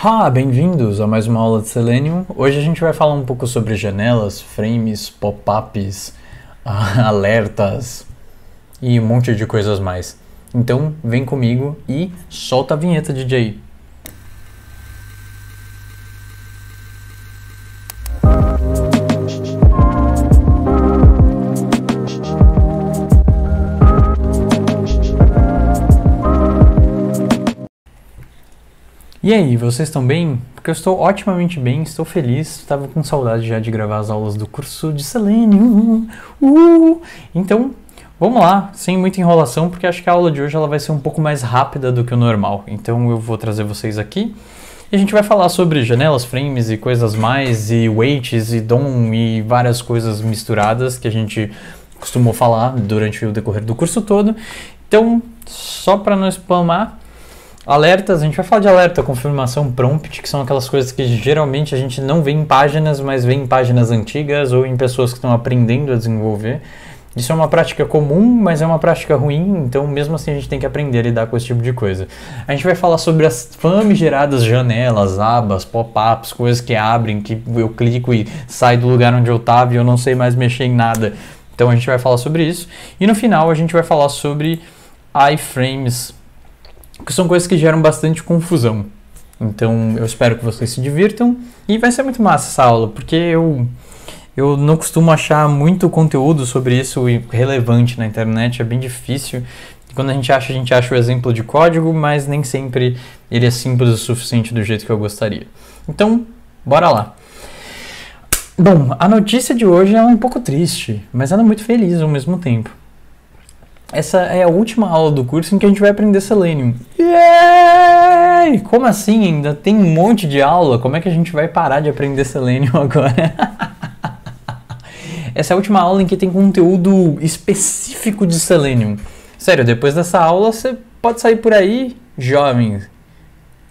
Ah, bem-vindos a mais uma aula de Selenium. Hoje a gente vai falar um pouco sobre janelas, frames, pop-ups, alertas e um monte de coisas mais. Então, vem comigo e solta a vinheta, DJ. E aí, vocês estão bem? Porque eu estou otimamente bem, estou feliz, estava com saudade já de gravar as aulas do curso de Selenium. Uh! Então, vamos lá, sem muita enrolação, porque acho que a aula de hoje ela vai ser um pouco mais rápida do que o normal. Então eu vou trazer vocês aqui e a gente vai falar sobre janelas, frames e coisas mais, e weights e DOM e várias coisas misturadas que a gente costumou falar durante o decorrer do curso todo. Então, só para não spamar, Alertas, a gente vai falar de alerta, confirmação prompt, que são aquelas coisas que geralmente a gente não vê em páginas, mas vê em páginas antigas ou em pessoas que estão aprendendo a desenvolver. Isso é uma prática comum, mas é uma prática ruim, então mesmo assim a gente tem que aprender a lidar com esse tipo de coisa. A gente vai falar sobre as famigeradas janelas, abas, pop-ups, coisas que abrem, que eu clico e sai do lugar onde eu estava e eu não sei mais mexer em nada. Então a gente vai falar sobre isso. E no final a gente vai falar sobre iframes, que são coisas que geram bastante confusão. Então eu espero que vocês se divirtam e vai ser muito massa essa aula, porque eu eu não costumo achar muito conteúdo sobre isso relevante na internet, é bem difícil. Quando a gente acha, a gente acha o exemplo de código, mas nem sempre ele é simples o suficiente do jeito que eu gostaria. Então, bora lá. Bom, a notícia de hoje é um pouco triste, mas ela é muito feliz ao mesmo tempo. Essa é a última aula do curso em que a gente vai aprender Selenium. Yay! Como assim? Ainda tem um monte de aula? Como é que a gente vai parar de aprender Selenium agora? Essa é a última aula em que tem conteúdo específico de Selenium. Sério, depois dessa aula você pode sair por aí, jovens,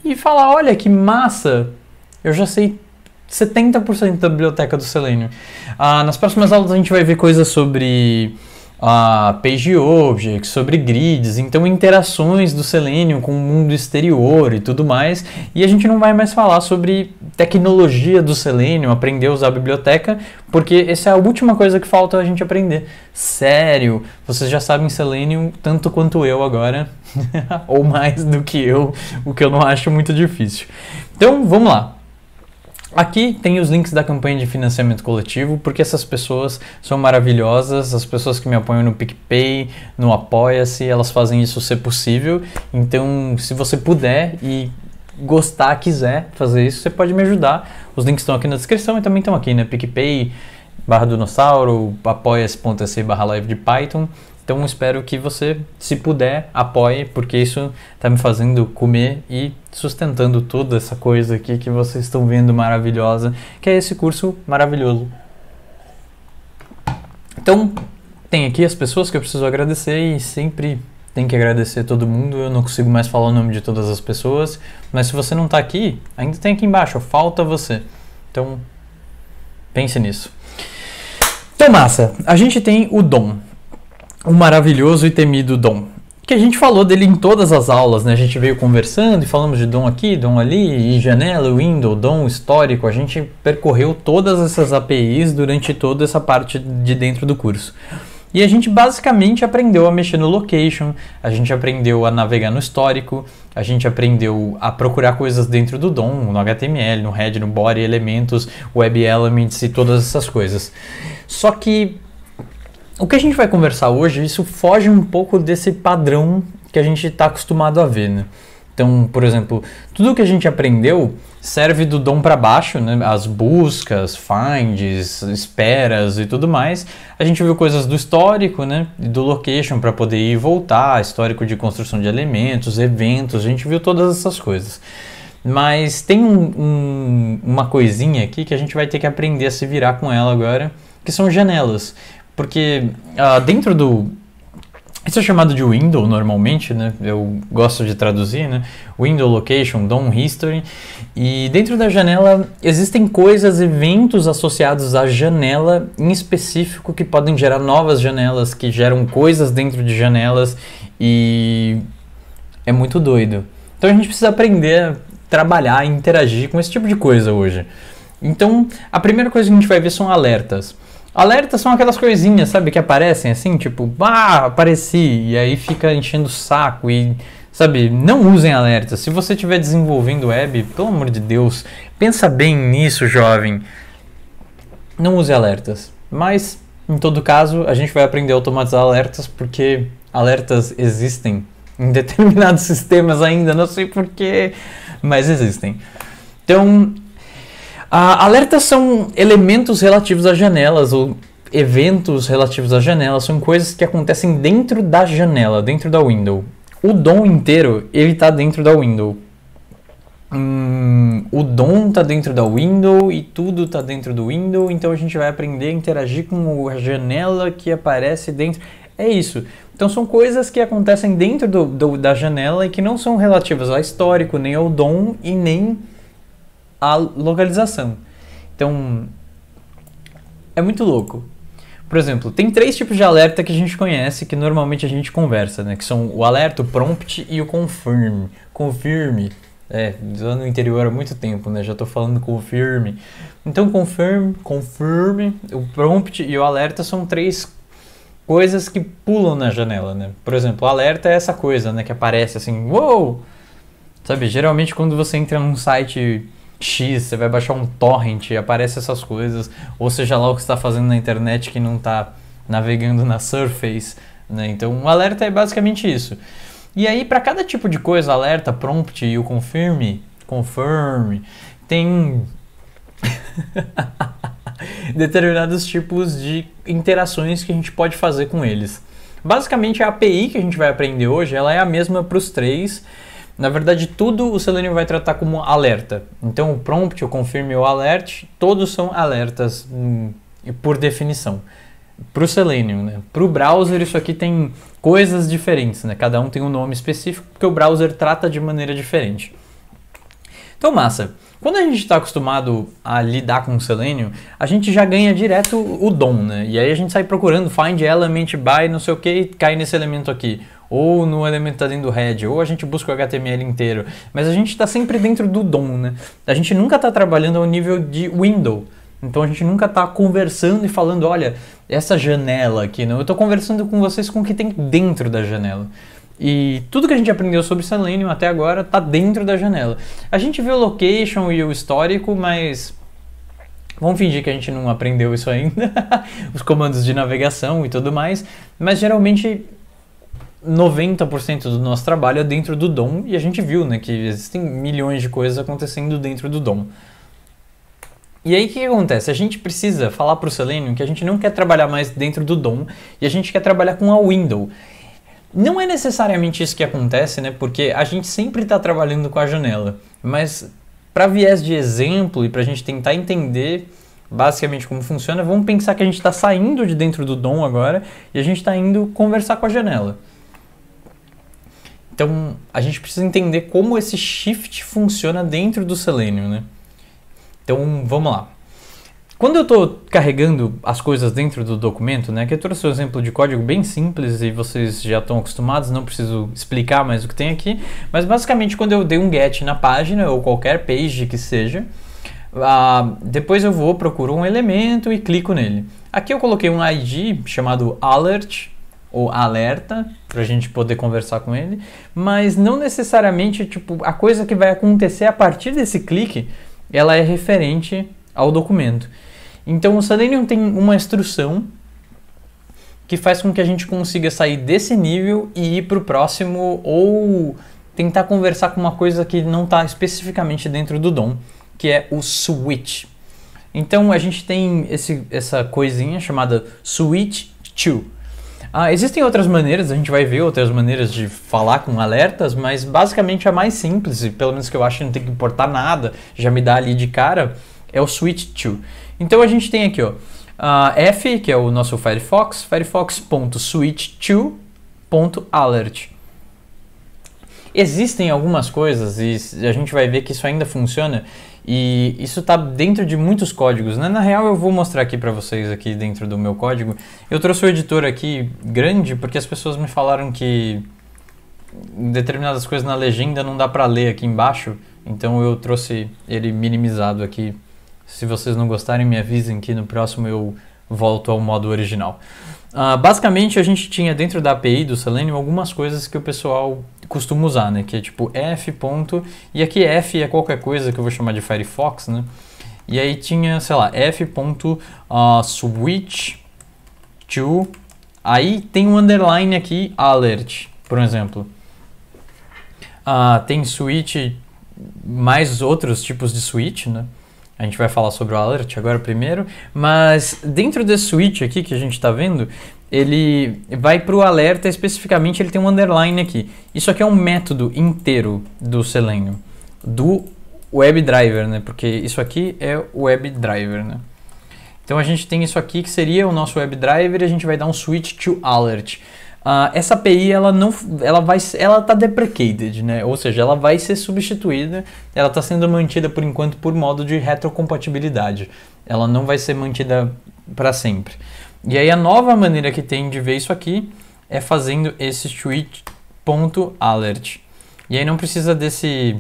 e falar: olha que massa, eu já sei 70% da biblioteca do Selenium. Ah, nas próximas aulas a gente vai ver coisas sobre a page objects, sobre grids, então interações do Selenium com o mundo exterior e tudo mais. E a gente não vai mais falar sobre tecnologia do Selenium, aprender a usar a biblioteca, porque essa é a última coisa que falta a gente aprender. Sério, vocês já sabem Selenium tanto quanto eu agora, ou mais do que eu, o que eu não acho muito difícil. Então vamos lá. Aqui tem os links da campanha de financiamento coletivo, porque essas pessoas são maravilhosas, as pessoas que me apoiam no PicPay, no Apoia-se, elas fazem isso ser possível. Então, se você puder e gostar, quiser fazer isso, você pode me ajudar. Os links estão aqui na descrição e também estão aqui, né? PicPay, barra dinossauro, apoia.se barra live de Python. Então espero que você, se puder, apoie, porque isso está me fazendo comer e sustentando toda essa coisa aqui que vocês estão vendo maravilhosa, que é esse curso maravilhoso. Então, tem aqui as pessoas que eu preciso agradecer e sempre tem que agradecer todo mundo. Eu não consigo mais falar o nome de todas as pessoas, mas se você não está aqui, ainda tem aqui embaixo, falta você. Então, pense nisso. Então, massa, a gente tem o dom o maravilhoso e temido Dom. Que a gente falou dele em todas as aulas, né? A gente veio conversando e falamos de Dom aqui, Dom ali, e janela, window, Dom histórico. A gente percorreu todas essas APIs durante toda essa parte de dentro do curso. E a gente basicamente aprendeu a mexer no location, a gente aprendeu a navegar no histórico, a gente aprendeu a procurar coisas dentro do DOM, no HTML, no head, no body, elementos, web elements e todas essas coisas. Só que o que a gente vai conversar hoje, isso foge um pouco desse padrão que a gente está acostumado a ver, né? Então, por exemplo, tudo que a gente aprendeu serve do dom para baixo, né? As buscas, finds, esperas e tudo mais. A gente viu coisas do histórico, né? do location para poder ir e voltar, histórico de construção de elementos, eventos. A gente viu todas essas coisas. Mas tem um, um, uma coisinha aqui que a gente vai ter que aprender a se virar com ela agora, que são janelas. Porque uh, dentro do. Isso é chamado de window normalmente, né? Eu gosto de traduzir, né? Window location, DOM history. E dentro da janela existem coisas, eventos associados à janela em específico que podem gerar novas janelas, que geram coisas dentro de janelas e é muito doido. Então a gente precisa aprender a trabalhar e interagir com esse tipo de coisa hoje. Então, a primeira coisa que a gente vai ver são alertas. Alertas são aquelas coisinhas, sabe, que aparecem assim, tipo, ah, apareci, e aí fica enchendo o saco e, sabe, não usem alertas. Se você estiver desenvolvendo web, pelo amor de Deus, pensa bem nisso, jovem. Não use alertas. Mas, em todo caso, a gente vai aprender a automatizar alertas porque alertas existem em determinados sistemas ainda, não sei porquê, mas existem. Então, ah, alertas são elementos relativos às janelas ou eventos relativos às janelas, são coisas que acontecem dentro da janela, dentro da window. O DOM inteiro, ele está dentro da window. Hum, o DOM está dentro da window e tudo está dentro do window, então a gente vai aprender a interagir com a janela que aparece dentro. É isso. Então são coisas que acontecem dentro do, do, da janela e que não são relativas ao histórico, nem ao DOM e nem a localização. Então, é muito louco. Por exemplo, tem três tipos de alerta que a gente conhece, que normalmente a gente conversa, né? Que são o alerta, o prompt e o confirm. Confirme. É, usando o interior há muito tempo, né? Já estou falando confirm. Então, confirm, confirm. o prompt e o alerta são três coisas que pulam na janela, né? Por exemplo, o alerta é essa coisa, né? Que aparece assim, uou! Wow! Sabe, geralmente quando você entra num site X, você vai baixar um torrent, aparece essas coisas, ou seja lá o que está fazendo na internet que não está navegando na Surface, né? Então, um alerta é basicamente isso. E aí para cada tipo de coisa, alerta, prompt e o confirm, confirm, tem determinados tipos de interações que a gente pode fazer com eles. Basicamente a API que a gente vai aprender hoje, ela é a mesma para os três na verdade, tudo o Selenium vai tratar como alerta. Então, o prompt, o confirm e o alert, todos são alertas hum, por definição. Para o Selenium, né? Para o browser, isso aqui tem coisas diferentes, né? Cada um tem um nome específico, porque o browser trata de maneira diferente. Então, massa. Quando a gente está acostumado a lidar com o Selenium, a gente já ganha direto o dom, né? E aí a gente sai procurando find element by não sei o que e cai nesse elemento aqui ou no elemento está dentro do head, ou a gente busca o HTML inteiro. Mas a gente está sempre dentro do DOM, né? A gente nunca está trabalhando ao nível de window. Então a gente nunca está conversando e falando, olha, essa janela aqui, não. Eu estou conversando com vocês com o que tem dentro da janela. E tudo que a gente aprendeu sobre Selenium até agora está dentro da janela. A gente vê o location e o histórico, mas Vamos fingir que a gente não aprendeu isso ainda, os comandos de navegação e tudo mais, mas geralmente 90% do nosso trabalho é dentro do DOM e a gente viu né, que existem milhões de coisas acontecendo dentro do DOM. E aí o que acontece? A gente precisa falar para o Selenium que a gente não quer trabalhar mais dentro do DOM e a gente quer trabalhar com a window. Não é necessariamente isso que acontece, né? Porque a gente sempre está trabalhando com a janela. Mas para viés de exemplo e para a gente tentar entender basicamente como funciona, vamos pensar que a gente está saindo de dentro do DOM agora e a gente está indo conversar com a janela. Então a gente precisa entender como esse shift funciona dentro do Selenium, né? Então vamos lá. Quando eu estou carregando as coisas dentro do documento, né, Aqui eu trouxe um exemplo de código bem simples e vocês já estão acostumados, não preciso explicar mais o que tem aqui, mas basicamente quando eu dei um get na página ou qualquer page que seja, uh, depois eu vou, procuro um elemento e clico nele. Aqui eu coloquei um ID chamado alert, ou alerta para a gente poder conversar com ele, mas não necessariamente tipo a coisa que vai acontecer a partir desse clique, ela é referente ao documento. Então o Selenium tem uma instrução que faz com que a gente consiga sair desse nível e ir para o próximo ou tentar conversar com uma coisa que não está especificamente dentro do DOM, que é o switch. Então a gente tem esse, essa coisinha chamada switch to ah, existem outras maneiras, a gente vai ver outras maneiras de falar com alertas, mas basicamente a mais simples, e pelo menos que eu acho que não tem que importar nada, já me dá ali de cara, é o switch to. Então a gente tem aqui, ó, F, que é o nosso Firefox, firefox.switch2.alert. Existem algumas coisas, e a gente vai ver que isso ainda funciona, e isso está dentro de muitos códigos, né? Na real, eu vou mostrar aqui para vocês aqui dentro do meu código. Eu trouxe o editor aqui grande porque as pessoas me falaram que determinadas coisas na legenda não dá para ler aqui embaixo, então eu trouxe ele minimizado aqui. Se vocês não gostarem, me avisem que no próximo eu volto ao modo original. Uh, basicamente, a gente tinha dentro da API do Selenium algumas coisas que o pessoal costuma usar, né? Que é tipo F ponto, e aqui F é qualquer coisa que eu vou chamar de Firefox, né? E aí tinha, sei lá, F ponto uh, switch to... Aí tem um underline aqui, alert, por exemplo. Uh, tem switch, mais outros tipos de switch, né? A gente vai falar sobre o Alert agora primeiro, mas dentro desse switch aqui que a gente está vendo, ele vai para o alerta especificamente, ele tem um underline aqui. Isso aqui é um método inteiro do Selenium, do WebDriver, né? Porque isso aqui é o WebDriver, né? Então a gente tem isso aqui que seria o nosso WebDriver e a gente vai dar um switch to alert. Uh, essa API ela não ela vai ela está deprecated né ou seja ela vai ser substituída ela está sendo mantida por enquanto por modo de retrocompatibilidade ela não vai ser mantida para sempre e aí a nova maneira que tem de ver isso aqui é fazendo esse tweet.alert e aí não precisa desse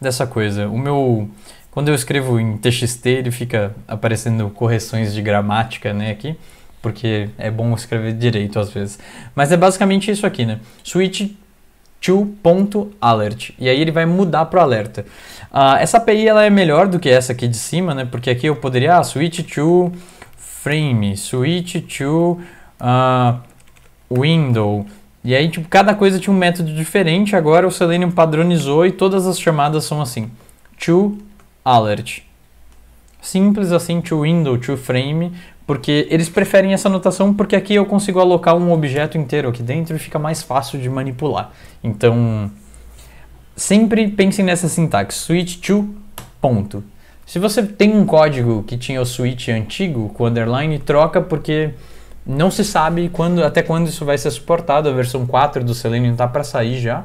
dessa coisa o meu quando eu escrevo em txt ele fica aparecendo correções de gramática né aqui porque é bom escrever direito às vezes. Mas é basicamente isso aqui, né? Switch to.alert. E aí ele vai mudar para o alerta. Uh, essa API ela é melhor do que essa aqui de cima, né? Porque aqui eu poderia ah, switch to frame, switch to uh, window. E aí, tipo, cada coisa tinha um método diferente. Agora o Selenium padronizou e todas as chamadas são assim: to alert. Simples assim, to window, to frame, porque eles preferem essa notação porque aqui eu consigo alocar um objeto inteiro aqui dentro e fica mais fácil de manipular. Então, sempre pensem nessa sintaxe, switch to, ponto. Se você tem um código que tinha o switch antigo com underline, troca porque não se sabe quando, até quando isso vai ser suportado. A versão 4 do Selenium está para sair já.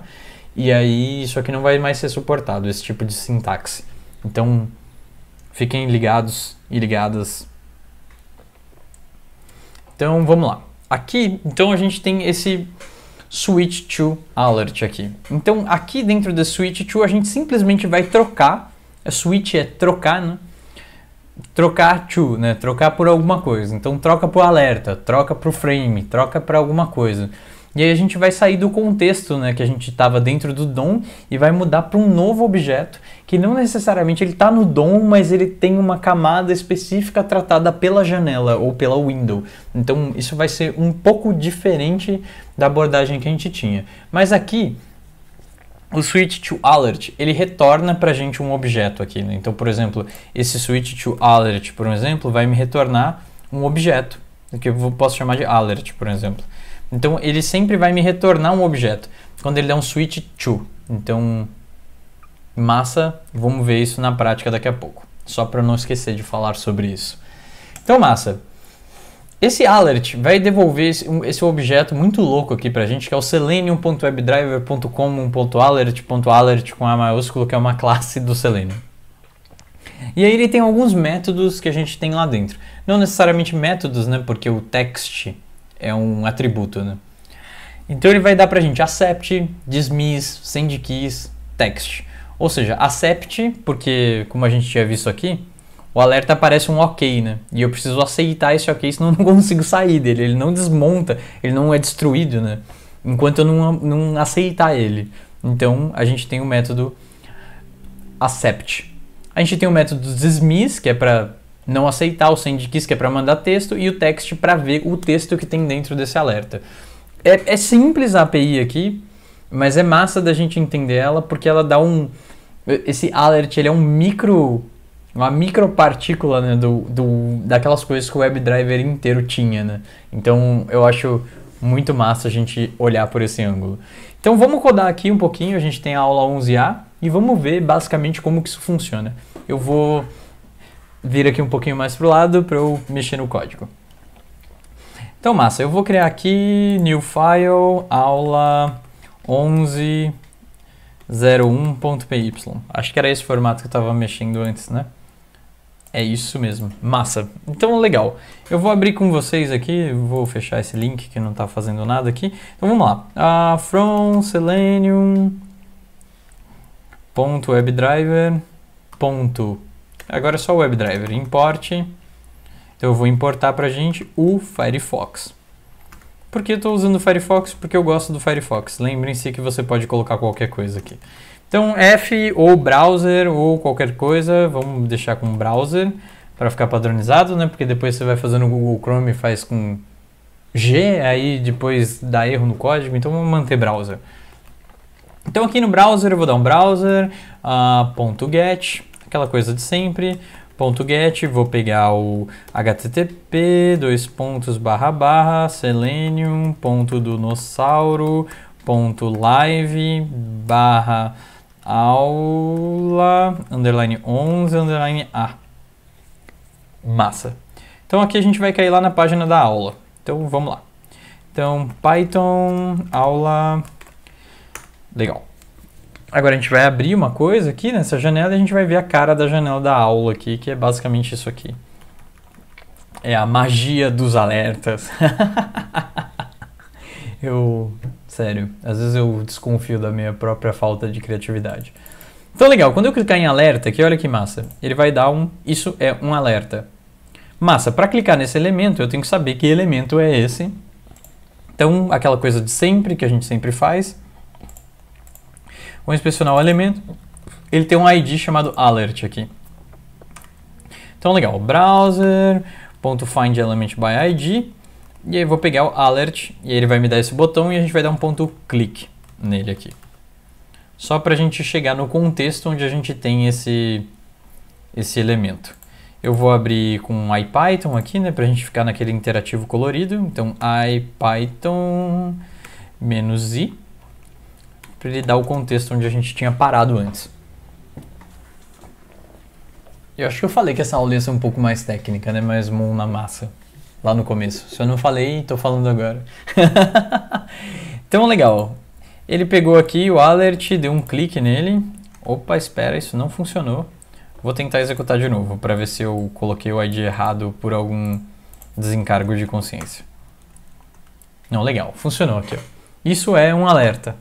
E aí isso aqui não vai mais ser suportado, esse tipo de sintaxe. Então, fiquem ligados e ligadas então vamos lá. Aqui, então a gente tem esse switch to alert aqui. Então aqui dentro do switch to a gente simplesmente vai trocar, a switch é trocar, né? Trocar to, né? Trocar por alguma coisa. Então troca por alerta, troca o frame, troca para alguma coisa. E aí a gente vai sair do contexto né, que a gente estava dentro do DOM e vai mudar para um novo objeto que não necessariamente ele está no DOM, mas ele tem uma camada específica tratada pela janela ou pela window. Então isso vai ser um pouco diferente da abordagem que a gente tinha. Mas aqui o switch to alert ele retorna para a gente um objeto aqui. Né? Então, por exemplo, esse switch to alert, por exemplo, vai me retornar um objeto que eu posso chamar de alert, por exemplo. Então ele sempre vai me retornar um objeto quando ele der um switch to. Então, massa, vamos ver isso na prática daqui a pouco. Só para não esquecer de falar sobre isso. Então, massa. Esse alert vai devolver esse, um, esse objeto muito louco aqui para a gente, que é o selenium.webdriver.com.alert.alert com A maiúsculo, que é uma classe do Selenium. E aí ele tem alguns métodos que a gente tem lá dentro. Não necessariamente métodos, né, porque o text é um atributo, né? Então ele vai dar pra gente accept, dismiss, send keys, text. Ou seja, accept, porque como a gente tinha visto aqui, o alerta aparece um ok, né? E eu preciso aceitar esse ok, senão eu não consigo sair dele. Ele não desmonta, ele não é destruído, né? Enquanto eu não, não aceitar ele. Então a gente tem o método accept. A gente tem o método dismiss, que é para não aceitar o send keys, que é para mandar texto, e o text para ver o texto que tem dentro desse alerta. É, é, simples a API aqui, mas é massa da gente entender ela, porque ela dá um... Esse alert, ele é um micro... Uma micropartícula né, do, do, daquelas coisas que o WebDriver inteiro tinha, né? Então, eu acho muito massa a gente olhar por esse ângulo. Então vamos codar aqui um pouquinho, a gente tem a aula 11A e vamos ver basicamente como que isso funciona. Eu vou vir aqui um pouquinho mais pro lado para eu mexer no código. Então, massa, eu vou criar aqui new file aula 1101.py. Acho que era esse formato que eu estava mexendo antes, né? É isso mesmo. Massa. Então, legal. Eu vou abrir com vocês aqui, vou fechar esse link que não está fazendo nada aqui. Então, vamos lá. Uh, from Selenium.webdriver.py Agora é só o WebDriver. Importe. Então eu vou importar para a gente o Firefox. Por que estou usando o Firefox? Porque eu gosto do Firefox. Lembrem-se que você pode colocar qualquer coisa aqui. Então F ou browser ou qualquer coisa, vamos deixar com browser para ficar padronizado, né? Porque depois você vai fazendo o Google Chrome e faz com G, aí depois dá erro no código, então vamos manter browser. Então aqui no browser eu vou dar um browser, uh, ponto .get, aquela coisa de sempre, ponto .get, vou pegar o http, dois pontos, barra, barra, selenium, ponto donossauro, ponto live, barra, aula, underline 11, underline a. Massa. Então aqui a gente vai cair lá na página da aula. Então vamos lá. Então, Python, aula, legal. Agora a gente vai abrir uma coisa aqui nessa janela e a gente vai ver a cara da janela da aula aqui, que é basicamente isso aqui. É a magia dos alertas. eu, sério, às vezes eu desconfio da minha própria falta de criatividade. Então legal, quando eu clicar em alerta aqui, olha que massa, ele vai dar um, isso é um alerta. Massa, para clicar nesse elemento, eu tenho que saber que elemento é esse. Então, aquela coisa de sempre, que a gente sempre faz, Vou inspecionar o elemento. Ele tem um ID chamado alert aqui. Então legal, browser.findElementById e aí vou pegar o alert e ele vai me dar esse botão e a gente vai dar um ponto clique nele aqui. Só para a gente chegar no contexto onde a gente tem esse, esse elemento. Eu vou abrir com IPython aqui, né, para a gente ficar naquele interativo colorido. Então, IPython menos i para ele dar o contexto onde a gente tinha parado antes. Eu acho que eu falei que essa aula ia ser um pouco mais técnica, né? Mais mão na massa, lá no começo. Se eu não falei, estou falando agora. então, legal. Ele pegou aqui o alert, deu um clique nele. Opa, espera, isso não funcionou. Vou tentar executar de novo para ver se eu coloquei o ID errado por algum desencargo de consciência. Não, legal, funcionou aqui. Ó. Isso é um alerta.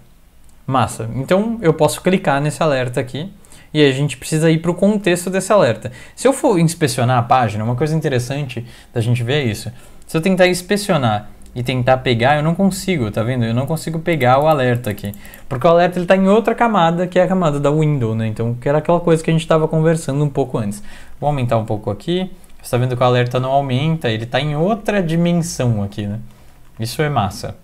Massa. Então eu posso clicar nesse alerta aqui e a gente precisa ir para o contexto desse alerta. Se eu for inspecionar a página, uma coisa interessante da gente ver é isso. Se eu tentar inspecionar e tentar pegar, eu não consigo, tá vendo? Eu não consigo pegar o alerta aqui. Porque o alerta está em outra camada, que é a camada da window, né? Então, que era aquela coisa que a gente estava conversando um pouco antes. Vou aumentar um pouco aqui. Você está vendo que o alerta não aumenta, ele está em outra dimensão aqui, né? Isso é massa.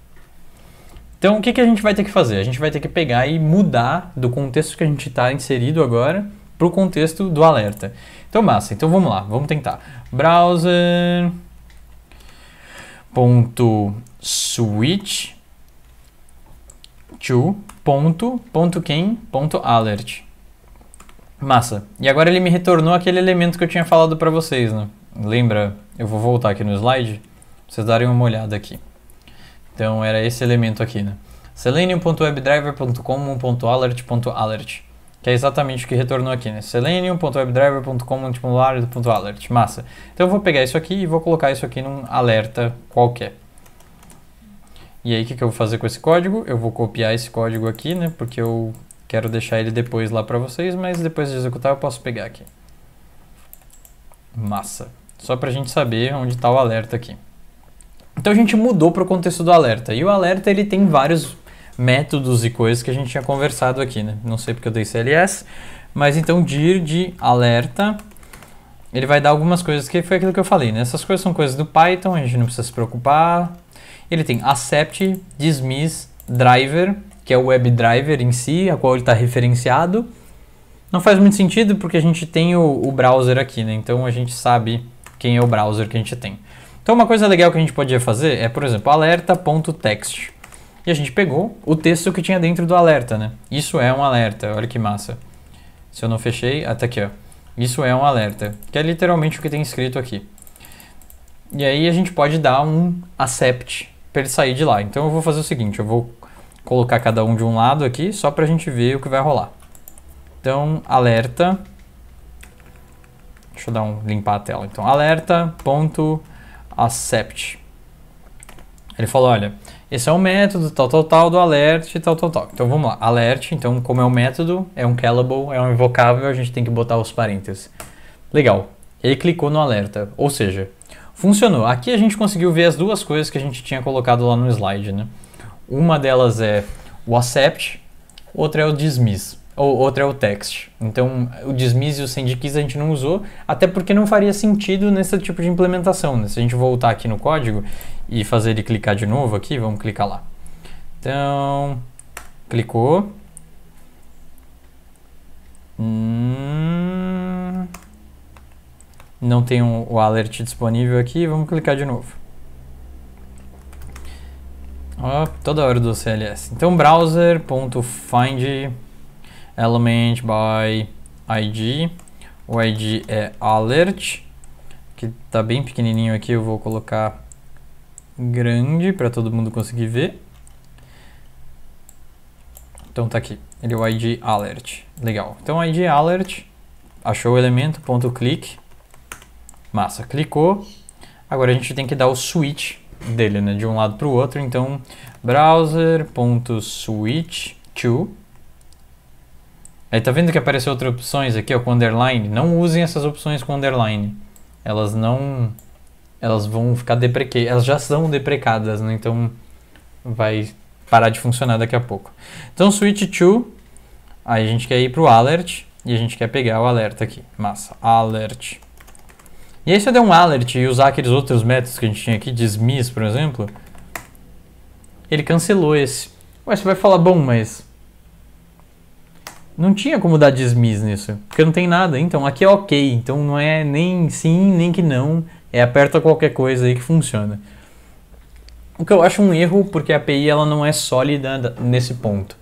Então, o que, que a gente vai ter que fazer? A gente vai ter que pegar e mudar do contexto que a gente está inserido agora para o contexto do alerta. Então, massa. Então, vamos lá. Vamos tentar. Browser... Ponto switch to ponto ponto quem ponto alert massa e agora ele me retornou aquele elemento que eu tinha falado para vocês né lembra eu vou voltar aqui no slide vocês darem uma olhada aqui então era esse elemento aqui, né? Selenium.webdriver.com.alert.alert, que é exatamente o que retornou aqui, né? Selenium.webdriver.com.alert.alert, massa. Então eu vou pegar isso aqui e vou colocar isso aqui num alerta qualquer. E aí o que, que eu vou fazer com esse código? Eu vou copiar esse código aqui, né? Porque eu quero deixar ele depois lá para vocês, mas depois de executar eu posso pegar aqui. Massa. Só para a gente saber onde está o alerta aqui. Então a gente mudou para o contexto do alerta. E o alerta ele tem vários métodos e coisas que a gente tinha conversado aqui, né? Não sei porque eu dei CLS, mas então dir de alerta ele vai dar algumas coisas que foi aquilo que eu falei, né? Essas coisas são coisas do Python, a gente não precisa se preocupar. Ele tem accept, dismiss, driver, que é o web driver em si, a qual ele está referenciado. Não faz muito sentido porque a gente tem o, o browser aqui, né? Então a gente sabe quem é o browser que a gente tem. Então uma coisa legal que a gente podia fazer é, por exemplo, alerta.text. E a gente pegou o texto que tinha dentro do alerta, né? Isso é um alerta, olha que massa. Se eu não fechei, até ah, tá aqui, ó. Isso é um alerta, que é literalmente o que tem escrito aqui. E aí a gente pode dar um accept para ele sair de lá. Então eu vou fazer o seguinte, eu vou colocar cada um de um lado aqui, só para a gente ver o que vai rolar. Então, alerta. Deixa eu dar um limpar a tela. Então, alerta ponto accept. Ele falou, olha, esse é o um método tal, tal, tal do alert, tal, tal, tal. Então vamos lá, alert, então como é um método, é um callable, é um invocável, a gente tem que botar os parênteses. Legal, ele clicou no alerta, ou seja, funcionou. Aqui a gente conseguiu ver as duas coisas que a gente tinha colocado lá no slide, né? Uma delas é o accept, outra é o dismiss ou outra é o text. Então, o dismiss e o sendkeys a gente não usou, até porque não faria sentido nesse tipo de implementação. Né? Se a gente voltar aqui no código e fazer ele clicar de novo aqui, vamos clicar lá. Então, clicou. Hum, não tem um, o alert disponível aqui, vamos clicar de novo. toda hora do CLS. Então, browser.find element by id, o id é alert, que está bem pequenininho aqui, eu vou colocar grande para todo mundo conseguir ver. Então tá aqui, ele é o id alert, legal. Então id alert, achou o elemento, ponto clique, massa, clicou. Agora a gente tem que dar o switch dele, né, de um lado para o outro, então browser.switch to Aí tá vendo que apareceu outras opções aqui, ó, com underline. Não usem essas opções com underline. Elas não... Elas vão ficar deprecadas. Elas já são deprecadas, né? Então vai parar de funcionar daqui a pouco. Então switch to. Aí a gente quer ir pro alert. E a gente quer pegar o alerta aqui. Massa. Alert. E aí se eu der um alert e usar aqueles outros métodos que a gente tinha aqui, dismiss por exemplo. Ele cancelou esse. Ué, você vai falar, bom, mas não tinha como dar dismiss nisso, porque não tem nada. Então, aqui é ok, então não é nem sim, nem que não. É aperta qualquer coisa aí que funciona. O que eu acho um erro, porque a API ela não é sólida nesse ponto.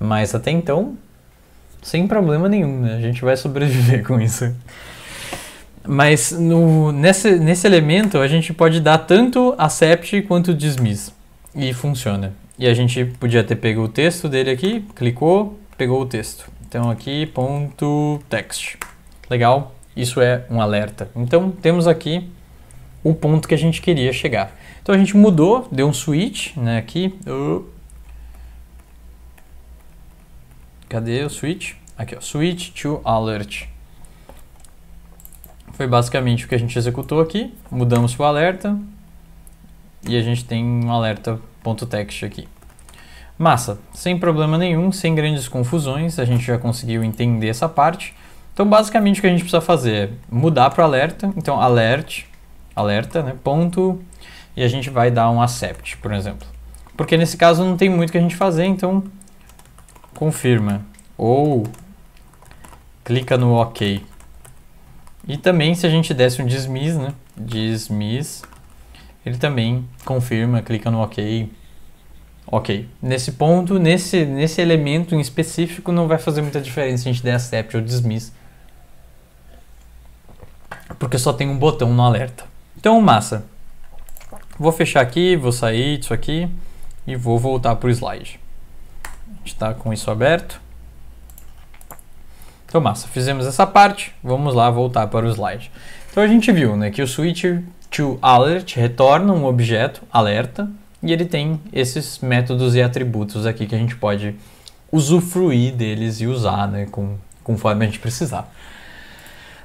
Mas até então, sem problema nenhum, né? A gente vai sobreviver com isso. Mas no, nesse, nesse elemento a gente pode dar tanto accept quanto dismiss. E funciona. E a gente podia ter pego o texto dele aqui, clicou, pegou o texto. Então aqui, ponto text. Legal, isso é um alerta. Então temos aqui o ponto que a gente queria chegar. Então a gente mudou, deu um switch né, aqui. Cadê o switch? Aqui, ó, switch to alert. Foi basicamente o que a gente executou aqui. Mudamos para o alerta e a gente tem um alerta.text aqui. Massa, sem problema nenhum, sem grandes confusões, a gente já conseguiu entender essa parte. Então, basicamente, o que a gente precisa fazer é mudar para alerta. Então, alert, alerta, né, ponto, e a gente vai dar um accept, por exemplo. Porque nesse caso não tem muito que a gente fazer, então confirma. Ou clica no OK. E também se a gente desse um dismiss, né? Dismiss, ele também confirma, clica no OK, Ok, nesse ponto, nesse, nesse elemento em específico, não vai fazer muita diferença se a gente der accept ou dismiss, porque só tem um botão no alerta. Então, massa. Vou fechar aqui, vou sair disso aqui e vou voltar para o slide. Está com isso aberto. Então, massa, fizemos essa parte, vamos lá voltar para o slide. Então, a gente viu né, que o switch to alert retorna um objeto alerta e ele tem esses métodos e atributos aqui que a gente pode usufruir deles e usar, né, com, conforme a gente precisar.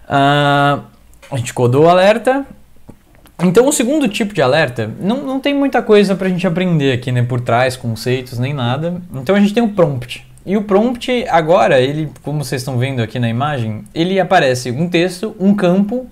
Uh, a gente codou o alerta. Então, o segundo tipo de alerta, não, não tem muita coisa para a gente aprender aqui, né, por trás, conceitos, nem nada. Então, a gente tem o prompt. E o prompt, agora, ele, como vocês estão vendo aqui na imagem, ele aparece um texto, um campo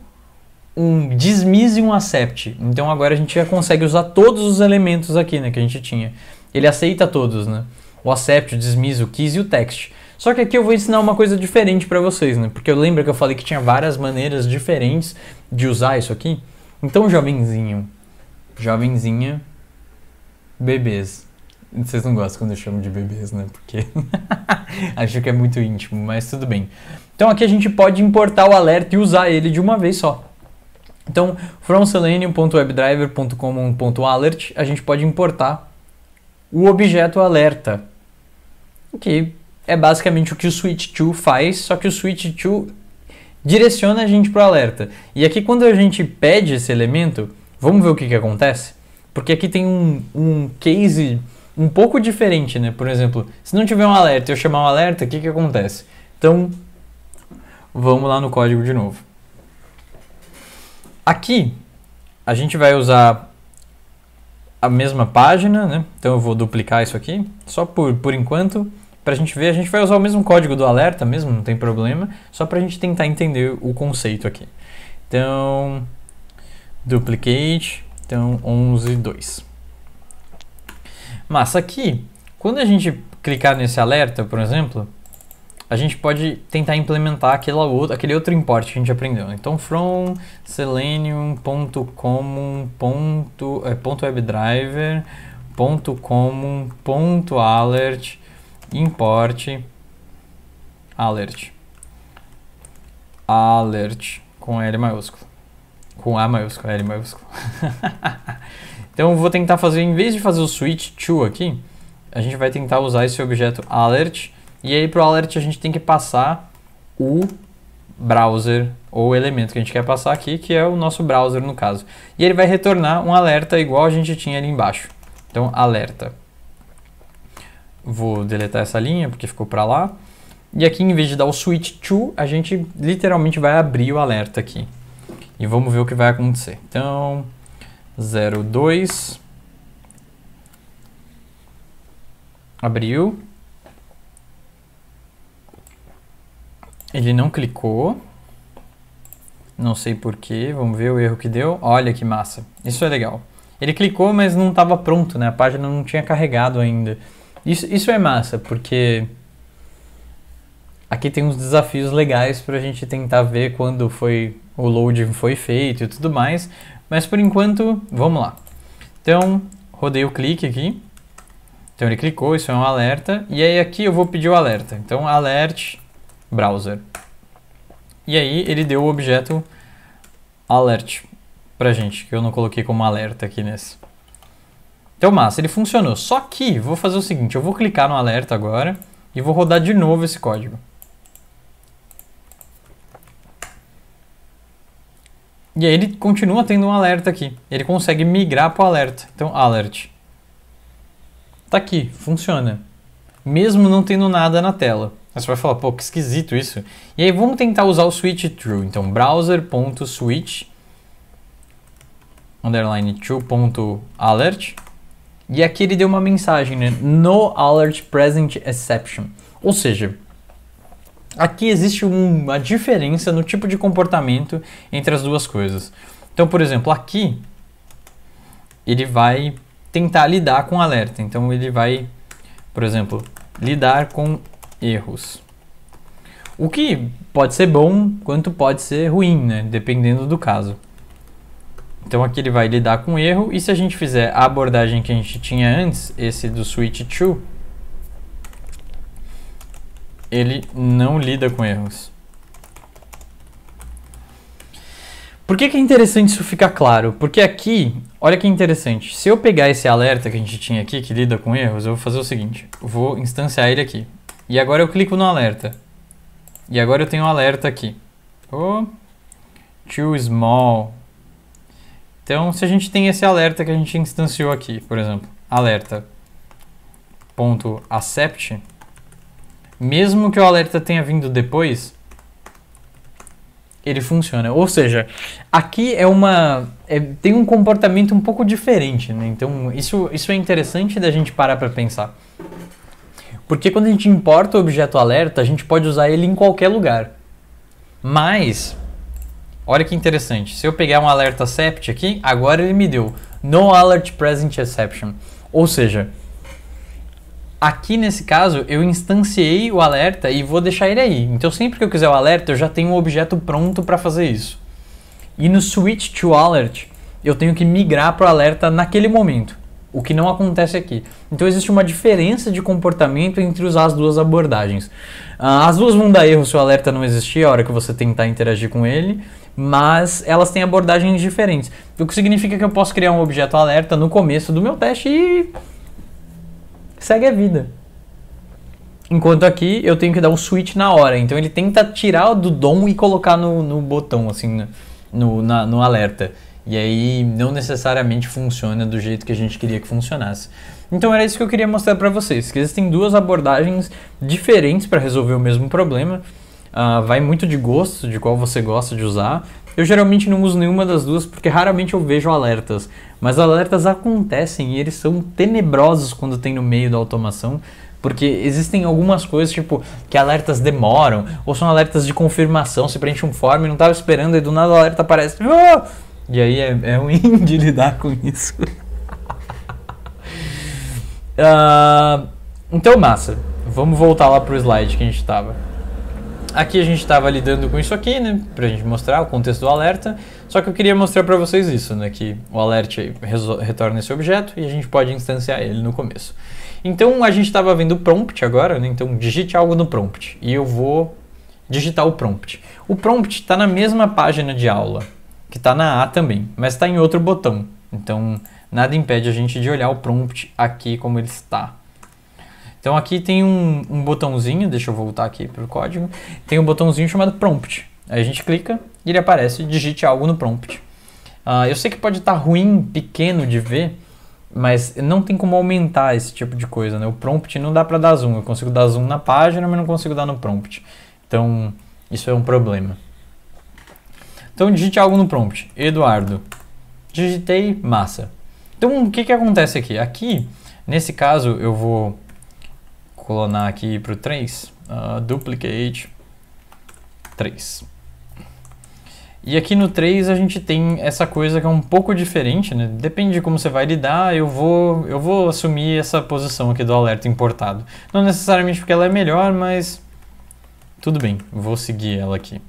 um dismiss e um accept. Então agora a gente já consegue usar todos os elementos aqui, né, que a gente tinha. Ele aceita todos, né? O accept, o dismiss o kiss e o text. Só que aqui eu vou ensinar uma coisa diferente para vocês, né? Porque eu lembro que eu falei que tinha várias maneiras diferentes de usar isso aqui. Então, jovenzinho, jovenzinha, bebês. Vocês não gostam quando eu chamo de bebês, né? Porque acho que é muito íntimo, mas tudo bem. Então aqui a gente pode importar o alerta e usar ele de uma vez só. Então, from selenium.webdriver.com.alert, a gente pode importar o objeto alerta, que é basicamente o que o switch to faz, só que o switch to direciona a gente para o alerta. E aqui quando a gente pede esse elemento, vamos ver o que, que acontece? Porque aqui tem um, um case um pouco diferente, né? Por exemplo, se não tiver um alerta e eu chamar um alerta, o que, que acontece? Então, vamos lá no código de novo. Aqui a gente vai usar a mesma página, né? Então eu vou duplicar isso aqui, só por, por enquanto, para a gente ver, a gente vai usar o mesmo código do alerta mesmo, não tem problema, só para a gente tentar entender o conceito aqui. Então, duplicate, então 11, 2. Mas aqui, quando a gente clicar nesse alerta, por exemplo, a gente pode tentar implementar aquela outra, aquele outro import que a gente aprendeu. Então, from selenium.com.webdriver.com.alert é, import alert alert com L maiúsculo. Com A maiúsculo, L maiúsculo. então vou tentar fazer, em vez de fazer o switch to aqui, a gente vai tentar usar esse objeto alert e aí para o alert a gente tem que passar o browser ou o elemento que a gente quer passar aqui, que é o nosso browser no caso. E ele vai retornar um alerta igual a gente tinha ali embaixo. Então, alerta. Vou deletar essa linha porque ficou para lá. E aqui, em vez de dar o switch to, a gente literalmente vai abrir o alerta aqui. E vamos ver o que vai acontecer. Então, 02 abriu. Ele não clicou. Não sei porquê, vamos ver o erro que deu. Olha que massa, isso é legal. Ele clicou, mas não estava pronto, né? A página não tinha carregado ainda. Isso, isso é massa, porque aqui tem uns desafios legais para a gente tentar ver quando foi o load foi feito e tudo mais. Mas por enquanto, vamos lá. Então, rodei o clique aqui. Então ele clicou, isso é um alerta. E aí aqui eu vou pedir o alerta. Então, alert browser. E aí ele deu o objeto alert pra gente, que eu não coloquei como alerta aqui nesse. Então massa, ele funcionou. Só que vou fazer o seguinte, eu vou clicar no alerta agora e vou rodar de novo esse código. E aí ele continua tendo um alerta aqui. Ele consegue migrar para o alerta. Então, alert. Tá aqui, funciona. Mesmo não tendo nada na tela. Mas você vai falar, pô, que esquisito isso. E aí vamos tentar usar o switch true. Então, browser.switch underline true.alert e aqui ele deu uma mensagem, né? No alert present exception. Ou seja, aqui existe uma diferença no tipo de comportamento entre as duas coisas. Então, por exemplo, aqui ele vai tentar lidar com alerta. Então ele vai, por exemplo, lidar com erros. O que pode ser bom, quanto pode ser ruim, né? Dependendo do caso. Então aqui ele vai lidar com erro e se a gente fizer a abordagem que a gente tinha antes, esse do switch to, ele não lida com erros. Por que, que é interessante isso ficar claro? Porque aqui, olha que interessante, se eu pegar esse alerta que a gente tinha aqui, que lida com erros, eu vou fazer o seguinte, vou instanciar ele aqui. E agora eu clico no alerta. E agora eu tenho um alerta aqui. Oh, too small. Então, se a gente tem esse alerta que a gente instanciou aqui, por exemplo, alerta ponto accept, mesmo que o alerta tenha vindo depois, ele funciona. Ou seja, aqui é uma é, tem um comportamento um pouco diferente, né? Então, isso isso é interessante da gente parar para pensar. Porque quando a gente importa o objeto alerta, a gente pode usar ele em qualquer lugar. Mas, olha que interessante. Se eu pegar um alerta sept aqui, agora ele me deu no alert present exception. Ou seja, aqui nesse caso eu instanciei o alerta e vou deixar ele aí. Então sempre que eu quiser o alerta, eu já tenho um objeto pronto para fazer isso. E no switch to alert, eu tenho que migrar para o alerta naquele momento o que não acontece aqui. Então existe uma diferença de comportamento entre usar as duas abordagens. Ah, as duas vão dar erro se o alerta não existir a hora que você tentar interagir com ele, mas elas têm abordagens diferentes. O que significa que eu posso criar um objeto alerta no começo do meu teste e segue a vida. Enquanto aqui eu tenho que dar um switch na hora, então ele tenta tirar do dom e colocar no, no botão, assim, né? no, na, no alerta. E aí não necessariamente funciona do jeito que a gente queria que funcionasse. Então era isso que eu queria mostrar para vocês, que existem duas abordagens diferentes para resolver o mesmo problema. Uh, vai muito de gosto, de qual você gosta de usar. Eu geralmente não uso nenhuma das duas porque raramente eu vejo alertas, mas alertas acontecem e eles são tenebrosos quando tem no meio da automação, porque existem algumas coisas, tipo, que alertas demoram, ou são alertas de confirmação, se preenche um form e não estava esperando e do nada o alerta aparece. Oh! E aí é, é ruim de lidar com isso. uh, então, massa. Vamos voltar lá pro slide que a gente estava. Aqui a gente estava lidando com isso aqui, né? Pra gente mostrar o contexto do alerta. Só que eu queria mostrar para vocês isso, né? Que o alerta retorna esse objeto e a gente pode instanciar ele no começo. Então a gente estava vendo o prompt agora, né? Então digite algo no prompt. E eu vou digitar o prompt. O prompt está na mesma página de aula que está na A também, mas está em outro botão. Então, nada impede a gente de olhar o prompt aqui como ele está. Então aqui tem um, um botãozinho, deixa eu voltar aqui para o código, tem um botãozinho chamado prompt. Aí a gente clica e ele aparece, digite algo no prompt. Uh, eu sei que pode estar tá ruim, pequeno de ver, mas não tem como aumentar esse tipo de coisa, né? O prompt não dá para dar zoom. Eu consigo dar zoom na página, mas não consigo dar no prompt. Então, isso é um problema. Então digite algo no prompt, Eduardo. Digitei massa. Então o que, que acontece aqui? Aqui, nesse caso, eu vou clonar aqui para o 3, uh, ah, duplicate 3. E aqui no 3 a gente tem essa coisa que é um pouco diferente, né? Depende de como você vai lidar, eu vou, eu vou assumir essa posição aqui do alerta importado. Não necessariamente porque ela é melhor, mas tudo bem, vou seguir ela aqui.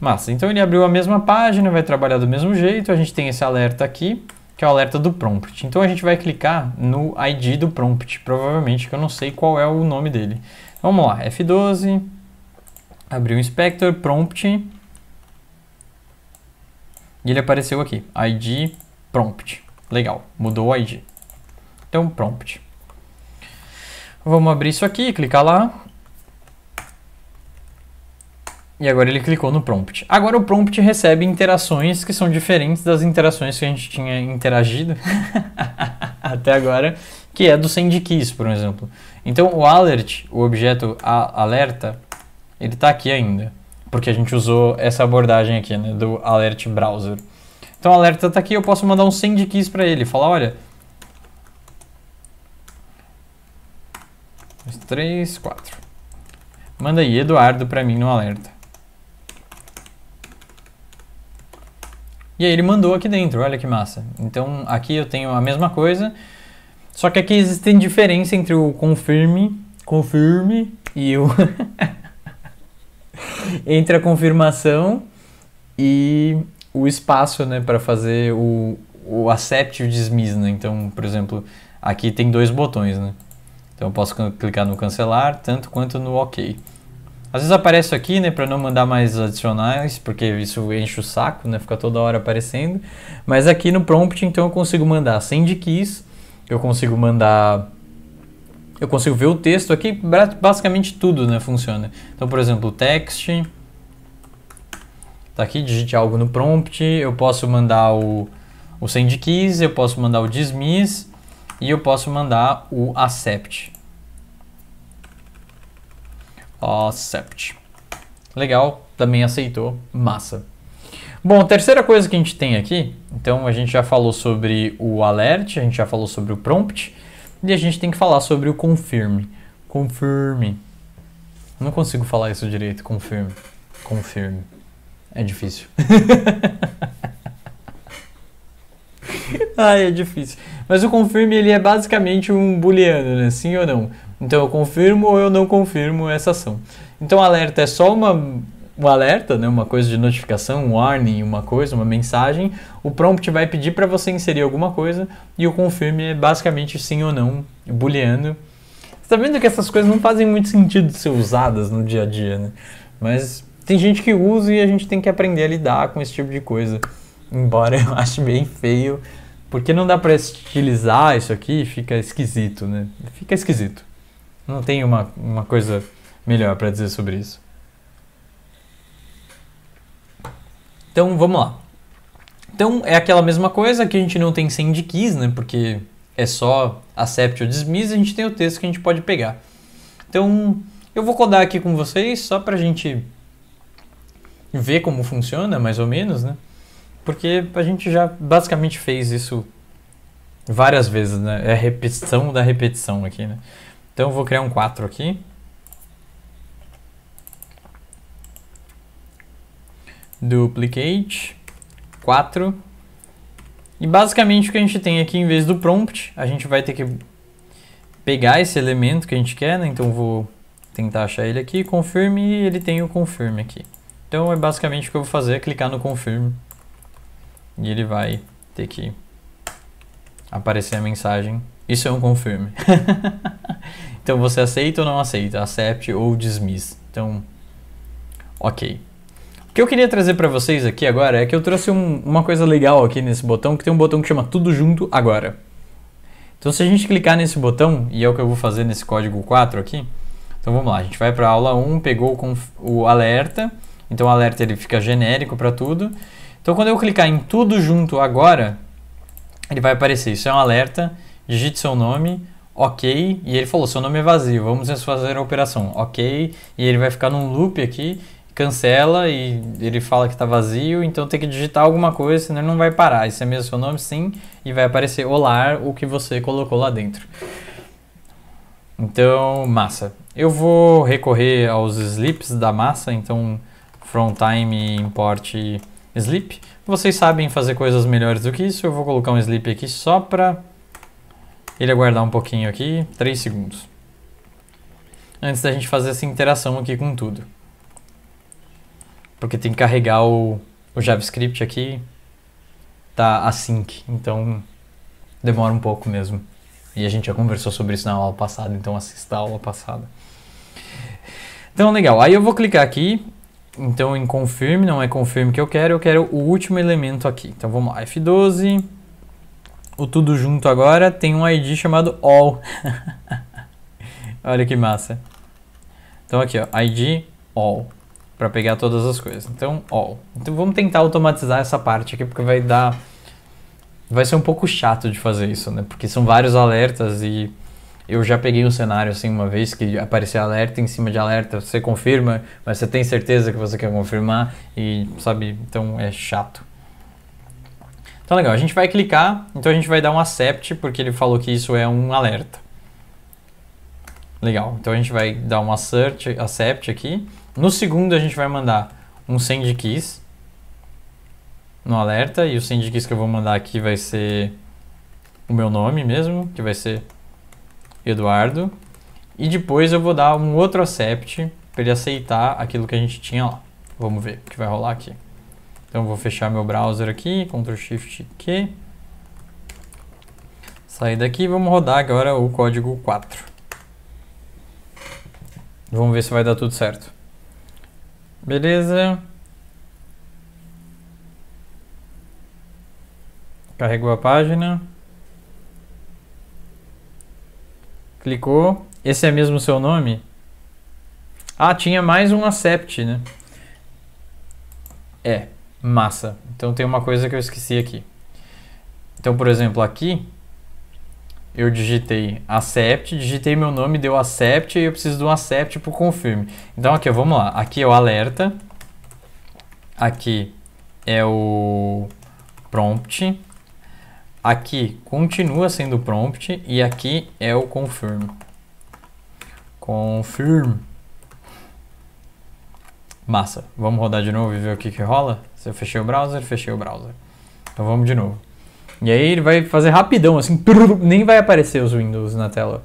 Massa. Então ele abriu a mesma página, vai trabalhar do mesmo jeito. A gente tem esse alerta aqui, que é o alerta do prompt. Então a gente vai clicar no ID do prompt, provavelmente, que eu não sei qual é o nome dele. Vamos lá, F12, abrir o inspector, prompt. E ele apareceu aqui, ID prompt. Legal, mudou o ID. Então, prompt. Vamos abrir isso aqui, clicar lá. E agora ele clicou no prompt. Agora o prompt recebe interações que são diferentes das interações que a gente tinha interagido até agora, que é do send keys, por exemplo. Então o alert, o objeto alerta, ele está aqui ainda, porque a gente usou essa abordagem aqui, né, do alert browser. Então o alerta está aqui, eu posso mandar um send keys para ele, falar, olha, 3, 4. Manda aí Eduardo para mim no alerta. E aí ele mandou aqui dentro, olha que massa. Então aqui eu tenho a mesma coisa, só que aqui existe diferença entre o confirme, confirme e o... entre a confirmação e o espaço, né, para fazer o, o accept e o dismiss, né? Então, por exemplo, aqui tem dois botões, né? Então eu posso clicar no cancelar, tanto quanto no OK. Às vezes aparece aqui, né, para não mandar mais adicionais, porque isso enche o saco, né, fica toda hora aparecendo. Mas aqui no prompt, então, eu consigo mandar send keys, eu consigo mandar... Eu consigo ver o texto aqui, basicamente tudo, né, funciona. Então, por exemplo, o text... Tá aqui, digite algo no prompt, eu posso mandar o, o send keys, eu posso mandar o dismiss e eu posso mandar o accept accept. Legal, também aceitou, massa. Bom, terceira coisa que a gente tem aqui, então a gente já falou sobre o alert, a gente já falou sobre o prompt, e a gente tem que falar sobre o confirm. Confirm. não consigo falar isso direito, confirm. Confirm. É difícil. Ai, é difícil. Mas o confirm ele é basicamente um booleano, né? Sim ou não? Então eu confirmo ou eu não confirmo essa ação. Então alerta é só uma um alerta, né, uma coisa de notificação, um warning, uma coisa, uma mensagem. O prompt vai pedir para você inserir alguma coisa e o confirme é basicamente sim ou não, booleano. Você tá vendo que essas coisas não fazem muito sentido de ser usadas no dia a dia, né? Mas tem gente que usa e a gente tem que aprender a lidar com esse tipo de coisa. Embora eu ache bem feio, porque não dá para estilizar isso aqui, fica esquisito, né? Fica esquisito. Não tem uma, uma coisa melhor para dizer sobre isso. Então vamos lá. Então é aquela mesma coisa que a gente não tem send keys, né? Porque é só accept ou dismiss, a gente tem o texto que a gente pode pegar. Então eu vou codar aqui com vocês só para a gente ver como funciona, mais ou menos, né? Porque a gente já basicamente fez isso várias vezes, né? É a repetição da repetição aqui, né? Então eu vou criar um 4 aqui. Duplicate 4. E basicamente o que a gente tem aqui, em vez do prompt, a gente vai ter que pegar esse elemento que a gente quer, né? Então vou tentar achar ele aqui, confirme, e ele tem o confirme aqui. Então é basicamente o que eu vou fazer, é clicar no confirme. E ele vai ter que aparecer a mensagem isso é um confirm. então você aceita ou não aceita, accept ou dismiss. Então, ok. O que eu queria trazer para vocês aqui agora é que eu trouxe um, uma coisa legal aqui nesse botão, que tem um botão que chama tudo junto agora. Então se a gente clicar nesse botão, e é o que eu vou fazer nesse código 4 aqui, então vamos lá, a gente vai para a aula 1, pegou o alerta, então o alerta ele fica genérico para tudo. Então quando eu clicar em tudo junto agora, ele vai aparecer, isso é um alerta, digite seu nome, ok, e ele falou, seu nome é vazio, vamos fazer a operação, ok, e ele vai ficar num loop aqui, cancela e ele fala que está vazio, então tem que digitar alguma coisa, senão ele não vai parar, isso é mesmo seu nome? Sim, e vai aparecer olá, o que você colocou lá dentro. Então, massa. Eu vou recorrer aos slips da massa, então time import sleep. Vocês sabem fazer coisas melhores do que isso, eu vou colocar um sleep aqui só para ele aguardar um pouquinho aqui, 3 segundos. Antes da gente fazer essa interação aqui com tudo. Porque tem que carregar o, o JavaScript aqui, tá async, então demora um pouco mesmo. E a gente já conversou sobre isso na aula passada, então assista a aula passada. Então, legal. Aí eu vou clicar aqui. Então, em confirm, não é confirm que eu quero, eu quero o último elemento aqui. Então, vamos lá, F12 o tudo junto agora tem um ID chamado all. Olha que massa. Então aqui, ó, ID all para pegar todas as coisas. Então, all. Então vamos tentar automatizar essa parte aqui porque vai dar vai ser um pouco chato de fazer isso, né? Porque são vários alertas e eu já peguei um cenário assim uma vez que aparecia alerta em cima de alerta, você confirma, mas você tem certeza que você quer confirmar e sabe, então é chato. Então legal, a gente vai clicar, então a gente vai dar um accept, porque ele falou que isso é um alerta. Legal, então a gente vai dar um assert, accept aqui. No segundo a gente vai mandar um send keys no alerta, e o send keys que eu vou mandar aqui vai ser o meu nome mesmo, que vai ser Eduardo. E depois eu vou dar um outro accept para ele aceitar aquilo que a gente tinha lá. Vamos ver o que vai rolar aqui. Então vou fechar meu browser aqui, Ctrl Shift Q. Sair daqui e vamos rodar agora o código 4. Vamos ver se vai dar tudo certo. Beleza. Carregou a página. Clicou. Esse é mesmo o seu nome? Ah, tinha mais um accept, né? É, massa. Então tem uma coisa que eu esqueci aqui. Então, por exemplo, aqui eu digitei accept, digitei meu nome, deu accept e eu preciso de um accept para o confirme. Então aqui, vamos lá. Aqui é o alerta. Aqui é o prompt. Aqui continua sendo prompt e aqui é o confirm. Confirm. Massa. Vamos rodar de novo e ver o que, que rola? Se eu fechei o browser, fechei o browser. Então vamos de novo. E aí ele vai fazer rapidão, assim, nem vai aparecer os Windows na tela.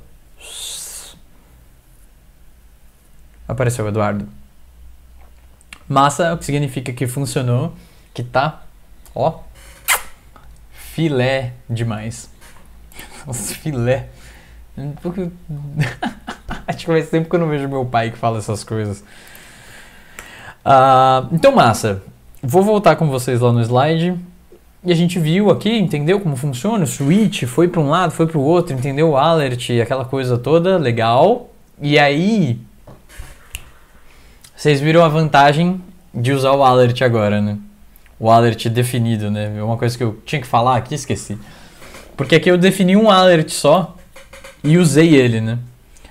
Apareceu o Eduardo. Massa é o que significa que funcionou, que tá, ó, filé demais. Nossa, filé. Porque... Acho que faz tempo que eu não vejo meu pai que fala essas coisas. Uh, então, massa. Vou voltar com vocês lá no slide. E a gente viu aqui, entendeu como funciona o switch, foi para um lado, foi para o outro, entendeu o alert, aquela coisa toda, legal. E aí, vocês viram a vantagem de usar o alert agora, né? O alert definido, né? É uma coisa que eu tinha que falar aqui, esqueci. Porque aqui eu defini um alert só e usei ele, né?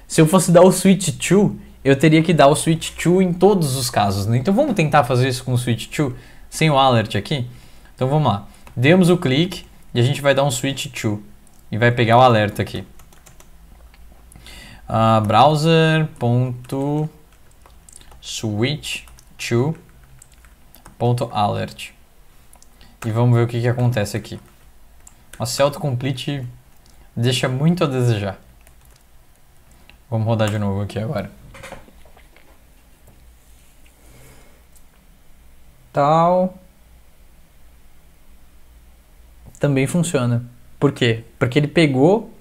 Se eu fosse dar o switch to, eu teria que dar o Switch to em todos os casos. Né? Então vamos tentar fazer isso com o Switch to sem o alert aqui? Então vamos lá. Demos o clique e a gente vai dar um Switch to e vai pegar o alerta aqui. Uh, ah, browser.switch2.alert e vamos ver o que, que acontece aqui. Nossa, autocomplete deixa muito a desejar. Vamos rodar de novo aqui agora. tal. Também funciona. Por quê? Porque ele pegou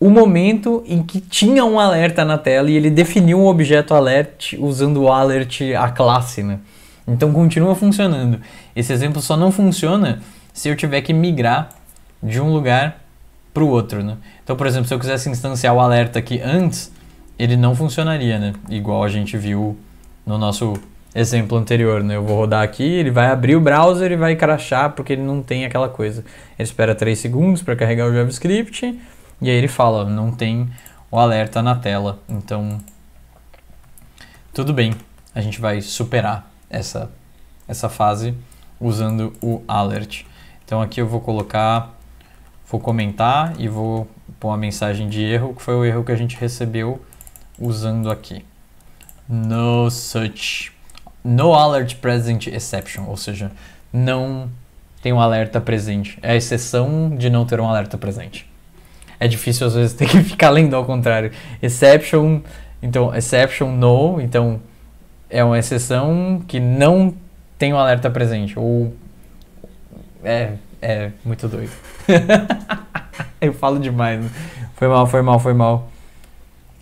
o momento em que tinha um alerta na tela e ele definiu um objeto alert usando o alert a classe, né? Então continua funcionando. Esse exemplo só não funciona se eu tiver que migrar de um lugar para o outro, né? Então, por exemplo, se eu quisesse instanciar o alerta aqui antes, ele não funcionaria, né? Igual a gente viu no nosso exemplo anterior, né? Eu vou rodar aqui, ele vai abrir o browser e vai crachar porque ele não tem aquela coisa. Ele espera 3 segundos para carregar o JavaScript e aí ele fala, não tem o alerta na tela. Então, tudo bem, a gente vai superar essa, essa fase usando o alert. Então aqui eu vou colocar, vou comentar e vou pôr uma mensagem de erro, que foi o erro que a gente recebeu usando aqui. No such no alert present exception, ou seja, não tem um alerta presente. É a exceção de não ter um alerta presente. É difícil às vezes ter que ficar lendo ao contrário. Exception, então exception no, então é uma exceção que não tem um alerta presente ou é, é muito doido. Eu falo demais. Né? Foi mal, foi mal, foi mal.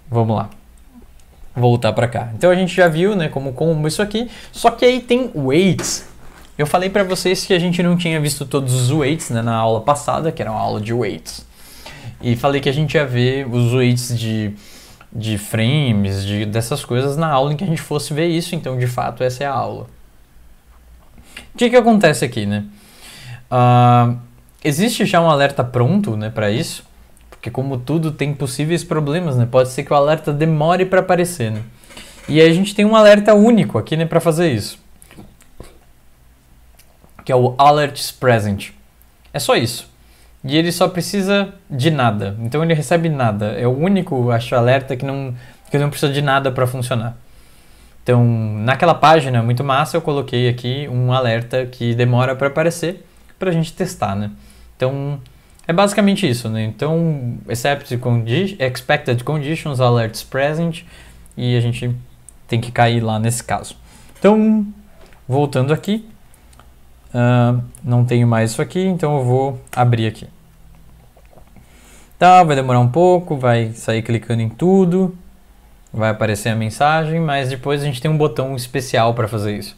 Vamos lá voltar para cá. Então a gente já viu, né, como como isso aqui, só que aí tem weights. Eu falei para vocês que a gente não tinha visto todos os weights né, na aula passada, que era uma aula de weights. E falei que a gente ia ver os weights de, de frames, de, dessas coisas, na aula em que a gente fosse ver isso. Então, de fato, essa é a aula. O que, que acontece aqui, né? Uh, existe já um alerta pronto né, para isso, porque como tudo tem possíveis problemas, né? Pode ser que o alerta demore para aparecer, né? E aí a gente tem um alerta único aqui, né, para fazer isso. Que é o alerts present. É só isso. E ele só precisa de nada. Então ele recebe nada. É o único, acho, alerta que não, que não precisa de nada para funcionar. Então, naquela página, muito massa, eu coloquei aqui um alerta que demora para aparecer para a gente testar, né? Então, é basicamente isso, né? Então, except condi expected conditions, alerts present, e a gente tem que cair lá nesse caso. Então, voltando aqui, uh, não tenho mais isso aqui, então eu vou abrir aqui. Tá, vai demorar um pouco, vai sair clicando em tudo, vai aparecer a mensagem, mas depois a gente tem um botão especial para fazer isso.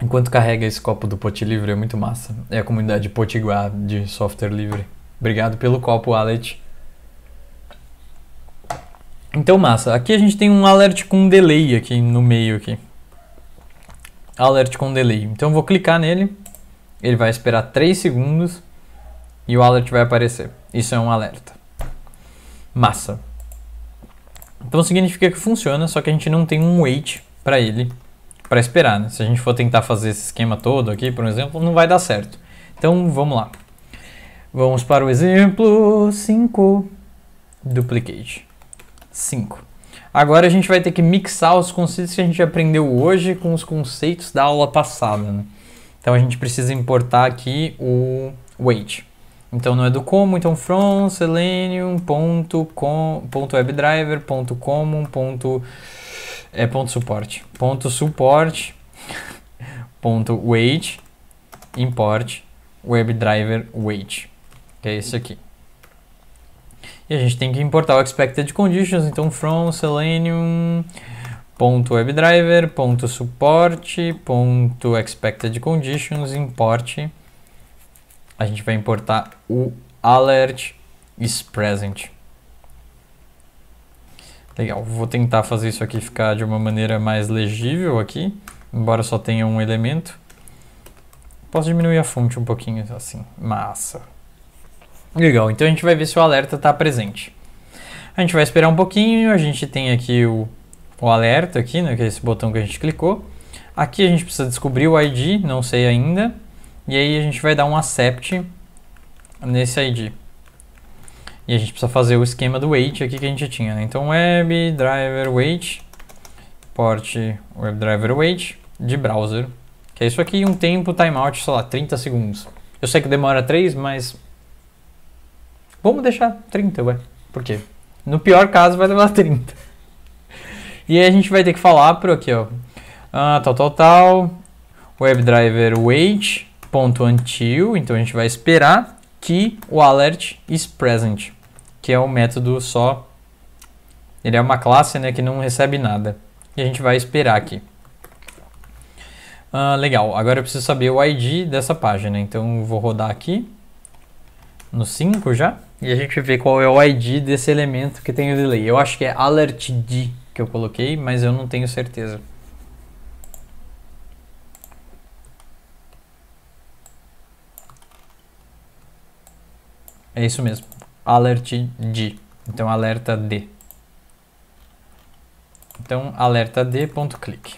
Enquanto carrega esse copo do Poti Livre é muito massa. É a comunidade potiguar de software livre. Obrigado pelo copo, Alet. Então massa, aqui a gente tem um alert com delay aqui no meio aqui. Alert com delay. Então eu vou clicar nele, ele vai esperar 3 segundos e o alert vai aparecer. Isso é um alerta. Massa. Então significa que funciona, só que a gente não tem um wait para ele para esperar, né? Se a gente for tentar fazer esse esquema todo aqui, por exemplo, não vai dar certo. Então, vamos lá. Vamos para o exemplo 5. Duplicate. 5. Agora a gente vai ter que mixar os conceitos que a gente aprendeu hoje com os conceitos da aula passada, né? Então, a gente precisa importar aqui o weight. Então não é do como, então from selenium.webdriver.common.com é ponto suporte. Ponto suporte, ponto wait, import, webdriver wait, que é esse aqui. E a gente tem que importar o expected conditions, então from selenium ponto webdriver ponto suporte ponto expected conditions import a gente vai importar o alert is present Legal, vou tentar fazer isso aqui ficar de uma maneira mais legível aqui, embora só tenha um elemento. Posso diminuir a fonte um pouquinho assim, massa. Legal, então a gente vai ver se o alerta está presente. A gente vai esperar um pouquinho, a gente tem aqui o, o alerta aqui, né, que é esse botão que a gente clicou. Aqui a gente precisa descobrir o ID, não sei ainda. E aí a gente vai dar um accept nesse ID. E a gente precisa fazer o esquema do wait aqui que a gente tinha. Né? Então driver wait, port web driver wait de browser. Que é isso aqui, um tempo timeout, sei lá, 30 segundos. Eu sei que demora 3, mas Vamos deixar 30, ué. Por quê? No pior caso vai levar 30. E aí a gente vai ter que falar pro aqui, ó. Ah, tal, tal, tal. Webdriver until Então a gente vai esperar que o alert is present que é um método só. Ele é uma classe né, que não recebe nada. E a gente vai esperar aqui. Ah, legal, agora eu preciso saber o ID dessa página. Então eu vou rodar aqui no 5 já. E a gente vê qual é o ID desse elemento que tem o delay. Eu acho que é alertd que eu coloquei, mas eu não tenho certeza. É isso mesmo alert de. Então alerta de. Então alerta de ponto clique.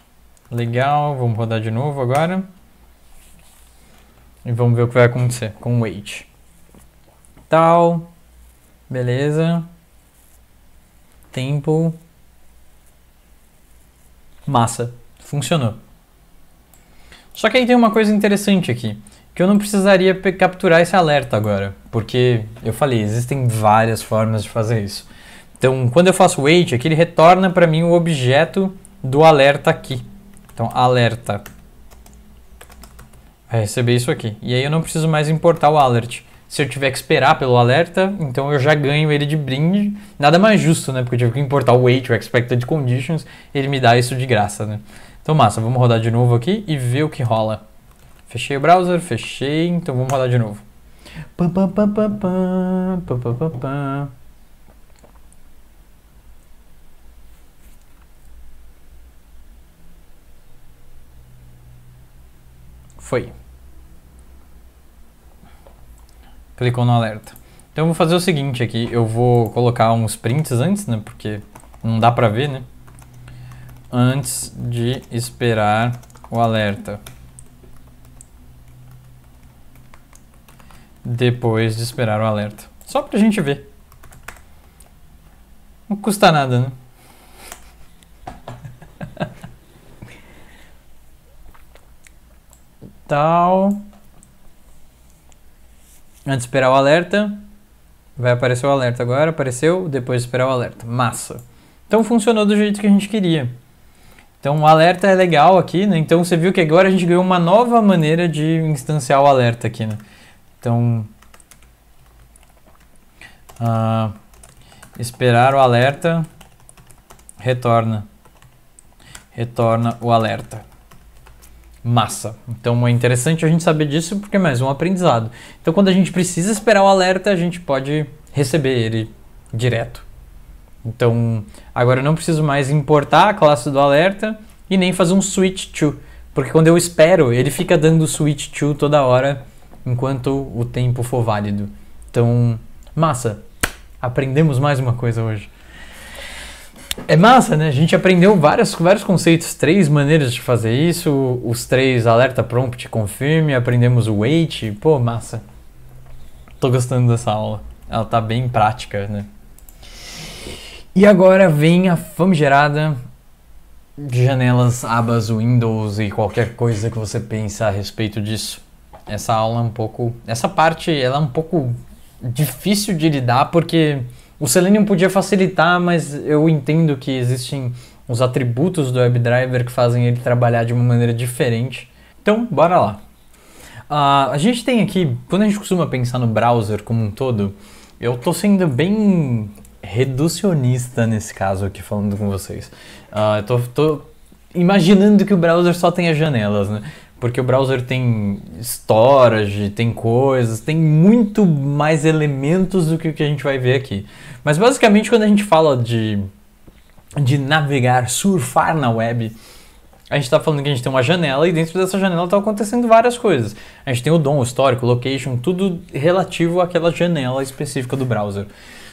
Legal, vamos rodar de novo agora. E vamos ver o que vai acontecer com o wait. Tal. Beleza. Tempo. Massa. Funcionou. Só que aí tem uma coisa interessante aqui, que eu não precisaria capturar esse alerta agora. Porque eu falei, existem várias formas de fazer isso. Então, quando eu faço wait, aqui ele retorna para mim o objeto do alerta aqui. Então, alerta. Vai receber isso aqui. E aí eu não preciso mais importar o alert. Se eu tiver que esperar pelo alerta, então eu já ganho ele de brinde. Nada mais justo, né? Porque eu tive que importar o wait, o expected conditions, ele me dá isso de graça, né? Então, massa, vamos rodar de novo aqui e ver o que rola. Fechei o browser, fechei, então vamos rodar de novo. Pam, pam, pam, Foi. Clicou no alerta. Então eu vou fazer o seguinte aqui, eu vou colocar uns prints antes, né? Porque não dá pra ver, né? Antes de esperar o alerta. depois de esperar o alerta. Só pra gente ver. Não custa nada, né? Tal. Antes de esperar o alerta, vai aparecer o alerta agora, apareceu, depois de esperar o alerta. Massa. Então funcionou do jeito que a gente queria. Então o alerta é legal aqui, né? Então você viu que agora a gente ganhou uma nova maneira de instanciar o alerta aqui, né? Então, uh, esperar o alerta, retorna, retorna o alerta. Massa. Então é interessante a gente saber disso porque é mais um aprendizado. Então quando a gente precisa esperar o alerta, a gente pode receber ele direto. Então agora eu não preciso mais importar a classe do alerta e nem fazer um switch to, porque quando eu espero, ele fica dando switch to toda hora enquanto o tempo for válido. Então, massa! Aprendemos mais uma coisa hoje. É massa, né? A gente aprendeu várias, vários conceitos, três maneiras de fazer isso, os três alerta, prompt, confirme, aprendemos o wait, pô, massa. Tô gostando dessa aula. Ela tá bem prática, né? E agora vem a famigerada janelas, abas, windows e qualquer coisa que você pensa a respeito disso essa aula é um pouco. Essa parte ela é um pouco difícil de lidar porque o Selenium podia facilitar, mas eu entendo que existem os atributos do WebDriver que fazem ele trabalhar de uma maneira diferente. Então, bora lá. Uh, a gente tem aqui, quando a gente costuma pensar no browser como um todo, eu estou sendo bem reducionista nesse caso aqui falando com vocês. Uh, eu tô, tô imaginando que o browser só tenha janelas, né? porque o browser tem storage, tem coisas, tem muito mais elementos do que o que a gente vai ver aqui. Mas basicamente quando a gente fala de, de navegar, surfar na web, a gente está falando que a gente tem uma janela e dentro dessa janela está acontecendo várias coisas. A gente tem o dom, o histórico, o location, tudo relativo àquela janela específica do browser.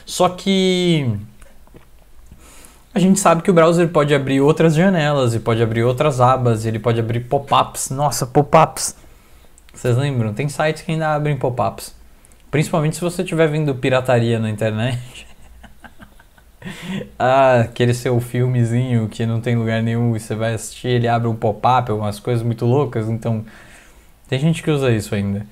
Só que a gente sabe que o browser pode abrir outras janelas e pode abrir outras abas, ele pode abrir pop-ups. Nossa, pop-ups! Vocês lembram? Tem sites que ainda abrem pop-ups. Principalmente se você estiver vendo pirataria na internet. ah, aquele seu filmezinho que não tem lugar nenhum e você vai assistir, ele abre um pop-up, algumas coisas muito loucas. Então, tem gente que usa isso ainda.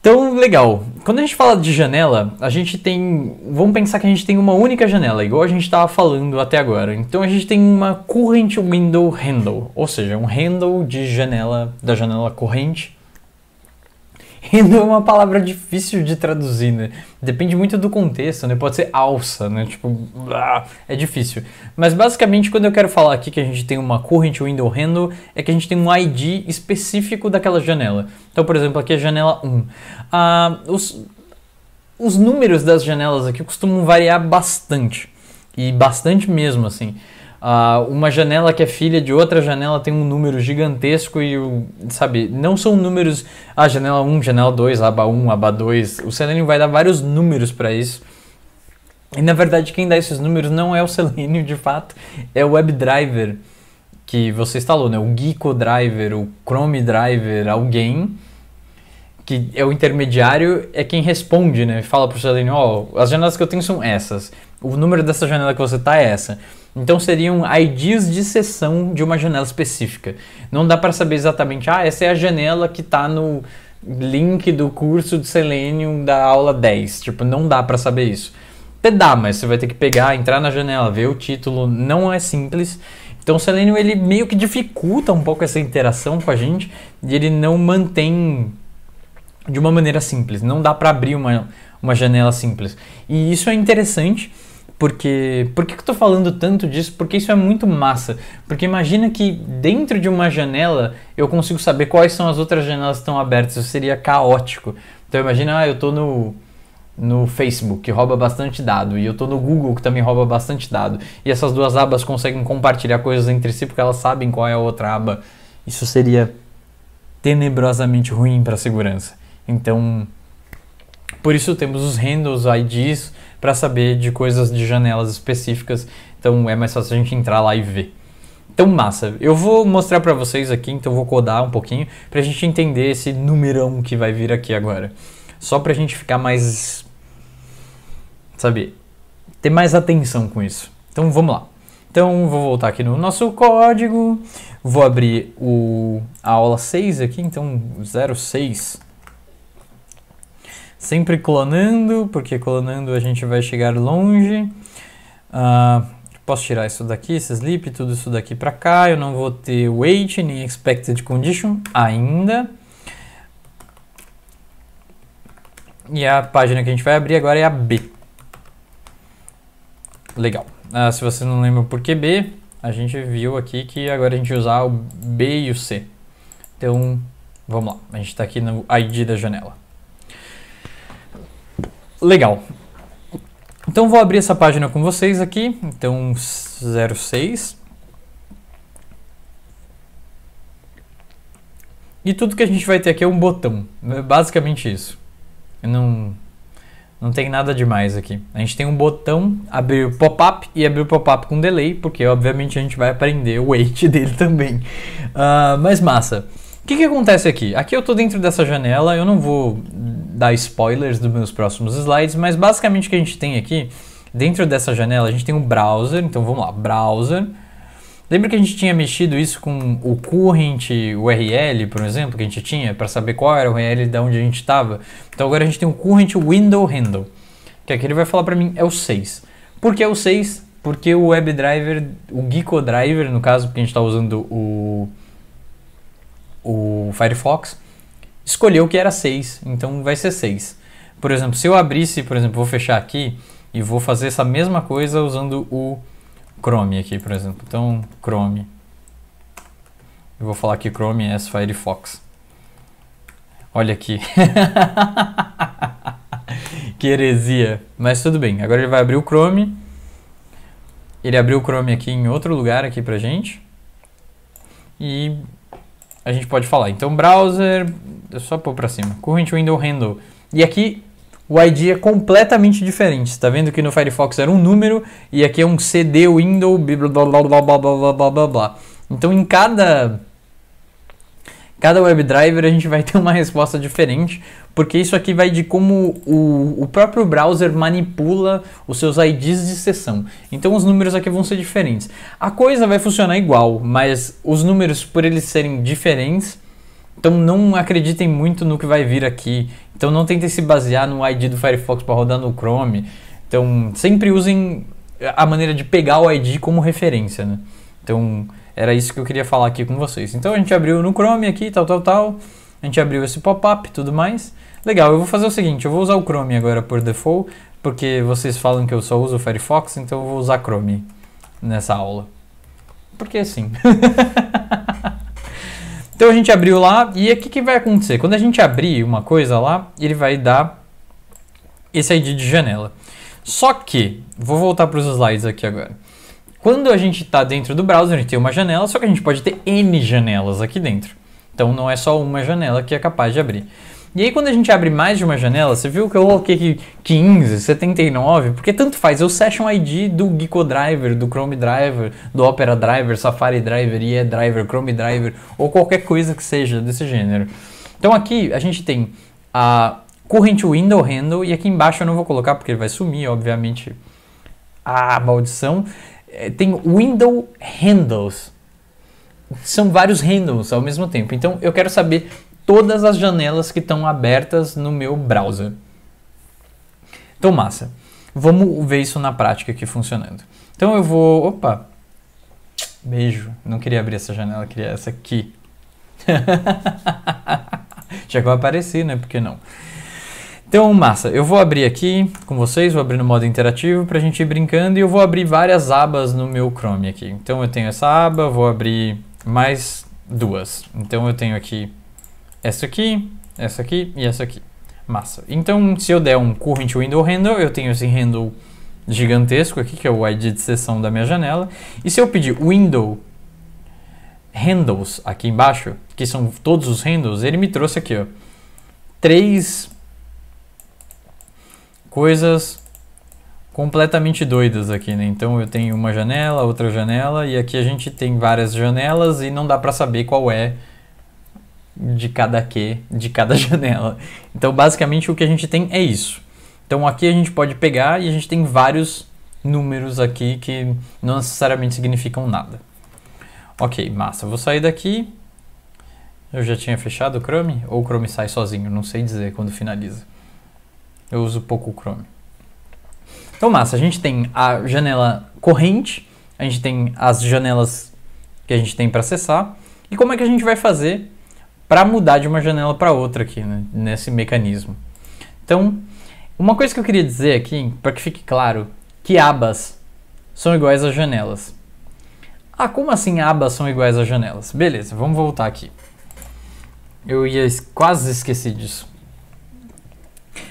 Então, legal. Quando a gente fala de janela, a gente tem. Vamos pensar que a gente tem uma única janela, igual a gente estava falando até agora. Então a gente tem uma current window handle, ou seja, um handle de janela, da janela corrente Renda é uma palavra difícil de traduzir, né? Depende muito do contexto, né? Pode ser alça, né? Tipo, blá, é difícil. Mas basicamente, quando eu quero falar aqui que a gente tem uma current window handle, é que a gente tem um ID específico daquela janela. Então, por exemplo, aqui é a janela 1. Ah, os, os números das janelas aqui costumam variar bastante. E bastante mesmo, assim. Uh, uma janela que é filha de outra janela tem um número gigantesco e, sabe, não são números. Ah, janela 1, janela 2, aba 1, aba 2. O Selenium vai dar vários números para isso. E na verdade, quem dá esses números não é o Selenium de fato, é o WebDriver que você instalou, né? O Geeko Driver, o Chrome Driver, alguém que é o intermediário, é quem responde, né? Fala pro Selenium: Ó, oh, as janelas que eu tenho são essas. O número dessa janela que você está é essa. Então seriam IDs de sessão de uma janela específica. Não dá para saber exatamente, ah, essa é a janela que está no link do curso de Selenium da aula 10. Tipo, não dá para saber isso. Até dá, mas você vai ter que pegar, entrar na janela, ver o título, não é simples. Então o Selenium ele meio que dificulta um pouco essa interação com a gente e ele não mantém de uma maneira simples, não dá para abrir uma, uma janela simples. E isso é interessante porque, por que, eu tô falando tanto disso? Porque isso é muito massa. Porque imagina que dentro de uma janela eu consigo saber quais são as outras janelas que estão abertas. Isso seria caótico. Então imagina, ah, eu tô no, no Facebook, que rouba bastante dado, e eu tô no Google, que também rouba bastante dado. E essas duas abas conseguem compartilhar coisas entre si porque elas sabem qual é a outra aba. Isso seria tenebrosamente ruim para a segurança. Então, por isso temos os handles, IDs, para saber de coisas de janelas específicas, então é mais fácil a gente entrar lá e ver. Então massa, eu vou mostrar para vocês aqui, então vou codar um pouquinho para a gente entender esse numerão que vai vir aqui agora. Só para a gente ficar mais, sabe, ter mais atenção com isso. Então vamos lá. Então, vou voltar aqui no nosso código, vou abrir o, a aula 6 aqui, então 06 sempre clonando, porque clonando a gente vai chegar longe. Uh, posso tirar isso daqui, esse sleep, tudo isso daqui para cá. Eu não vou ter wait nem expected condition ainda. E a página que a gente vai abrir agora é a B. Legal. Uh, se você não lembra por que B, a gente viu aqui que agora a gente usar o B e o C. Então, vamos lá. A gente está aqui no ID da janela. Legal. Então vou abrir essa página com vocês aqui. Então 06. E tudo que a gente vai ter aqui é um botão. É basicamente isso. Não, não tem nada demais aqui. A gente tem um botão, abrir o pop-up e abrir o pop-up com delay, porque obviamente a gente vai aprender o weight dele também. Uh, mas massa que, que acontece aqui? Aqui eu estou dentro dessa janela, eu não vou dar spoilers dos meus próximos slides, mas basicamente o que a gente tem aqui, dentro dessa janela, a gente tem um browser, então vamos lá, browser. Lembra que a gente tinha mexido isso com o current URL, por exemplo, que a gente tinha, para saber qual era o URL de onde a gente estava? Então agora a gente tem o current window handle, que é aqui ele vai falar para mim é o 6. Por que é o 6? Porque o WebDriver, o Geekodriver, Driver, no caso, porque a gente está usando o o Firefox, escolheu que era 6, então vai ser 6. Por exemplo, se eu abrisse, por exemplo, vou fechar aqui e vou fazer essa mesma coisa usando o Chrome aqui, por exemplo. Então, Chrome. Eu vou falar que Chrome é Firefox. Olha aqui. que heresia. Mas tudo bem. Agora ele vai abrir o Chrome. Ele abriu o Chrome aqui em outro lugar aqui pra gente. E a gente pode falar. Então, browser, eu é só pôr para cima, current window handle. E aqui o ID é completamente diferente. Está vendo que no Firefox era um número e aqui é um CD window blá blá blá blá blá blá blá blá. Então, em cada Cada WebDriver a gente vai ter uma resposta diferente, porque isso aqui vai de como o, o, próprio browser manipula os seus IDs de sessão. Então os números aqui vão ser diferentes. A coisa vai funcionar igual, mas os números, por eles serem diferentes, então não acreditem muito no que vai vir aqui. Então não tentem se basear no ID do Firefox para rodar no Chrome. Então sempre usem a maneira de pegar o ID como referência. Né? Então era isso que eu queria falar aqui com vocês. Então a gente abriu no Chrome aqui, tal, tal, tal. A gente abriu esse pop-up e tudo mais. Legal, eu vou fazer o seguinte, eu vou usar o Chrome agora por default, porque vocês falam que eu só uso o Firefox, então eu vou usar Chrome nessa aula. Porque é sim. então a gente abriu lá, e o que, que vai acontecer? Quando a gente abrir uma coisa lá, ele vai dar esse ID de janela. Só que, vou voltar para os slides aqui agora. Quando a gente está dentro do browser, a gente tem uma janela, só que a gente pode ter N janelas aqui dentro. Então não é só uma janela que é capaz de abrir. E aí quando a gente abre mais de uma janela, você viu que eu coloquei aqui 15, 79, porque tanto faz, é o Session ID do Gecko Driver, do Chrome Driver, do Opera Driver, Safari Driver, IE Driver, Chrome Driver, ou qualquer coisa que seja desse gênero. Então aqui a gente tem a Current Window Handle, e aqui embaixo eu não vou colocar porque ele vai sumir, obviamente, a maldição. É, tem window handles. São vários handles ao mesmo tempo. Então eu quero saber todas as janelas que estão abertas no meu browser. Então, massa. Vamos ver isso na prática aqui funcionando. Então eu vou. Opa! Beijo. Não queria abrir essa janela, queria essa aqui. Já a aparecer, né? Por que não? Então, massa, eu vou abrir aqui com vocês, vou abrir no modo interativo para a gente ir brincando e eu vou abrir várias abas no meu Chrome aqui. Então eu tenho essa aba, vou abrir mais duas. Então eu tenho aqui essa aqui, essa aqui e essa aqui. Massa. Então se eu der um current window handle, eu tenho esse handle gigantesco aqui, que é o ID de sessão da minha janela. E se eu pedir window handles aqui embaixo, que são todos os handles, ele me trouxe aqui, ó, três coisas completamente doidas aqui, né? Então eu tenho uma janela, outra janela e aqui a gente tem várias janelas e não dá para saber qual é de cada que, de cada janela. Então basicamente o que a gente tem é isso. Então aqui a gente pode pegar e a gente tem vários números aqui que não necessariamente significam nada. Ok, massa. Vou sair daqui. Eu já tinha fechado o Chrome? Ou o Chrome sai sozinho? Não sei dizer quando finaliza. Eu uso pouco o Chrome. Então, massa, a gente tem a janela corrente, a gente tem as janelas que a gente tem para acessar. E como é que a gente vai fazer para mudar de uma janela para outra aqui, né, nesse mecanismo? Então, uma coisa que eu queria dizer aqui, para que fique claro, que abas são iguais às janelas. Ah, como assim abas são iguais às janelas? Beleza, vamos voltar aqui. Eu ia quase esqueci disso.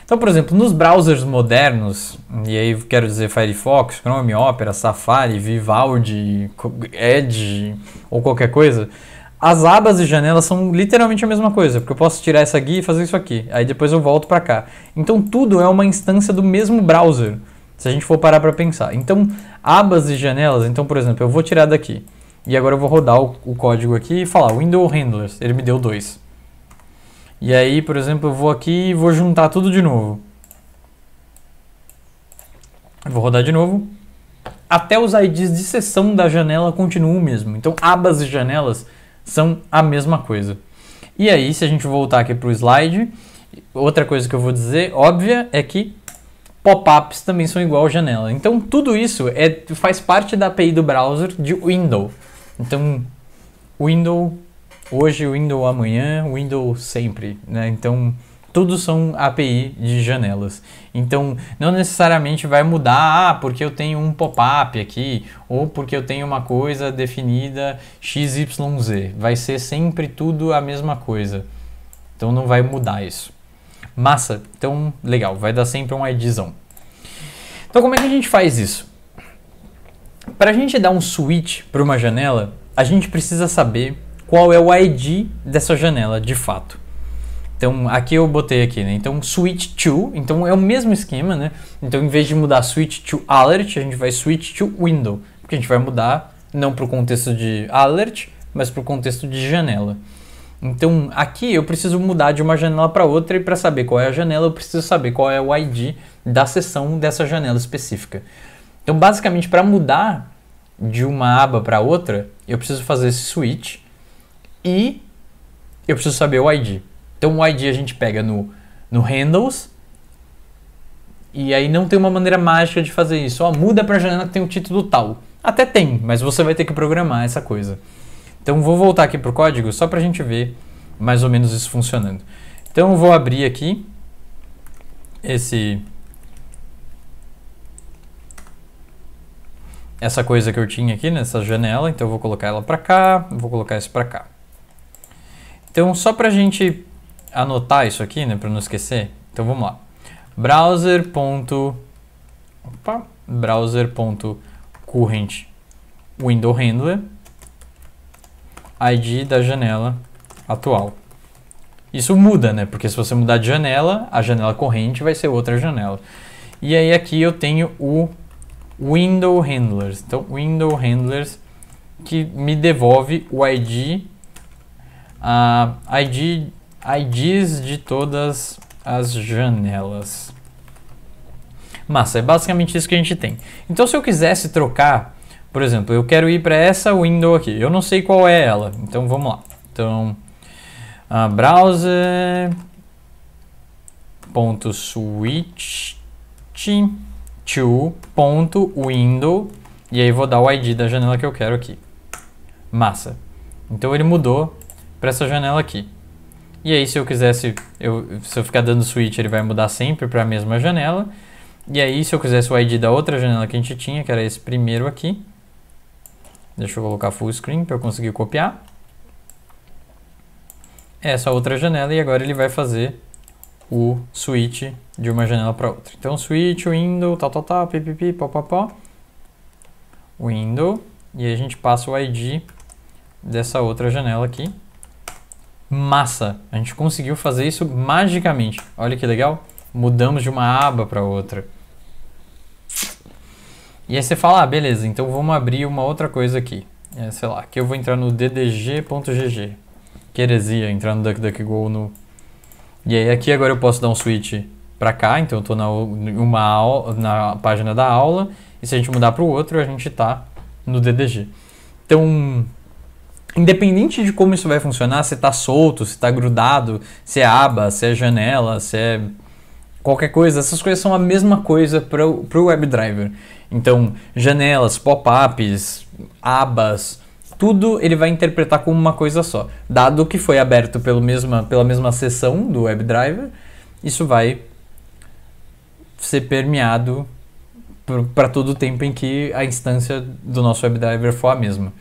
Então, por exemplo, nos browsers modernos, e aí quero dizer Firefox, Chrome, Opera, Safari, Vivaldi, Edge ou qualquer coisa, as abas e janelas são literalmente a mesma coisa, porque eu posso tirar essa aqui e fazer isso aqui, aí depois eu volto para cá. Então tudo é uma instância do mesmo browser, se a gente for parar para pensar. Então, abas e janelas, então, por exemplo, eu vou tirar daqui, e agora eu vou rodar o, o código aqui e falar window handlers, ele me deu dois. E aí, por exemplo, eu vou aqui e vou juntar tudo de novo. Vou rodar de novo. Até os IDs de sessão da janela continuam o mesmo. Então, abas e janelas são a mesma coisa. E aí, se a gente voltar aqui para o slide, outra coisa que eu vou dizer, óbvia, é que pop-ups também são igual janela. Então, tudo isso é, faz parte da API do browser de Windows. Então, Windows hoje, o window amanhã, window sempre, né? Então, tudo são API de janelas. Então, não necessariamente vai mudar, ah, porque eu tenho um pop-up aqui, ou porque eu tenho uma coisa definida XYZ. Vai ser sempre tudo a mesma coisa. Então, não vai mudar isso. Massa, então, legal, vai dar sempre um edição. Então, como é que a gente faz isso? Para a gente dar um switch para uma janela, a gente precisa saber qual é o ID dessa janela de fato. Então, aqui eu botei aqui, né? Então, switch to, então é o mesmo esquema, né? Então, em vez de mudar switch to alert, a gente vai switch to window, porque a gente vai mudar não para o contexto de alert, mas para o contexto de janela. Então, aqui eu preciso mudar de uma janela para outra e para saber qual é a janela, eu preciso saber qual é o ID da seção dessa janela específica. Então, basicamente, para mudar de uma aba para outra, eu preciso fazer esse switch, e eu preciso saber o ID. Então o ID a gente pega no, no handles e aí não tem uma maneira mágica de fazer isso. Ó, muda para a janela que tem o título tal. Até tem, mas você vai ter que programar essa coisa. Então vou voltar aqui para o código só para a gente ver mais ou menos isso funcionando. Então vou abrir aqui esse essa coisa que eu tinha aqui nessa janela, então eu vou colocar ela para cá, vou colocar isso para cá. Então, só para a gente anotar isso aqui, né, para não esquecer. Então, vamos lá. Browser. Opa, browser.current window handler ID da janela atual. Isso muda, né? Porque se você mudar de janela, a janela corrente vai ser outra janela. E aí aqui eu tenho o window handlers. Então, window handlers que me devolve o ID uh, ID, IDs de todas as janelas. Massa, é basicamente isso que a gente tem. Então se eu quisesse trocar, por exemplo, eu quero ir para essa window aqui, eu não sei qual é ela, então vamos lá. Então, uh, browser ponto switch to ponto window e aí vou dar o ID da janela que eu quero aqui. Massa. Então ele mudou para essa janela aqui. E aí se eu quisesse, eu, se eu ficar dando switch, ele vai mudar sempre para a mesma janela. E aí se eu quisesse o ID da outra janela que a gente tinha, que era esse primeiro aqui. Deixa eu colocar full screen para eu conseguir copiar. Essa outra janela e agora ele vai fazer o switch de uma janela para outra. Então switch, window, tal, tá, tal, tá, tal, tá, pipipi, pó, pó, pó. Window. E a gente passa o ID dessa outra janela aqui. Massa! A gente conseguiu fazer isso magicamente. Olha que legal. Mudamos de uma aba para outra. E aí você fala, ah, beleza, então vamos abrir uma outra coisa aqui. É, sei lá, que eu vou entrar no ddg.gg. Que heresia, entrar no DuckDuckGo no... E aí aqui agora eu posso dar um switch para cá, então eu tô na, uma aula, na página da aula, e se a gente mudar para o outro, a gente tá no DDG. Então, independente de como isso vai funcionar, se está solto, se está grudado, se é aba, se é janela, se é qualquer coisa, essas coisas são a mesma coisa para o WebDriver. Então, janelas, pop-ups, abas, tudo ele vai interpretar como uma coisa só. Dado que foi aberto pelo mesma, pela mesma seção do WebDriver, isso vai ser permeado para todo o tempo em que a instância do nosso WebDriver for a mesma.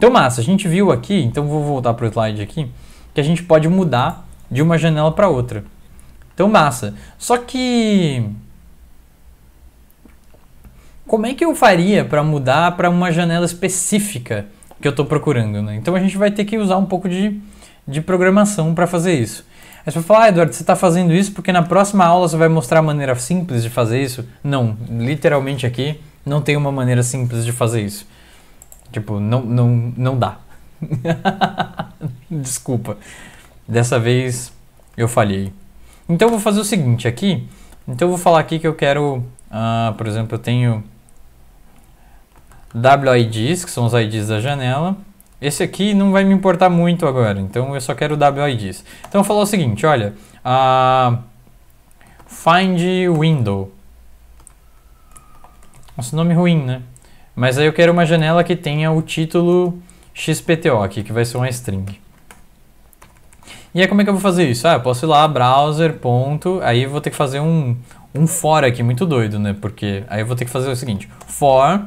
Então, massa, a gente viu aqui, então vou voltar para o slide aqui, que a gente pode mudar de uma janela para outra. Então, massa. Só que... Como é que eu faria para mudar para uma janela específica que eu estou procurando? Né? Então, a gente vai ter que usar um pouco de, de programação para fazer isso. Aí você vai falar, ah, Eduardo, você está fazendo isso porque na próxima aula você vai mostrar a maneira simples de fazer isso? Não, literalmente aqui não tem uma maneira simples de fazer isso. Tipo, não, não, não dá. Desculpa. Dessa vez eu falhei. Então eu vou fazer o seguinte aqui. Então eu vou falar aqui que eu quero, uh, por exemplo, eu tenho WIDs, que são os IDs da janela. Esse aqui não vai me importar muito agora, então eu só quero WIDs. Então eu vou falar o seguinte, olha, uh, find window. Nossa, nome ruim, né? Mas aí eu quero uma janela que tenha o título XPTO aqui, que vai ser uma string. E aí como é que eu vou fazer isso? Ah, eu posso ir lá, browser, ponto, aí eu vou ter que fazer um, um for aqui, muito doido, né? Porque aí eu vou ter que fazer o seguinte, for,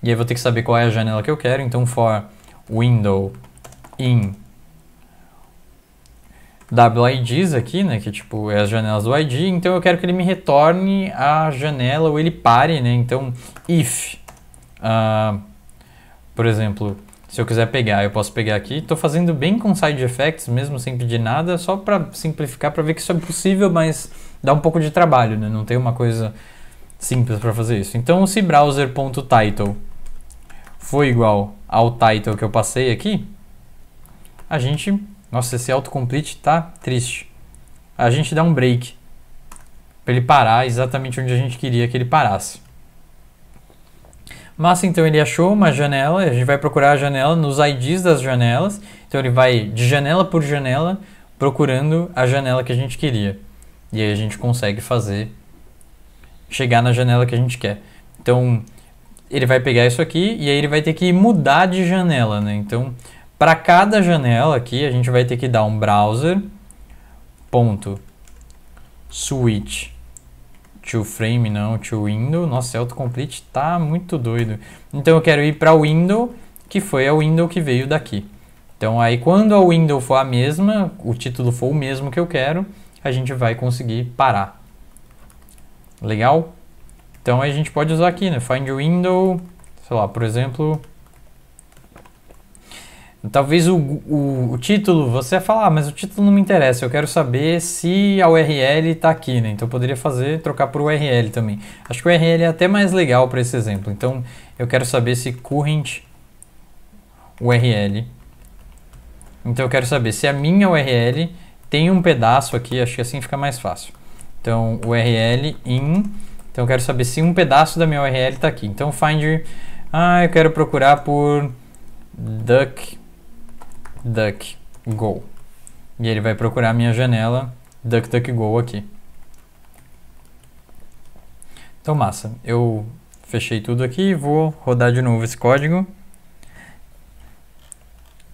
e aí eu vou ter que saber qual é a janela que eu quero, então for window in WIDs aqui, né, que tipo é as janelas do ID, então eu quero que ele me retorne a janela ou ele pare, né, então if Uh, por exemplo, se eu quiser pegar, eu posso pegar aqui. Estou fazendo bem com side effects, mesmo sem pedir nada, só para simplificar, para ver que isso é possível, mas dá um pouco de trabalho, né? Não tem uma coisa simples para fazer isso. Então, se browser.title foi igual ao title que eu passei aqui, a gente... Nossa, esse autocomplete tá triste. A gente dá um break para ele parar exatamente onde a gente queria que ele parasse. Mas então ele achou uma janela, a gente vai procurar a janela nos IDs das janelas. Então ele vai de janela por janela procurando a janela que a gente queria. E aí a gente consegue fazer chegar na janela que a gente quer. Então ele vai pegar isso aqui e aí ele vai ter que mudar de janela, né? Então para cada janela aqui a gente vai ter que dar um browser ponto switch to frame não, to window. Nossa, autocomplete tá muito doido. Então eu quero ir para window, que foi a window que veio daqui. Então aí quando a window for a mesma, o título for o mesmo que eu quero, a gente vai conseguir parar. Legal? Então a gente pode usar aqui, né? Find window, sei lá, por exemplo, Talvez o, o, o, título, você ia falar, ah, mas o título não me interessa, eu quero saber se a URL está aqui, né? Então eu poderia fazer, trocar por URL também. Acho que o URL é até mais legal para esse exemplo. Então eu quero saber se current URL. Então eu quero saber se a minha URL tem um pedaço aqui, acho que assim fica mais fácil. Então URL in, então eu quero saber se um pedaço da minha URL está aqui. Então finder, ah, eu quero procurar por duck DuckDuckGo. E ele vai procurar a minha janela DuckDuckGo aqui. Então massa, eu fechei tudo aqui, vou rodar de novo esse código.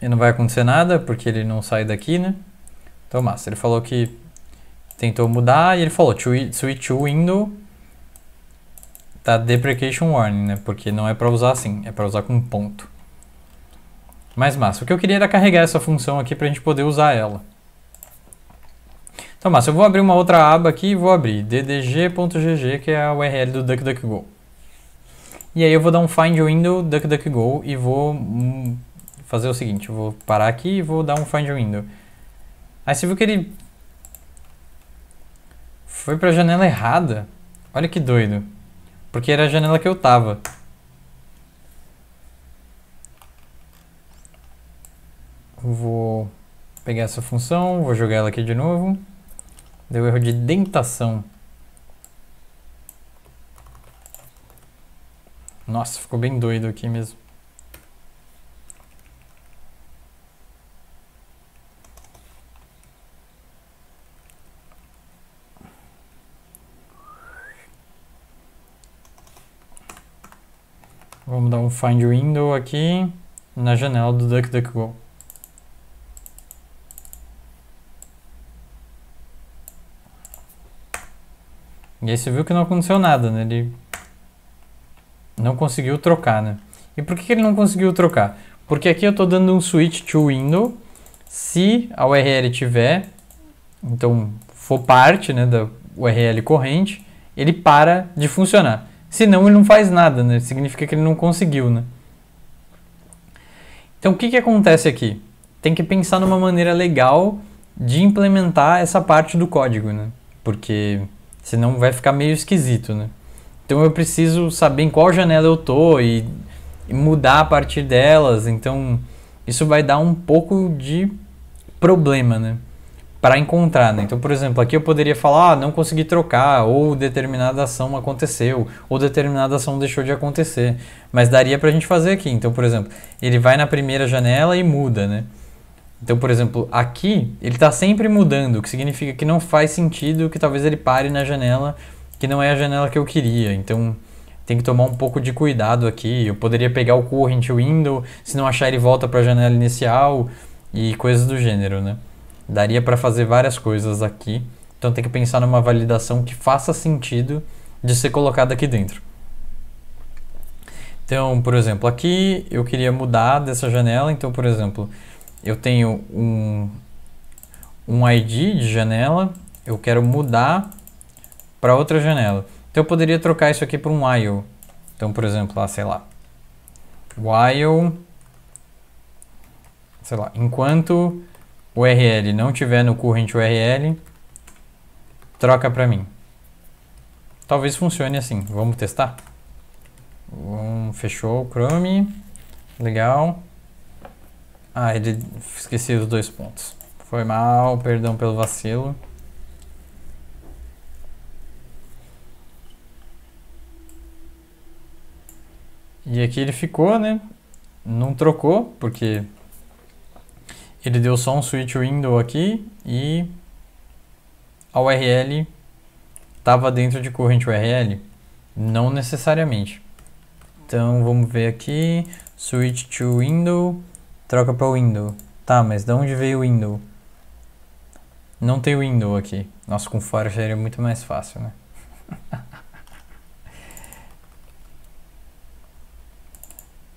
E não vai acontecer nada, porque ele não sai daqui, né? Então massa, ele falou que tentou mudar e ele falou switch to window tá deprecation warning, né? Porque não é para usar assim, é para usar com ponto. Mas massa. O que eu queria era carregar essa função aqui para a gente poder usar ela. Então, massa, eu vou abrir uma outra aba aqui e vou abrir ddg.gg, que é a URL do DuckDuckGo. E aí eu vou dar um find window DuckDuckGo e vou hum, fazer o seguinte, eu vou parar aqui e vou dar um find window. Aí você viu que ele foi para a janela errada. Olha que doido. Porque era a janela que eu tava. Vou pegar essa função, vou jogar ela aqui de novo. Deu erro de dentação. Nossa, ficou bem doido aqui mesmo. Vamos dar um find window aqui na janela do DuckDuckGo. E aí você viu que não aconteceu nada, né? Ele não conseguiu trocar, né? E por que ele não conseguiu trocar? Porque aqui eu estou dando um switch to window. Se a URL tiver, então for parte né, da URL corrente, ele para de funcionar. Senão ele não faz nada, né? Significa que ele não conseguiu, né? Então o que, que acontece aqui? Tem que pensar numa maneira legal de implementar essa parte do código, né? Porque Senão vai ficar meio esquisito, né? Então eu preciso saber em qual janela eu tô e, e mudar a partir delas. Então isso vai dar um pouco de problema, né? Para encontrar, né? Então, por exemplo, aqui eu poderia falar, ah, não consegui trocar, ou determinada ação aconteceu, ou determinada ação deixou de acontecer. Mas daria para a gente fazer aqui. Então, por exemplo, ele vai na primeira janela e muda, né? Então, por exemplo, aqui ele está sempre mudando, o que significa que não faz sentido que talvez ele pare na janela que não é a janela que eu queria. Então, tem que tomar um pouco de cuidado aqui. Eu poderia pegar o current window, se não achar ele volta para a janela inicial e coisas do gênero, né? Daria para fazer várias coisas aqui. Então, tem que pensar numa validação que faça sentido de ser colocada aqui dentro. Então, por exemplo, aqui eu queria mudar dessa janela. Então, por exemplo, eu tenho um, um ID de janela, eu quero mudar para outra janela. Então eu poderia trocar isso aqui para um while. Então, por exemplo, lá, sei lá, while, sei lá, enquanto o URL não tiver no current URL, troca para mim. Talvez funcione assim. Vamos testar. Um, fechou o Chrome. Legal. Ah, ele esqueci os dois pontos. Foi mal, perdão pelo vacilo. E aqui ele ficou, né? Não trocou, porque ele deu só um switch window aqui e a URL estava dentro de corrente URL. Não necessariamente. Então vamos ver aqui, switch to window Troca para window. Tá, mas de onde veio o window? Não tem window aqui. Nossa, com fora seria muito mais fácil, né?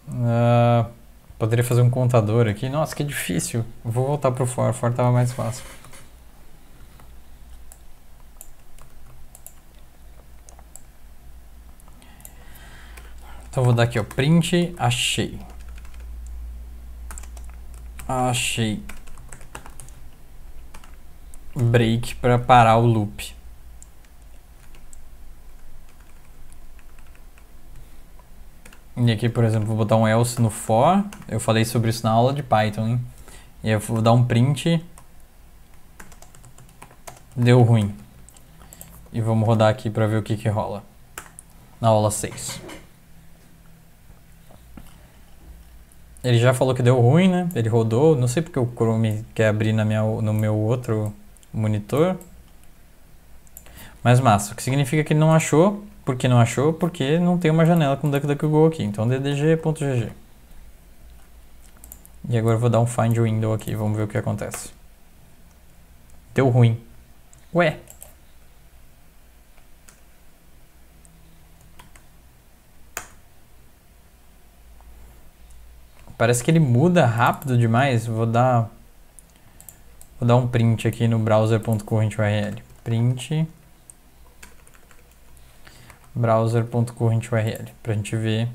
uh, poderia fazer um contador aqui. Nossa, que difícil. Vou voltar pro for. For tava mais fácil. Então vou dar aqui, o print, achei. Achei. Break para parar o loop. E aqui, por exemplo, vou botar um else no for. Eu falei sobre isso na aula de Python, hein? E eu vou dar um print. Deu ruim. E vamos rodar aqui para ver o que, que rola. Na aula 6. Ele já falou que deu ruim, né? Ele rodou. Não sei porque o Chrome quer abrir na minha, no meu outro monitor. Mas massa, o que significa que ele não achou. Por que não achou? Porque não tem uma janela com DuckDuckGo aqui. Então, ddg.gg. E agora eu vou dar um find window aqui. Vamos ver o que acontece. Deu ruim. Ué, Parece que ele muda rápido demais. Vou dar, vou dar um print aqui no browser.currenturl. Print browser.currenturl para a gente ver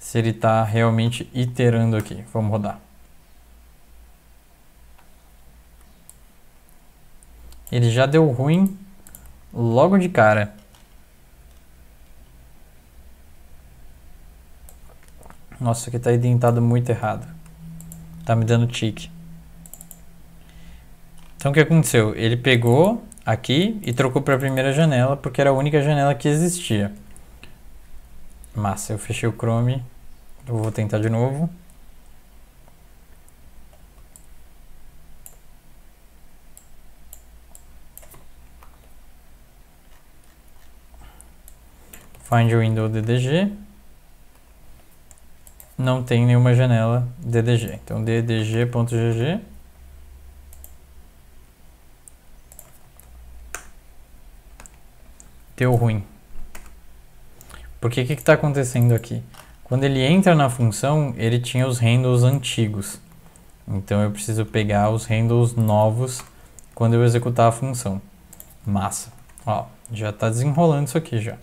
se ele está realmente iterando aqui. Vamos rodar. Ele já deu ruim logo de cara. Nossa, aqui tá identado muito errado. Tá me dando tique. Então o que aconteceu? Ele pegou aqui e trocou para a primeira janela, porque era a única janela que existia. Massa, eu fechei o Chrome. Eu vou tentar de novo. Find window DDG não tem nenhuma janela DDG. Então, ddg.gg deu ruim. Porque o que está acontecendo aqui? Quando ele entra na função, ele tinha os handles antigos. Então eu preciso pegar os handles novos quando eu executar a função. Massa. Ó, já está desenrolando isso aqui já.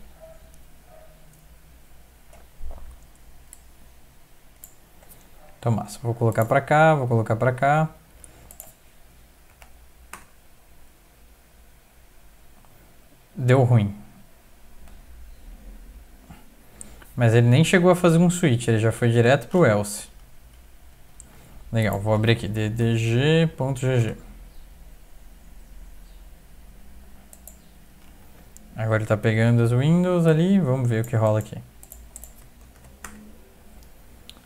Então, massa. Vou colocar para cá, vou colocar para cá. Deu ruim. Mas ele nem chegou a fazer um switch, ele já foi direto pro else. Legal, vou abrir aqui, ddg.gg. Agora ele está pegando as Windows ali, vamos ver o que rola aqui.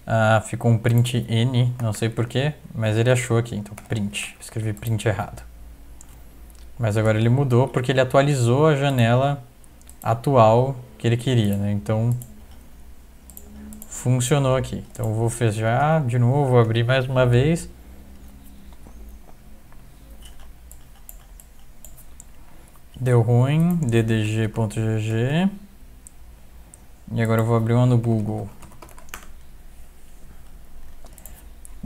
Ah, ficou um print N, não sei porquê, mas ele achou aqui, então print. Escrevi print errado. Mas agora ele mudou porque ele atualizou a janela atual que ele queria, né? Então funcionou aqui. Então vou fechar de novo, vou abrir mais uma vez. Deu ruim, ddg.gg. E agora eu vou abrir uma no Google.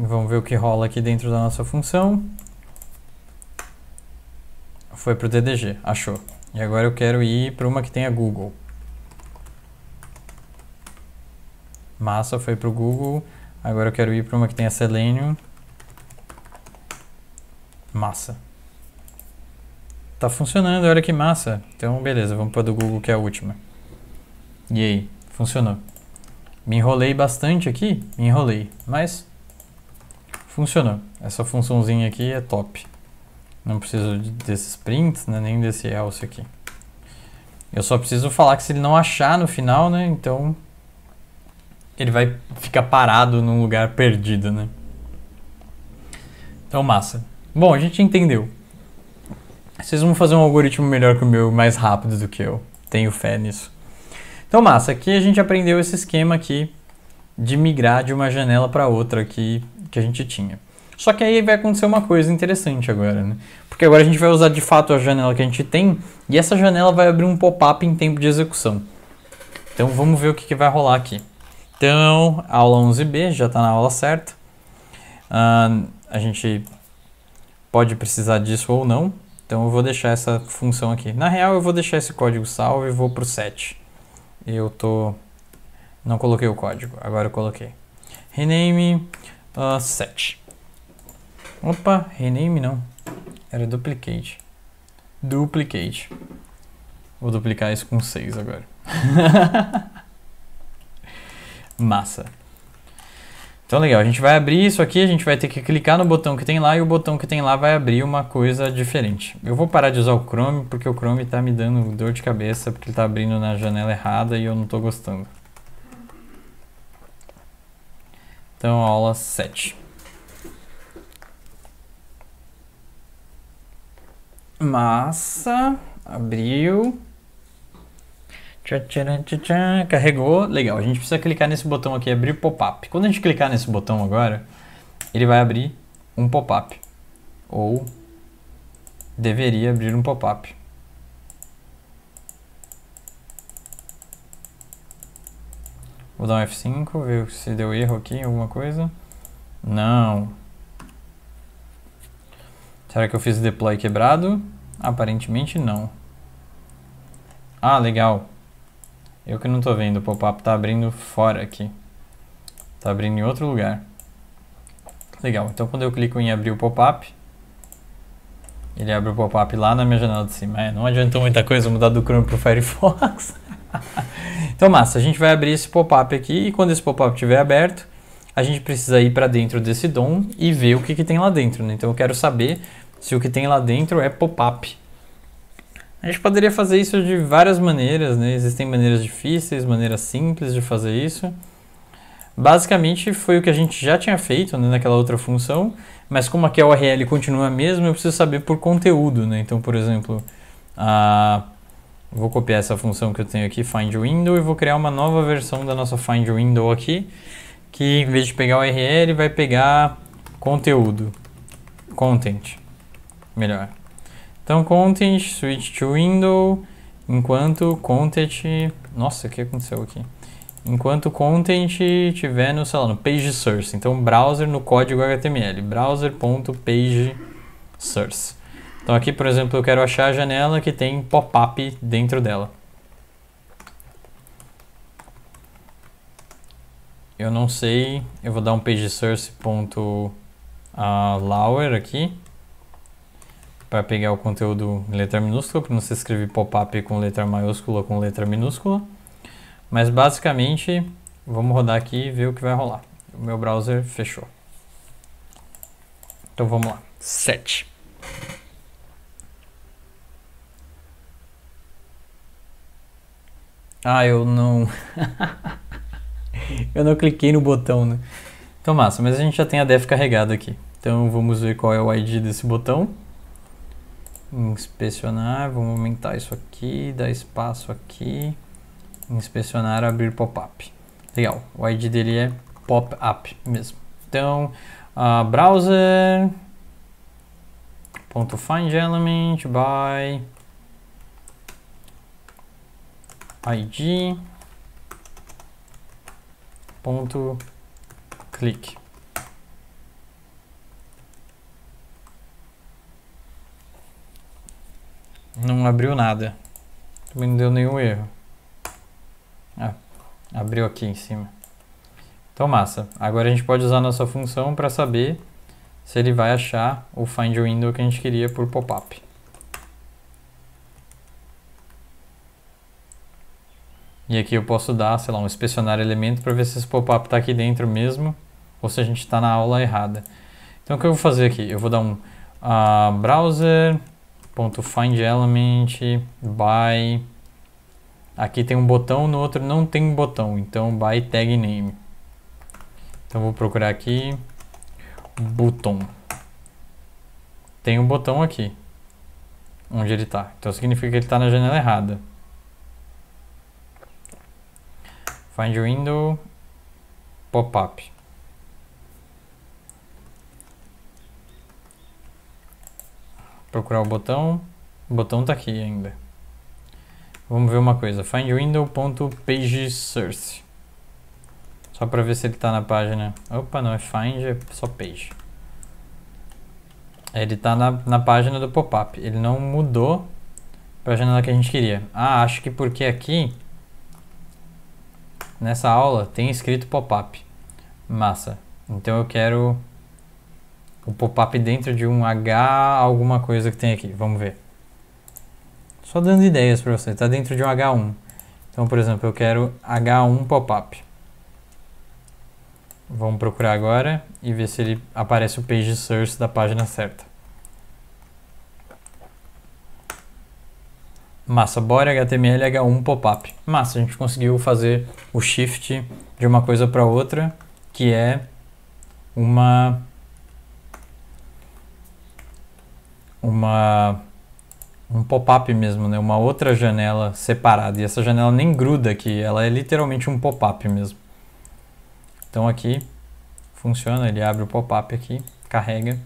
Vamos ver o que rola aqui dentro da nossa função. Foi para o DDG, achou. E agora eu quero ir para uma que tenha Google. Massa, foi para o Google. Agora eu quero ir para uma que tenha Selenium. Massa. Tá funcionando, olha que massa. Então, beleza, vamos para do Google que é a última. E aí, funcionou. Me enrolei bastante aqui? Me enrolei, mas funcionou. Essa funçãozinha aqui é top. Não preciso desses prints, né, nem desse else aqui. Eu só preciso falar que se ele não achar no final, né, então ele vai ficar parado num lugar perdido, né. Então, massa. Bom, a gente entendeu. Vocês vão fazer um algoritmo melhor que o meu, mais rápido do que eu. Tenho fé nisso. Então, massa, aqui a gente aprendeu esse esquema aqui de migrar de uma janela para outra aqui que a gente tinha. Só que aí vai acontecer uma coisa interessante agora, né? Porque agora a gente vai usar de fato a janela que a gente tem e essa janela vai abrir um pop-up em tempo de execução. Então vamos ver o que, que vai rolar aqui. Então, aula 11b, já está na aula certa. Uh, a gente pode precisar disso ou não. Então eu vou deixar essa função aqui. Na real eu vou deixar esse código salvo e vou para o set. Eu tô... não coloquei o código, agora eu coloquei. Rename uh, ah, 7. Opa, rename não. Era duplicate. Duplicate. Vou duplicar isso com 6 agora. Massa. Então legal, a gente vai abrir isso aqui, a gente vai ter que clicar no botão que tem lá e o botão que tem lá vai abrir uma coisa diferente. Eu vou parar de usar o Chrome porque o Chrome está me dando dor de cabeça porque ele está abrindo na janela errada e eu não estou gostando. Então, aula 7. Massa, abriu. carregou. Legal, a gente precisa clicar nesse botão aqui, abrir pop-up. Quando a gente clicar nesse botão agora, ele vai abrir um pop-up. Ou deveria abrir um pop-up. Vou dar um F5, ver se deu erro aqui, alguma coisa. Não. Será que eu fiz o deploy quebrado? Aparentemente não. Ah, legal. Eu que não tô vendo, o pop-up tá abrindo fora aqui. Tá abrindo em outro lugar. Legal, então quando eu clico em abrir o pop-up, ele abre o pop-up lá na minha janela de cima. É, não adiantou muita coisa mudar do Chrome pro Firefox. então, massa, a gente vai abrir esse pop-up aqui e quando esse pop-up estiver aberto, a gente precisa ir para dentro desse DOM e ver o que, que tem lá dentro. Né? Então, eu quero saber se o que tem lá dentro é pop-up. A gente poderia fazer isso de várias maneiras, né? Existem maneiras difíceis, maneiras simples de fazer isso. Basicamente foi o que a gente já tinha feito né, naquela outra função, mas como aqui a URL continua a mesma, eu preciso saber por conteúdo, né? Então, por exemplo, a Vou copiar essa função que eu tenho aqui, find window, e vou criar uma nova versão da nossa find window aqui, que em vez de pegar o URL, vai pegar conteúdo, content, melhor. Então, content, switch to window, enquanto content... Nossa, o que aconteceu aqui? Enquanto content tiver no, sei lá, no page source. Então, browser no código HTML, browser.pageSource. source. Então aqui, por exemplo, eu quero achar a janela que tem pop-up dentro dela. Eu não sei, eu vou dar um page source ponto ah, lower aqui para pegar o conteúdo em letra minúscula, para não se escrever pop-up com letra maiúscula com letra minúscula. Mas basicamente, vamos rodar aqui e ver o que vai rolar. O meu browser fechou. Então vamos lá. 7. Ah, eu não. eu não cliquei no botão, né? Então, massa, mas a gente já tem a def carregada aqui. Então, vamos ver qual é o ID desse botão. Inspecionar, vamos aumentar isso aqui, dar espaço aqui. Inspecionar, abrir pop-up. Legal, o ID dele é pop-up mesmo. Então, uh, browser. Ponto find element by id ponto clique não abriu nada também não deu nenhum erro ah, abriu aqui em cima então massa agora a gente pode usar nossa função para saber se ele vai achar o find window que a gente queria por pop-up E aqui eu posso dar, sei lá, um inspecionar elemento para ver se esse pop-up está aqui dentro mesmo ou se a gente está na aula errada. Então o que eu vou fazer aqui? Eu vou dar um uh, ah, browser.findElement by... Aqui tem um botão, no outro não tem um botão, então by tag name. Então vou procurar aqui, button. Tem um botão aqui, onde ele está. Então significa que ele está na janela errada. Find window pop-up. Procurar o botão. O botão está aqui ainda. Vamos ver uma coisa. Find window.pageSearch. Só para ver se ele está na página. Opa, não é find, é só page. Ele está na, na página do pop-up. Ele não mudou para a janela que a gente queria. Ah, acho que porque aqui nessa aula tem escrito pop-up. Massa. Então eu quero o pop-up dentro de um H alguma coisa que tem aqui. Vamos ver. Só dando ideias para você. Está dentro de um H1. Então, por exemplo, eu quero H1 pop-up. Vamos procurar agora e ver se ele aparece o page source da página certa. Massa, bora HTML H1 pop-up. Massa, a gente conseguiu fazer o shift de uma coisa para outra, que é uma uma um pop-up mesmo, né? Uma outra janela separada. E essa janela nem gruda aqui, ela é literalmente um pop-up mesmo. Então aqui funciona, ele abre o pop-up aqui, carrega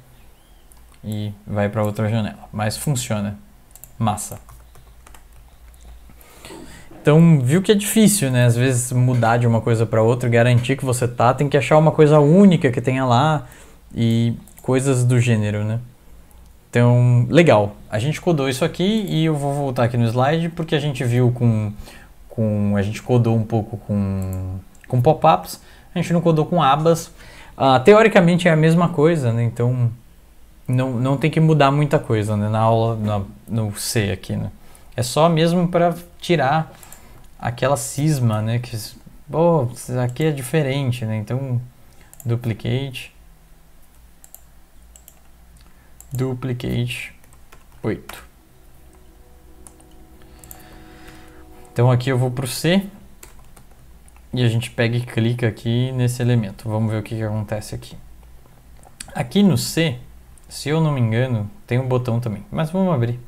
e vai para outra janela, mas funciona. Massa. Então, viu que é difícil, né? Às vezes mudar de uma coisa para outra, garantir que você tá, tem que achar uma coisa única que tenha lá e coisas do gênero, né? Então, legal. A gente codou isso aqui e eu vou voltar aqui no slide porque a gente viu com com a gente codou um pouco com com pop-ups, a gente não codou com abas. Uh, teoricamente é a mesma coisa, né? Então não, não tem que mudar muita coisa né? na aula na, no C aqui, né? É só mesmo para tirar aquela cisma, né? Que, oh, aqui é diferente, né? Então, duplicate, duplicate 8. Então aqui eu vou para o C e a gente pega e clica aqui nesse elemento. Vamos ver o que, que acontece aqui. Aqui no C, se eu não me engano, tem um botão também, mas vamos abrir.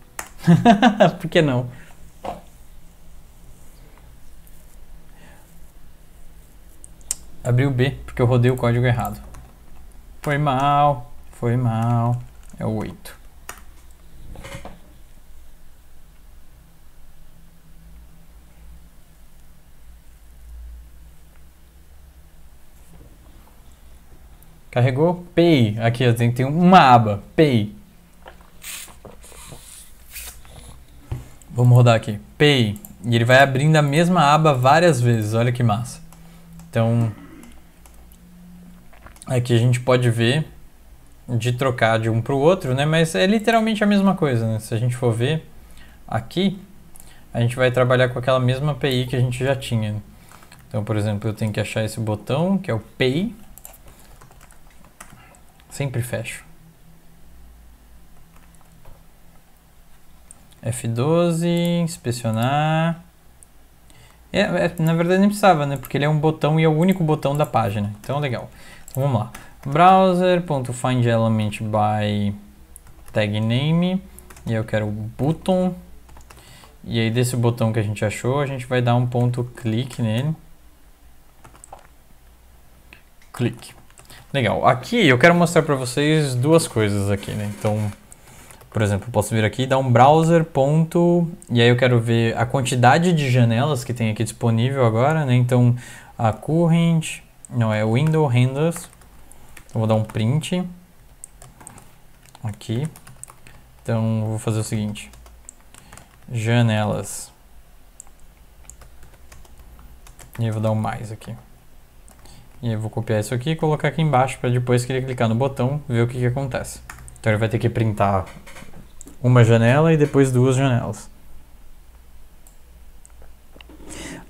Por que não? Abriu o B porque eu rodei o código errado. Foi mal, foi mal. É o 8. Carregou? Pay. Aqui assim, tem uma aba. Pay. Vamos rodar aqui. Pay. E ele vai abrindo a mesma aba várias vezes. Olha que massa. Então, aqui é a gente pode ver de trocar de um para o outro, né? Mas é literalmente a mesma coisa, né? Se a gente for ver aqui, a gente vai trabalhar com aquela mesma API que a gente já tinha. Então, por exemplo, eu tenho que achar esse botão, que é o Pay. Sempre fecho. F12, inspecionar. É, é, na verdade nem precisava, né? Porque ele é um botão e é o único botão da página. Então, legal. Vamos lá. Browser.findElement by tag name e eu quero button e aí desse botão que a gente achou a gente vai dar um ponto clique nele clique legal aqui eu quero mostrar para vocês duas coisas aqui né então por exemplo eu posso vir aqui e dar um browser ponto e aí eu quero ver a quantidade de janelas que tem aqui disponível agora né então a current não, é window renders. Eu vou dar um print. Aqui. Então, vou fazer o seguinte. Janelas. E eu vou dar um mais aqui. E eu vou copiar isso aqui e colocar aqui embaixo para depois que ele clicar no botão ver o que, que acontece. Então ele vai ter que printar uma janela e depois duas janelas.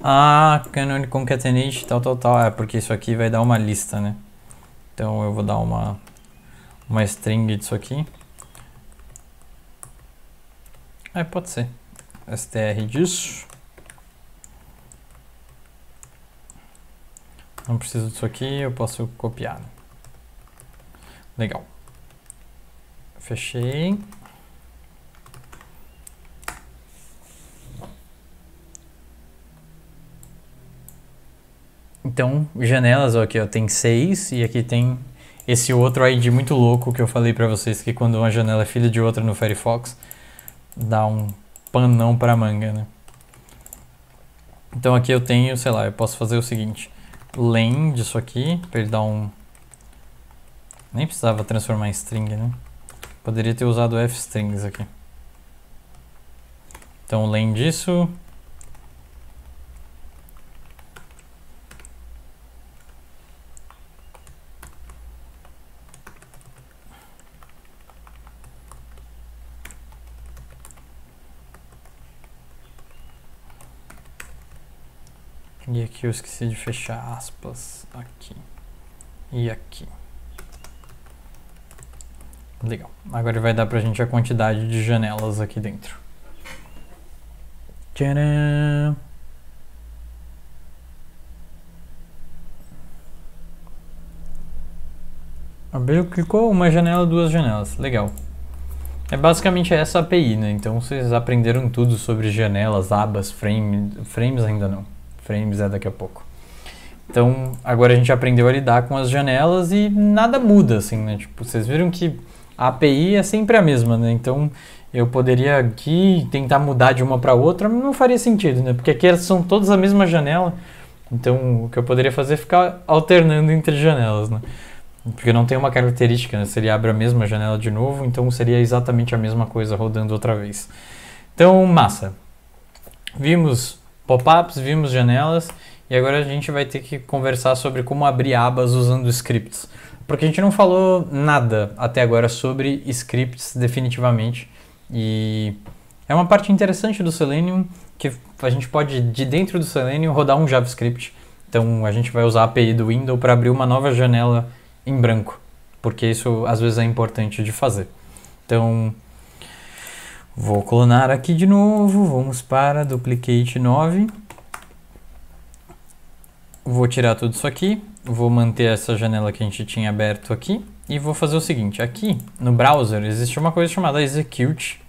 Ah, canon concatenate, tal, tal, tal. É, porque isso aqui vai dar uma lista, né? Então eu vou dar uma, uma string disso aqui. É, pode ser. str disso. Não preciso disso aqui, eu posso copiar. Né? Legal. Fechei. então janelas, ó, aqui ó, tem seis e aqui tem esse outro ID muito louco que eu falei para vocês que quando uma janela é filha de outra no Firefox dá um panão para manga, né? Então aqui eu tenho, sei lá, eu posso fazer o seguinte, len disso aqui para ele dar um nem precisava transformar em string, né? Poderia ter usado f strings aqui. Então len disso E aqui eu esqueci de fechar aspas aqui e aqui. Legal. Agora vai dar pra gente a quantidade de janelas aqui dentro. Tcharam! Abriu, clicou, uma janela, duas janelas. Legal. É basicamente essa API, né? Então vocês aprenderam tudo sobre janelas, abas, frame, frames ainda não frames é daqui a pouco. Então, agora a gente aprendeu a lidar com as janelas e nada muda, assim, né? Tipo, vocês viram que a API é sempre a mesma, né? Então, eu poderia aqui tentar mudar de uma para outra, mas não faria sentido, né? Porque aqui são todas a mesma janela. Então, o que eu poderia fazer é ficar alternando entre janelas, né? Porque não tem uma característica, né? Se ele abre a mesma janela de novo, então seria exatamente a mesma coisa rodando outra vez. Então, massa. Vimos pop-ups, vimos janelas e agora a gente vai ter que conversar sobre como abrir abas usando scripts. Porque a gente não falou nada até agora sobre scripts definitivamente e é uma parte interessante do Selenium que a gente pode de dentro do Selenium rodar um JavaScript. Então a gente vai usar a API do Windows para abrir uma nova janela em branco, porque isso às vezes é importante de fazer. Então, Vou clonar aqui de novo, vamos para duplicate 9. Vou tirar tudo isso aqui, vou manter essa janela que a gente tinha aberto aqui e vou fazer o seguinte, aqui no browser existe uma coisa chamada execute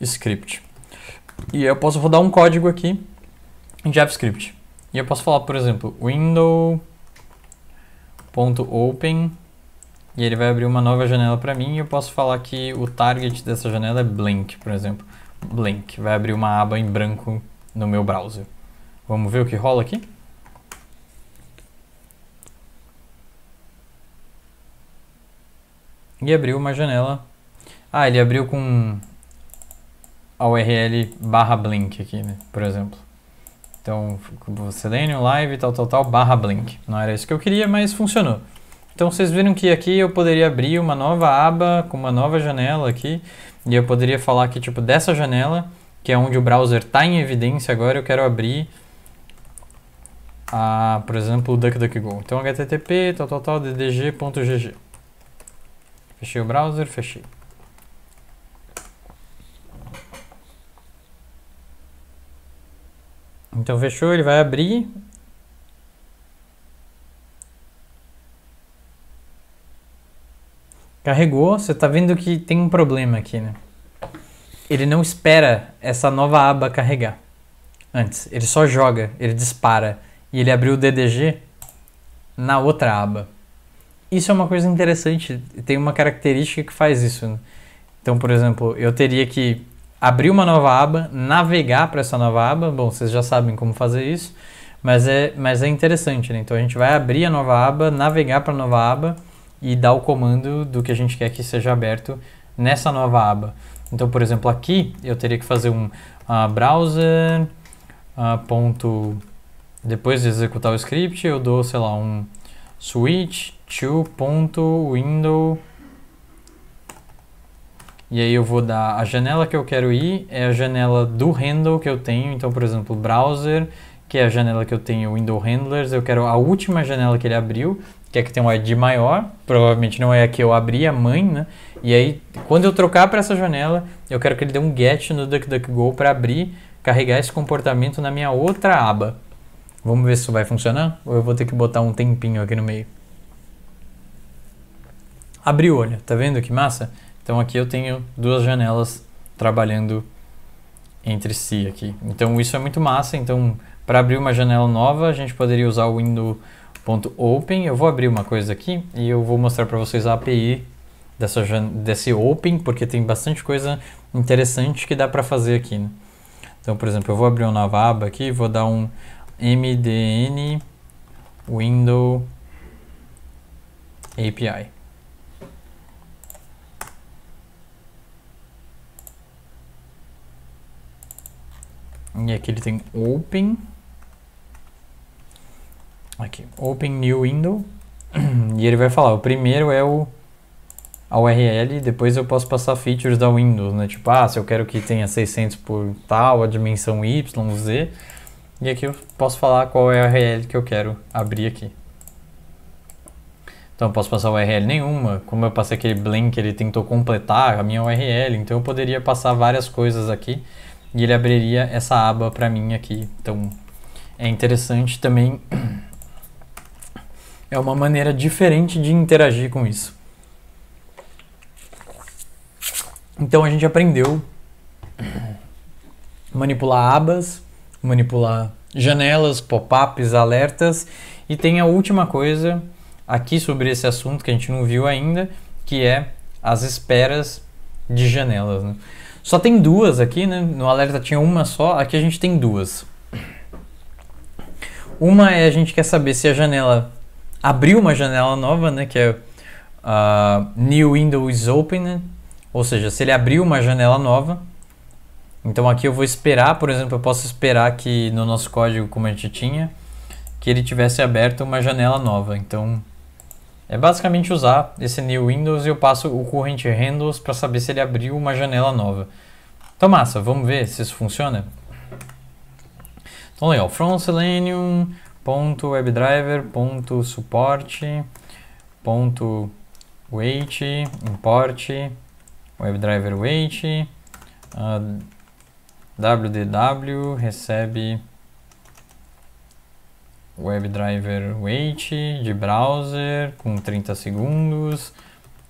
script. E eu posso rodar um código aqui em JavaScript. E eu posso falar, por exemplo, window.open e ele vai abrir uma nova janela para mim e eu posso falar que o target dessa janela é blank, por exemplo. Blank. Vai abrir uma aba em branco no meu browser. Vamos ver o que rola aqui? E abriu uma janela. Ah, ele abriu com a URL barra blink aqui, né? Por exemplo. Então, Selenium, live, tal, tal, tal, barra blink. Não era isso que eu queria, mas funcionou. Então vocês viram que aqui eu poderia abrir uma nova aba com uma nova janela aqui e eu poderia falar que tipo dessa janela, que é onde o browser está em evidência agora, eu quero abrir a, por exemplo, o DuckDuckGo. Então http tal, tal, tal, ddg.gg. Fechei o browser, fechei. Então fechou, ele vai abrir Carregou, você está vendo que tem um problema aqui, né? Ele não espera essa nova aba carregar antes. Ele só joga, ele dispara. E ele abriu o DDG na outra aba. Isso é uma coisa interessante, tem uma característica que faz isso. Né? Então, por exemplo, eu teria que abrir uma nova aba, navegar para essa nova aba. Bom, vocês já sabem como fazer isso, mas é, mas é interessante, né? Então a gente vai abrir a nova aba, navegar para a nova aba e dar o comando do que a gente quer que seja aberto nessa nova aba. Então, por exemplo, aqui eu teria que fazer um uh, browser uh, ponto depois de executar o script eu dou sei lá um switch to ponto window e aí eu vou dar a janela que eu quero ir é a janela do handle que eu tenho então por exemplo browser que é a janela que eu tenho window handlers eu quero a última janela que ele abriu que é que tem um ID maior, provavelmente não é a que eu abri, é a mãe, né? E aí, quando eu trocar para essa janela, eu quero que ele dê um get no DuckDuckGo para abrir, carregar esse comportamento na minha outra aba. Vamos ver se isso vai funcionar? Ou eu vou ter que botar um tempinho aqui no meio? Abri o olho, tá vendo que massa? Então aqui eu tenho duas janelas trabalhando entre si aqui. Então isso é muito massa, então para abrir uma janela nova, a gente poderia usar o window .open. Eu vou abrir uma coisa aqui e eu vou mostrar para vocês a API dessa, desse open, porque tem bastante coisa interessante que dá para fazer aqui. Né? Então, por exemplo, eu vou abrir uma nova aba aqui, vou dar um mdn window API. E aqui ele tem open Aqui, open new window. e ele vai falar, o primeiro é o a URL, depois eu posso passar features da Windows, né? Tipo, ah, se eu quero que tenha 600 por tal, a dimensão Y, Z. E aqui eu posso falar qual é a URL que eu quero abrir aqui. Então eu posso passar URL nenhuma, como eu passei aquele blank ele tentou completar a minha URL, então eu poderia passar várias coisas aqui e ele abriria essa aba para mim aqui. Então é interessante também É uma maneira diferente de interagir com isso. Então a gente aprendeu manipular abas, manipular janelas, pop-ups, alertas e tem a última coisa aqui sobre esse assunto que a gente não viu ainda, que é as esperas de janelas. Né? Só tem duas aqui, né? No alerta tinha uma só, aqui a gente tem duas. Uma é a gente quer saber se a janela abriu uma janela nova, né, que é uh, New Window is Open, né? ou seja, se ele abriu uma janela nova, então aqui eu vou esperar, por exemplo, eu posso esperar que no nosso código, como a gente tinha, que ele tivesse aberto uma janela nova. Então é basicamente usar esse new windows e eu passo o current handles para saber se ele abriu uma janela nova. Então massa, vamos ver se isso funciona. Então legal, from selenium ponto webdriver ponto suporte ponto wait import webdriver wait uh, ah, wdw recebe webdriver wait de browser com 30 segundos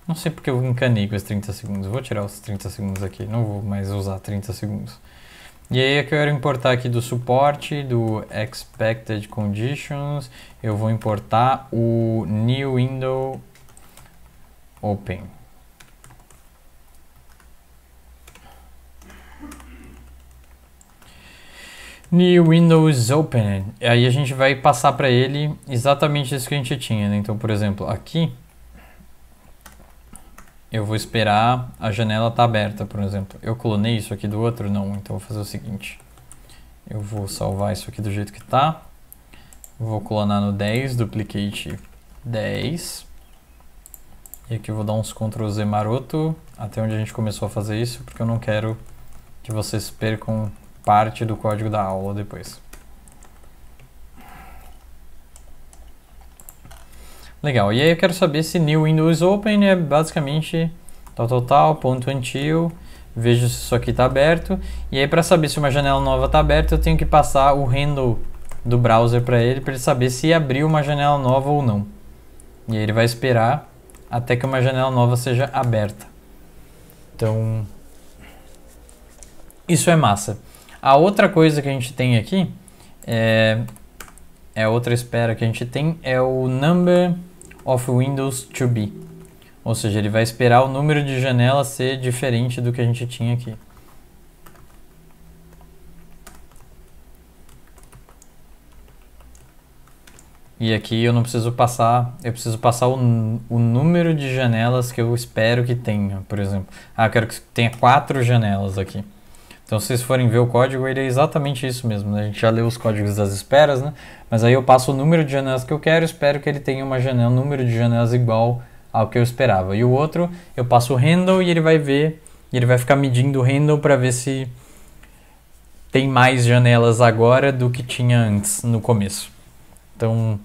não sei porque eu encanei com os 30 segundos vou tirar os 30 segundos aqui não vou mais usar 30 segundos e aí eu quero importar aqui do suporte, do expected conditions, eu vou importar o new window open. New Windows Open. E Aí a gente vai passar para ele exatamente isso que a gente tinha. Né? Então, por exemplo, aqui eu vou esperar a janela estar tá aberta, por exemplo. Eu clonei isso aqui do outro? Não, então vou fazer o seguinte. Eu vou salvar isso aqui do jeito que está. Vou clonar no 10, duplicate 10. E aqui eu vou dar uns Ctrl Z maroto, até onde a gente começou a fazer isso, porque eu não quero que vocês percam parte do código da aula depois. Legal, e aí eu quero saber se new Windows Open é basicamente tal, tal, tal, ponto until, vejo se isso aqui está aberto, e aí para saber se uma janela nova está aberta eu tenho que passar o handle do browser para ele, para ele saber se abriu uma janela nova ou não. E aí ele vai esperar até que uma janela nova seja aberta. Então, isso é massa. A outra coisa que a gente tem aqui é, é outra espera que a gente tem é o number of windows to be. Ou seja, ele vai esperar o número de janelas ser diferente do que a gente tinha aqui. E aqui eu não preciso passar, eu preciso passar o, o, número de janelas que eu espero que tenha, por exemplo. Ah, eu quero que tenha quatro janelas aqui. Então, se vocês forem ver o código, ele é exatamente isso mesmo. Né? A gente já leu os códigos das esperas, né? Mas aí eu passo o número de janelas que eu quero, espero que ele tenha uma janela, um número de janelas igual ao que eu esperava. E o outro, eu passo o handle e ele vai ver, ele vai ficar medindo o handle para ver se tem mais janelas agora do que tinha antes no começo. Então,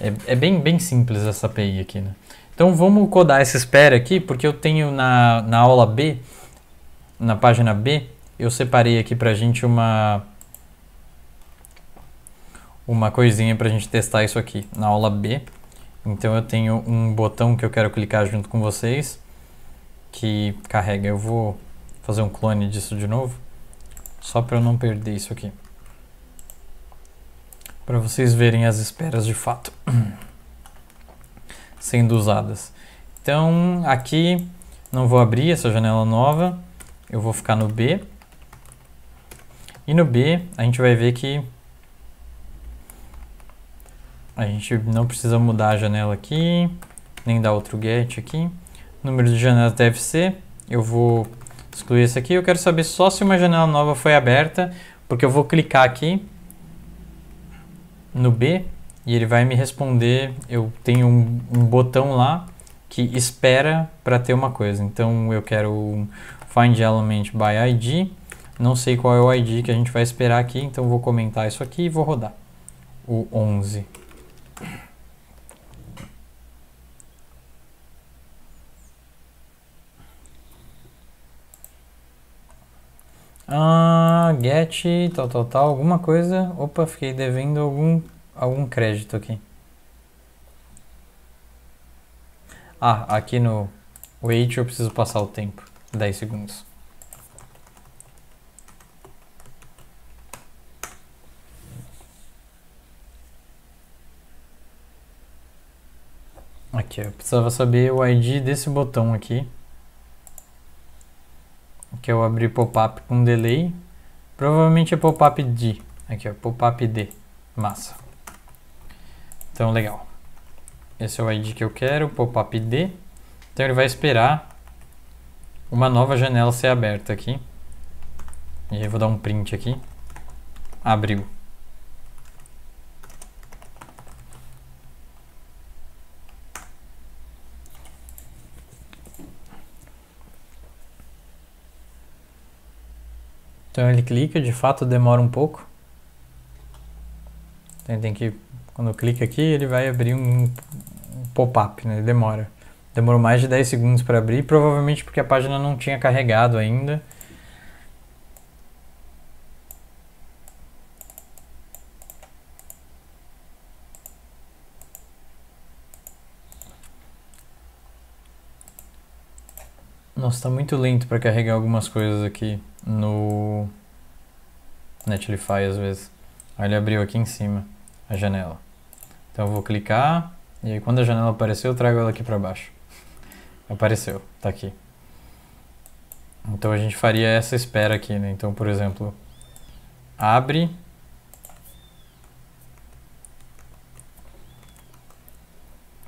é, é bem, bem simples essa API aqui, né? Então, vamos codar essa espera aqui, porque eu tenho na, na aula B, na página B, eu separei aqui pra gente uma uma coisinha pra gente testar isso aqui na aula B. Então eu tenho um botão que eu quero clicar junto com vocês que carrega. Eu vou fazer um clone disso de novo só para eu não perder isso aqui. Para vocês verem as esperas de fato sendo usadas. Então aqui não vou abrir essa janela nova, eu vou ficar no B e no B, a gente vai ver que a gente não precisa mudar a janela aqui, nem dar outro get aqui. Número de janelas deve ser, eu vou excluir esse aqui. Eu quero saber só se uma janela nova foi aberta, porque eu vou clicar aqui no B e ele vai me responder. Eu tenho um, um botão lá que espera para ter uma coisa. Então eu quero find element by id não sei qual é o ID que a gente vai esperar aqui, então vou comentar isso aqui e vou rodar. O 11. Ah, get, tal, tal, tal, alguma coisa. Opa, fiquei devendo algum, algum crédito aqui. Ah, aqui no wait eu preciso passar o tempo, 10 segundos. Aqui, eu precisava saber o ID desse botão aqui. Aqui eu abri pop-up com delay. Provavelmente é pop-up D. Aqui, ó, pop-up D. Massa. Então, legal. Esse é o ID que eu quero, pop-up D. Então ele vai esperar uma nova janela ser aberta aqui. E eu vou dar um print aqui. Abriu. Então ele clica, de fato demora um pouco. Então tem que, quando clica aqui, ele vai abrir um, um pop-up, né? demora. Demorou mais de 10 segundos para abrir, provavelmente porque a página não tinha carregado ainda. Nossa, tá muito lento para carregar algumas coisas aqui no Netlify às vezes. Aí ele abriu aqui em cima a janela. Então eu vou clicar e aí quando a janela apareceu eu trago ela aqui para baixo. Apareceu, tá aqui. Então a gente faria essa espera aqui, né? Então, por exemplo, abre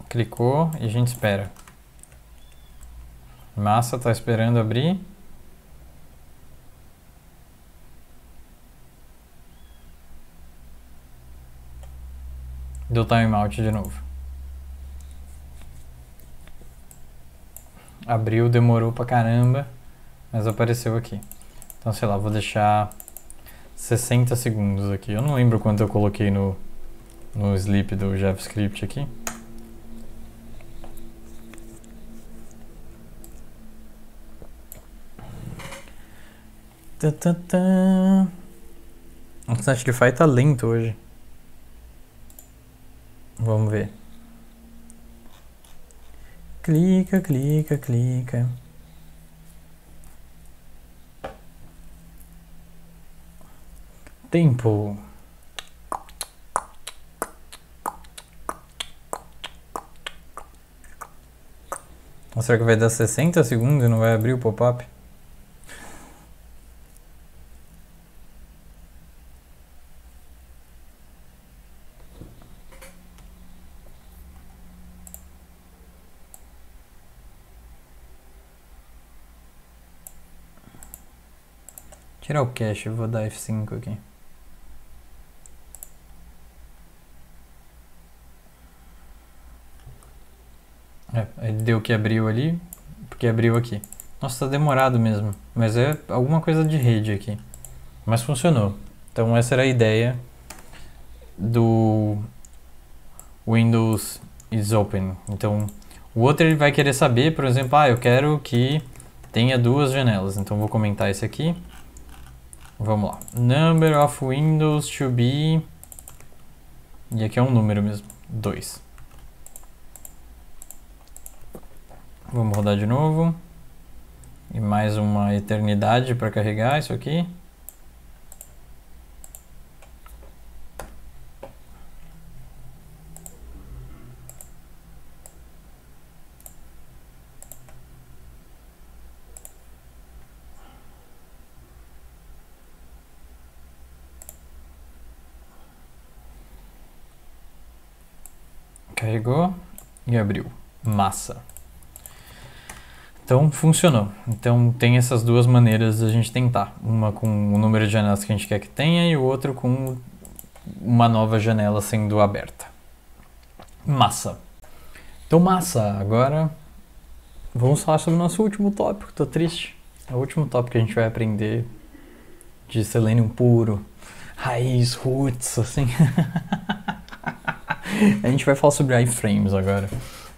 clicou e a gente espera. Massa tá esperando abrir. Deu timeout de novo. Abriu, demorou pra caramba, mas apareceu aqui. Então, sei lá, vou deixar 60 segundos aqui. Eu não lembro quanto eu coloquei no, no sleep do JavaScript aqui. Tantantã. O Sanctify tá lento hoje. Vamos ver. Clica, clica, clica. Tempo. Será que vai dar 60 segundos e não vai abrir o pop-up? criar o cache, vou dar F5 aqui. É, ele deu que abriu ali, porque abriu aqui. Nossa, tá demorado mesmo, mas é alguma coisa de rede aqui. Mas funcionou. Então essa era a ideia do Windows is open. Então o outro ele vai querer saber, por exemplo, ah, eu quero que tenha duas janelas. Então vou comentar esse aqui. Vamos lá. Number of windows to be... E aqui é um número mesmo. 2. Vamos rodar de novo. E mais uma eternidade para carregar isso aqui. carregou e abriu. Massa. Então funcionou. Então tem essas duas maneiras a gente tentar. Uma com o número de janelas que a gente quer que tenha e o outro com uma nova janela sendo aberta. Massa. Então massa, agora vamos falar sobre o nosso último tópico, tô triste. É o último tópico que a gente vai aprender de selenium puro, raiz, roots, assim. a gente vai falar sobre iframes agora.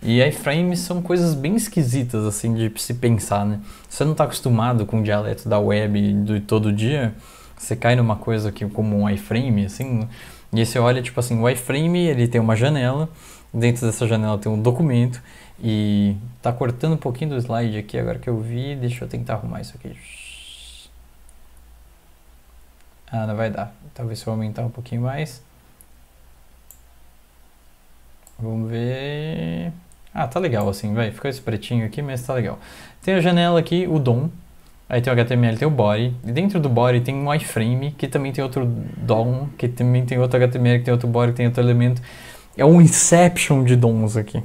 E iframes são coisas bem esquisitas, assim, de se pensar, né? Se você não está acostumado com o dialeto da web do todo dia, você cai numa coisa que, como um iframe, assim, né? e aí você olha, tipo assim, o iframe, ele tem uma janela, dentro dessa janela tem um documento, e tá cortando um pouquinho do slide aqui agora que eu vi, deixa eu tentar arrumar isso aqui. Ah, não vai dar. Talvez se eu aumentar um pouquinho mais. Vamos ver. Ah, tá legal assim, vai. Ficou esse pretinho aqui, mas tá legal. Tem a janela aqui, o DOM. Aí tem o HTML, tem o body. E dentro do body tem um iframe, que também tem outro DOM, que também tem outro HTML, que tem outro body, que tem outro elemento. É um inception de DOMs aqui.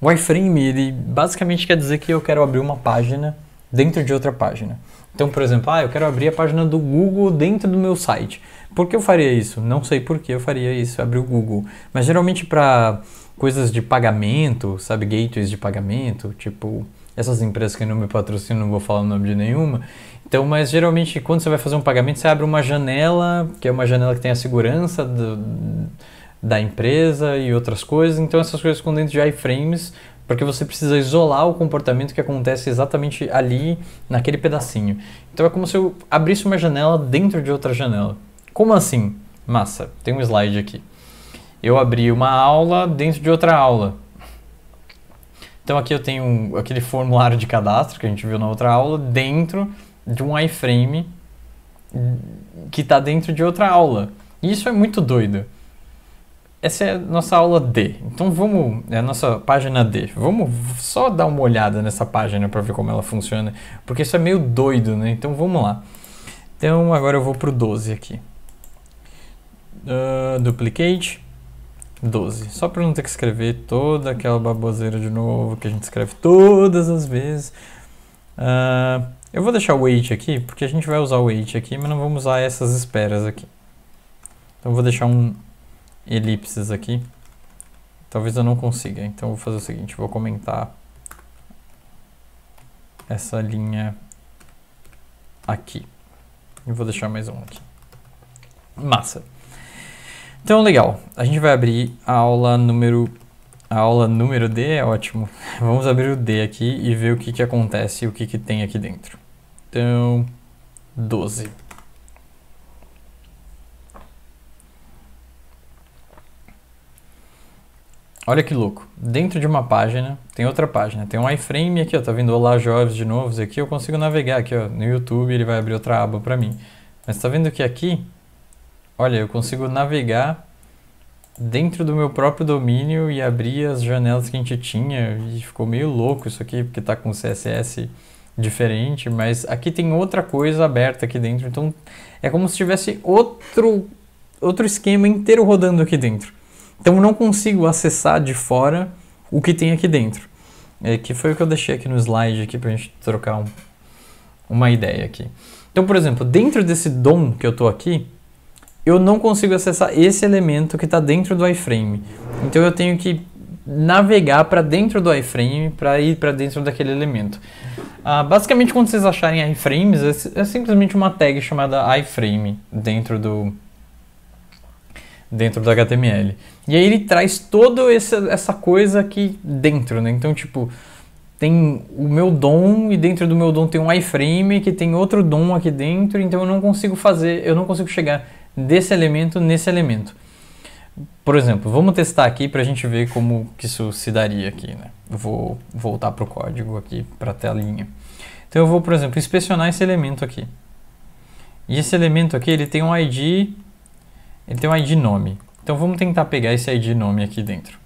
O iframe, ele basicamente quer dizer que eu quero abrir uma página dentro de outra página. Então, por exemplo, ah, eu quero abrir a página do Google dentro do meu site. Por que eu faria isso? Não sei por que eu faria isso, abrir o Google. Mas geralmente para coisas de pagamento, sabe, gateways de pagamento, tipo essas empresas que não me patrocinam, não vou falar o nome de nenhuma. Então, mas geralmente quando você vai fazer um pagamento, você abre uma janela, que é uma janela que tem a segurança do, da empresa e outras coisas. Então, essas coisas com dentro de iframes porque você precisa isolar o comportamento que acontece exatamente ali, naquele pedacinho. Então é como se eu abrisse uma janela dentro de outra janela. Como assim? Massa, tem um slide aqui. Eu abri uma aula dentro de outra aula. Então aqui eu tenho aquele formulário de cadastro que a gente viu na outra aula dentro de um iframe hum, que está dentro de outra aula. E isso é muito doido essa é a nossa aula D. Então vamos, é a nossa página D. Vamos só dar uma olhada nessa página para ver como ela funciona, porque isso é meio doido, né? Então vamos lá. Então agora eu vou pro 12 aqui. Uh, duplicate 12. Só para não ter que escrever toda aquela baboseira de novo que a gente escreve todas as vezes. Uh, eu vou deixar o wait aqui, porque a gente vai usar o wait aqui, mas não vamos usar essas esperas aqui. Então eu vou deixar um elipses aqui. Talvez eu não consiga, então vou fazer o seguinte, vou comentar essa linha aqui. E vou deixar mais um aqui. Massa. Então, legal. A gente vai abrir a aula número... A aula número D é ótimo. Vamos abrir o D aqui e ver o que, que acontece e o que, que tem aqui dentro. Então, 12. Olha que louco. Dentro de uma página, tem outra página. Tem um iframe aqui, ó. Tá vendo Olá Jovens de novo? Aqui eu consigo navegar aqui, ó. No YouTube ele vai abrir outra aba para mim. Mas tá vendo que aqui, olha, eu consigo navegar dentro do meu próprio domínio e abrir as janelas que a gente tinha. E ficou meio louco isso aqui, porque tá com CSS diferente. Mas aqui tem outra coisa aberta aqui dentro. Então é como se tivesse outro, outro esquema inteiro rodando aqui dentro. Então eu não consigo acessar de fora o que tem aqui dentro. É, que foi o que eu deixei aqui no slide aqui a gente trocar um, uma ideia aqui. Então, por exemplo, dentro desse DOM que eu estou aqui, eu não consigo acessar esse elemento que está dentro do iframe. Então eu tenho que navegar para dentro do iframe para ir para dentro daquele elemento. Ah, basicamente, quando vocês acharem iframes, é, é simplesmente uma tag chamada iframe dentro do, dentro do HTML. E aí ele traz toda essa, essa coisa aqui dentro, né? Então, tipo, tem o meu DOM e dentro do meu DOM tem um iframe que tem outro DOM aqui dentro, então eu não consigo fazer, eu não consigo chegar desse elemento nesse elemento. Por exemplo, vamos testar aqui para a gente ver como que isso se daria aqui, né? vou voltar para o código aqui, para a telinha. Então eu vou, por exemplo, inspecionar esse elemento aqui. E esse elemento aqui, ele tem um ID ele tem um ID nome. Então vamos tentar pegar esse ID nome aqui dentro.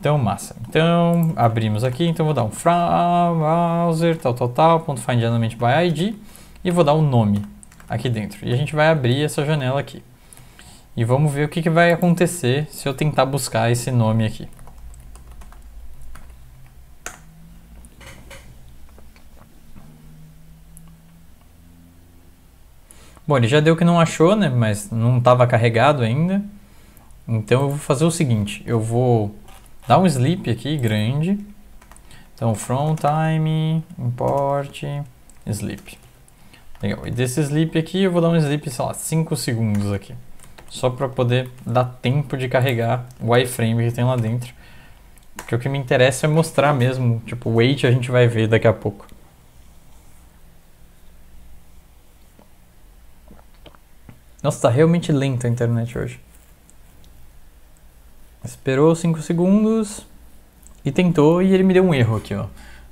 Então, massa. Então, abrimos aqui. Então, vou dar um browser, tal, tal, tal, ponto find element by id e vou dar um nome aqui dentro. E a gente vai abrir essa janela aqui. E vamos ver o que, que vai acontecer se eu tentar buscar esse nome aqui. Bom, ele já deu que não achou, né? Mas não estava carregado ainda. Então eu vou fazer o seguinte, eu vou dar um sleep aqui grande. Então from time import sleep. Legal. E desse sleep aqui eu vou dar um sleep, sei lá, 5 segundos aqui. Só para poder dar tempo de carregar o iframe que tem lá dentro. Porque o que me interessa é mostrar mesmo, tipo, o a gente vai ver daqui a pouco. Nossa, tá realmente lenta a internet hoje. Esperou 5 segundos e tentou e ele me deu um erro aqui, ó.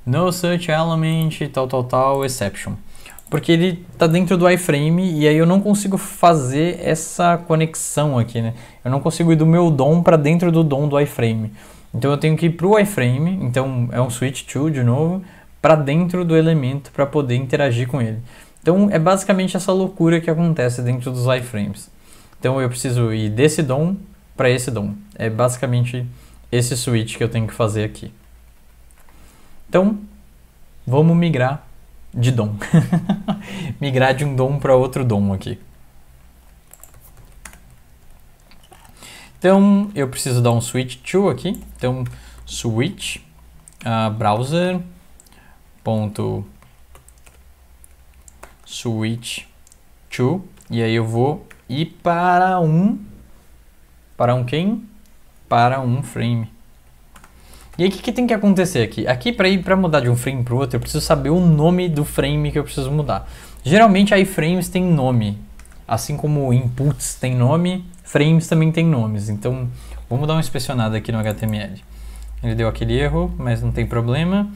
No such element, tal, tal, tal, exception. Porque ele tá dentro do iframe e aí eu não consigo fazer essa conexão aqui, né? Eu não consigo ir do meu DOM para dentro do DOM do iframe. Então eu tenho que ir pro iframe, então é um switch to de novo, para dentro do elemento para poder interagir com ele. Então é basicamente essa loucura que acontece dentro dos iframes. Então eu preciso ir desse DOM para esse DOM. É basicamente esse switch que eu tenho que fazer aqui. Então, vamos migrar de DOM. migrar de um DOM para outro DOM aqui. Então, eu preciso dar um switch to aqui. Então, switch uh, browser ponto switch to, e aí eu vou ir para um, para um quem? Para um frame. E aí o que, que, tem que acontecer aqui? Aqui para ir para mudar de um frame para o outro, eu preciso saber o nome do frame que eu preciso mudar. Geralmente aí frames tem nome, assim como inputs tem nome, frames também tem nomes. Então vamos dar uma inspecionada aqui no HTML. Ele deu aquele erro, mas não tem problema.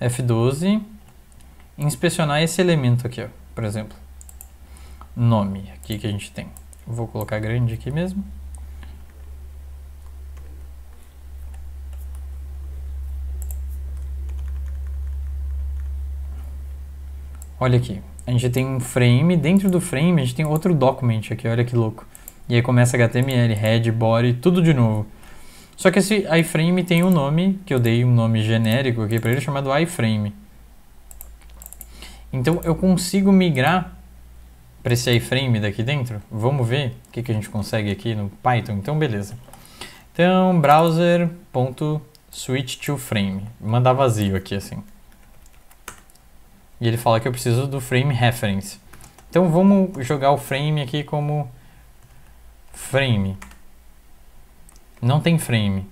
F12, inspecionar esse elemento aqui, ó. Por exemplo, nome aqui que a gente tem. Vou colocar grande aqui mesmo. Olha aqui, a gente tem um frame, dentro do frame a gente tem outro document aqui, olha que louco. E aí começa HTML, head, body, tudo de novo. Só que esse iframe tem um nome, que eu dei um nome genérico aqui para ele, chamado iframe. Então eu consigo migrar para esse iframe daqui dentro? Vamos ver o que, que a gente consegue aqui no Python. Então, beleza. Então, browser.switchToFrame. to frame. Mandar vazio aqui, assim. E ele fala que eu preciso do frame reference. Então, vamos jogar o frame aqui como frame. Não tem frame.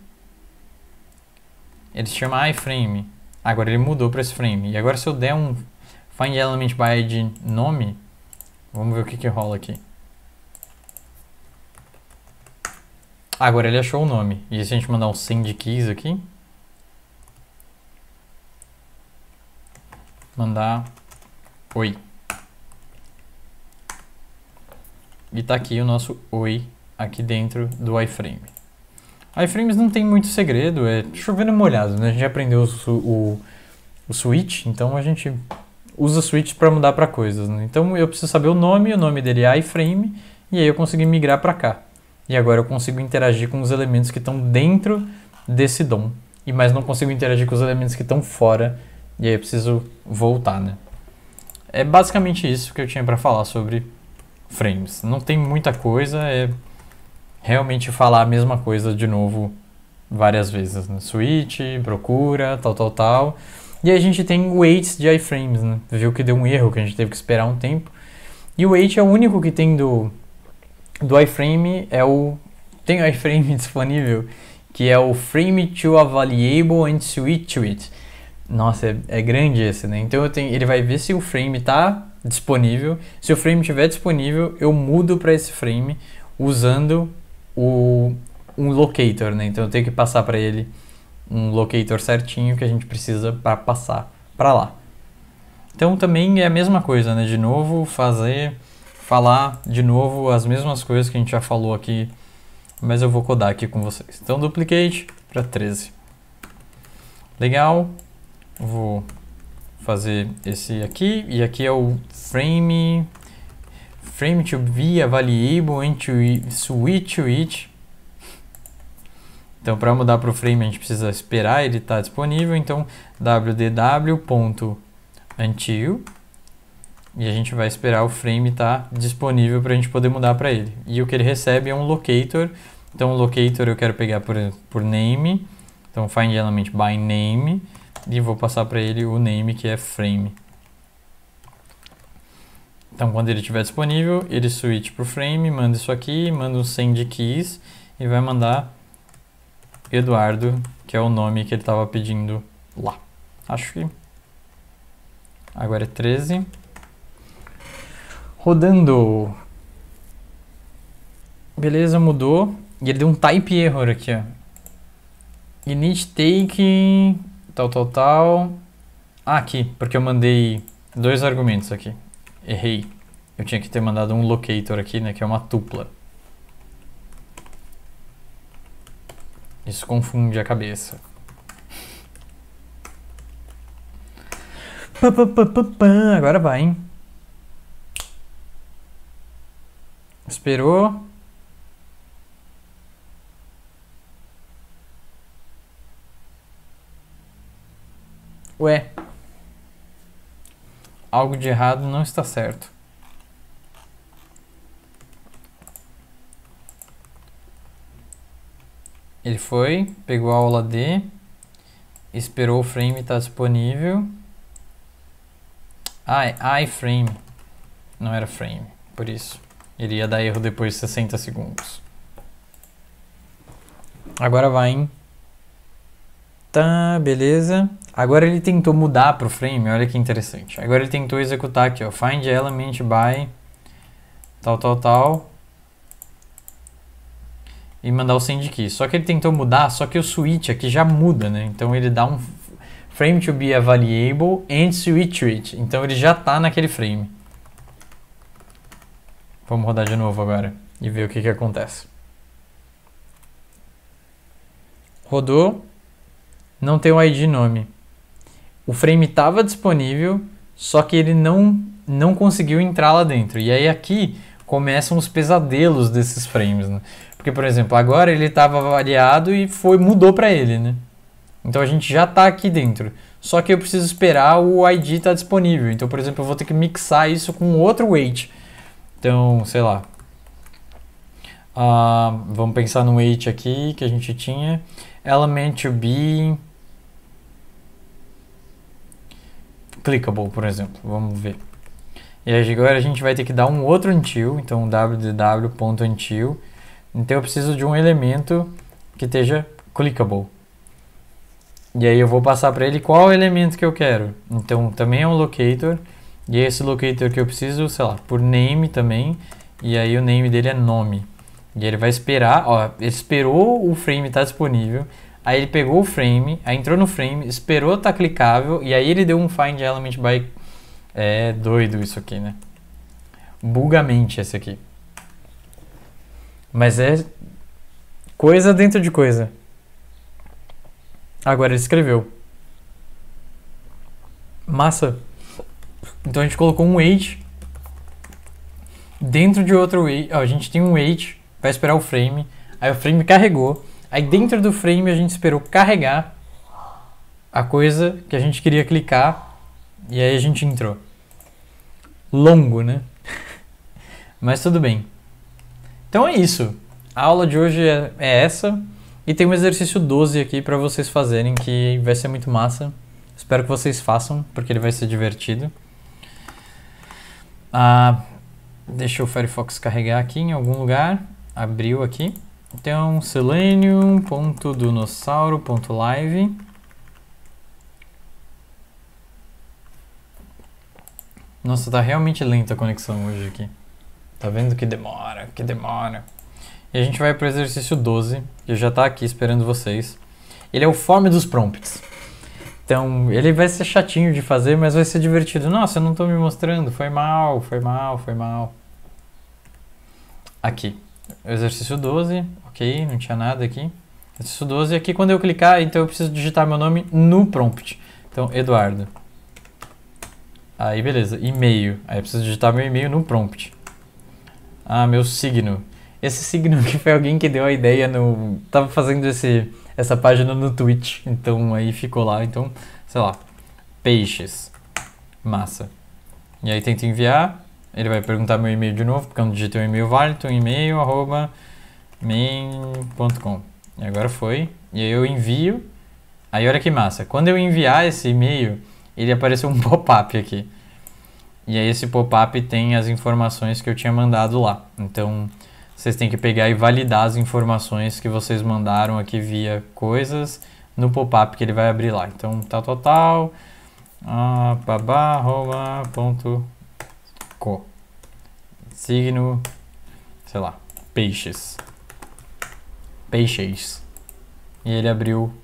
Ele se chama iframe. Agora ele mudou para esse frame. E agora se eu der um find element by nome, vamos ver o que, que rola aqui. Ah, agora ele achou o nome. E se a gente mandar um send keys aqui? Mandar oi. E tá aqui o nosso oi aqui dentro do iframe. Iframes não tem muito segredo, é chovendo molhado, né? A gente aprendeu o, o, o switch, então a gente usa switch para mudar para coisas. Né? Então eu preciso saber o nome, o nome dele é iframe, e aí eu consegui migrar para cá. E agora eu consigo interagir com os elementos que estão dentro desse DOM, e mas não consigo interagir com os elementos que estão fora, e aí eu preciso voltar, né? É basicamente isso que eu tinha para falar sobre frames. Não tem muita coisa, é realmente falar a mesma coisa de novo várias vezes, né? Switch, procura, tal, tal, tal. E a gente tem weights de iframes, né? Viu que deu um erro, que a gente teve que esperar um tempo. E o weight é o único que tem do, do iframe, é o... tem o iframe disponível, que é o frame to a and switch to it. Nossa, é, é grande esse, né? Então tenho, ele vai ver se o frame está disponível. Se o frame estiver disponível, eu mudo para esse frame usando o, um locator, né? Então eu tenho que passar para ele um locator certinho que a gente precisa para passar para lá. Então também é a mesma coisa, né? De novo, fazer, falar de novo as mesmas coisas que a gente já falou aqui, mas eu vou codar aqui com vocês. Então duplicate para 13. Legal. Vou fazer esse aqui e aqui é o frame frame to be available and to switch to it então, para mudar para o frame, a gente precisa esperar ele estar tá disponível. Então, wdw.until e a gente vai esperar o frame estar tá disponível para a gente poder mudar para ele. E o que ele recebe é um locator. Então, o locator eu quero pegar por, por name. Então, find element by name. E vou passar para ele o name que é frame. Então, quando ele estiver disponível, ele switch para o frame, manda isso aqui, manda um send keys e vai mandar Eduardo, que é o nome que ele estava pedindo lá. Acho que agora é 13. Rodando. Beleza, mudou. E ele deu um type error aqui, ó. Init take tal, tal, tal. Ah, aqui, porque eu mandei dois argumentos aqui. Errei. Eu tinha que ter mandado um locator aqui, né, que é uma tupla. Isso confunde a cabeça. Agora vai, hein? Esperou. Ué. Algo de errado não está certo. Ele foi, pegou a aula D, esperou o frame estar tá disponível. Ah, é iframe. Não era frame, por isso. Ele ia dar erro depois de 60 segundos. Agora vai, hein? Tá, beleza. Agora ele tentou mudar para o frame, olha que interessante. Agora ele tentou executar aqui, ó, find element by tal, tal, tal e mandar o send key. Só que ele tentou mudar, só que o switch aqui já muda, né? Então ele dá um frame to be a variable and switch it. Então ele já está naquele frame. Vamos rodar de novo agora e ver o que, que acontece. Rodou, não tem o ID nome. O frame estava disponível, só que ele não, não conseguiu entrar lá dentro. E aí aqui começam os pesadelos desses frames, né? Porque, por exemplo, agora ele estava avaliado e foi mudou para ele, né? Então a gente já está aqui dentro. Só que eu preciso esperar o ID estar tá disponível. Então, por exemplo, eu vou ter que mixar isso com outro weight. Então, sei lá. Uh, vamos pensar no weight aqui que a gente tinha. Element to be clickable, por exemplo. Vamos ver. E agora a gente vai ter que dar um outro until. Então, www.until então eu preciso de um elemento que esteja clickable. E aí eu vou passar para ele qual elemento que eu quero. Então também é um locator. E é esse locator que eu preciso, sei lá, por name também. E aí o name dele é nome. E ele vai esperar, ó, ele esperou o frame estar tá disponível. Aí ele pegou o frame, aí entrou no frame, esperou estar tá clicável. E aí ele deu um find element by... É doido isso aqui, né? Bugamente esse aqui. Mas é coisa dentro de coisa. Agora ele escreveu. Massa. Então a gente colocou um wait dentro de outro wait. Ó, a gente tem um wait, vai esperar o frame. Aí o frame carregou. Aí dentro do frame a gente esperou carregar a coisa que a gente queria clicar. E aí a gente entrou. Longo, né? Mas tudo bem. Então é isso. A aula de hoje é, é essa. E tem um exercício 12 aqui para vocês fazerem, que vai ser muito massa. Espero que vocês façam, porque ele vai ser divertido. Ah, deixa o Firefox carregar aqui em algum lugar. Abriu aqui. Então, selenium.dunossauro.live. Nossa, tá realmente lenta a conexão hoje aqui. Tá vendo que demora, que demora. E a gente vai para o exercício 12, que já está aqui esperando vocês. Ele é o form dos prompts. Então, ele vai ser chatinho de fazer, mas vai ser divertido. Nossa, eu não estou me mostrando, foi mal, foi mal, foi mal. Aqui, exercício 12, ok, não tinha nada aqui. Exercício 12, aqui quando eu clicar, então eu preciso digitar meu nome no prompt. Então, Eduardo. Aí, beleza, e-mail. Aí eu preciso digitar meu e-mail no prompt. Ah, meu signo. Esse signo que foi alguém que deu a ideia no. Tava fazendo esse, essa página no Twitch, então aí ficou lá. Então, sei lá. Peixes. Massa. E aí tento enviar. Ele vai perguntar meu e-mail de novo, porque eu não digitei um e-mail válido. Então, e-mail arroba main.com. E agora foi. E aí eu envio. Aí olha que massa. Quando eu enviar esse e-mail, ele apareceu um pop-up aqui. E aí esse pop-up tem as informações que eu tinha mandado lá. Então vocês têm que pegar e validar as informações que vocês mandaram aqui via coisas no pop-up que ele vai abrir lá. Então tá total ah, babarroba.co signo sei lá, peixes. Peixes. E ele abriu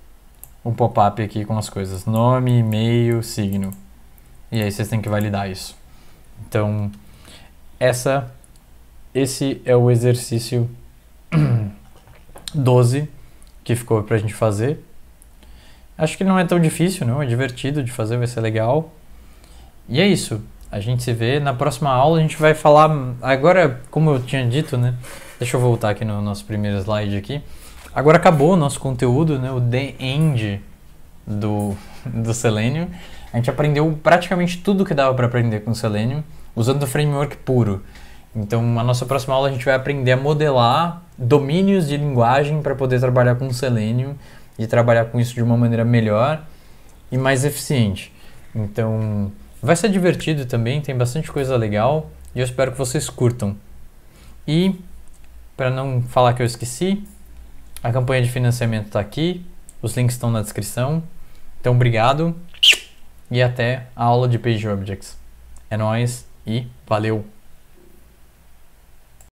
um pop-up aqui com as coisas nome, e-mail, signo. E aí vocês têm que validar isso. Então, essa, esse é o exercício 12 que ficou para a gente fazer. Acho que não é tão difícil, não. É divertido de fazer, vai ser legal. E é isso. A gente se vê na próxima aula. A gente vai falar agora, como eu tinha dito, né? Deixa eu voltar aqui no nosso primeiro slide aqui. Agora acabou o nosso conteúdo, né? O the end do do Selenium a gente aprendeu praticamente tudo que dava para aprender com Selenium usando o framework puro. Então, na nossa próxima aula a gente vai aprender a modelar domínios de linguagem para poder trabalhar com Selenium e trabalhar com isso de uma maneira melhor e mais eficiente. Então, vai ser divertido também, tem bastante coisa legal e eu espero que vocês curtam. E para não falar que eu esqueci, a campanha de financiamento está aqui, os links estão na descrição. Então, obrigado e até a aula de Page Objects. É nóis e valeu!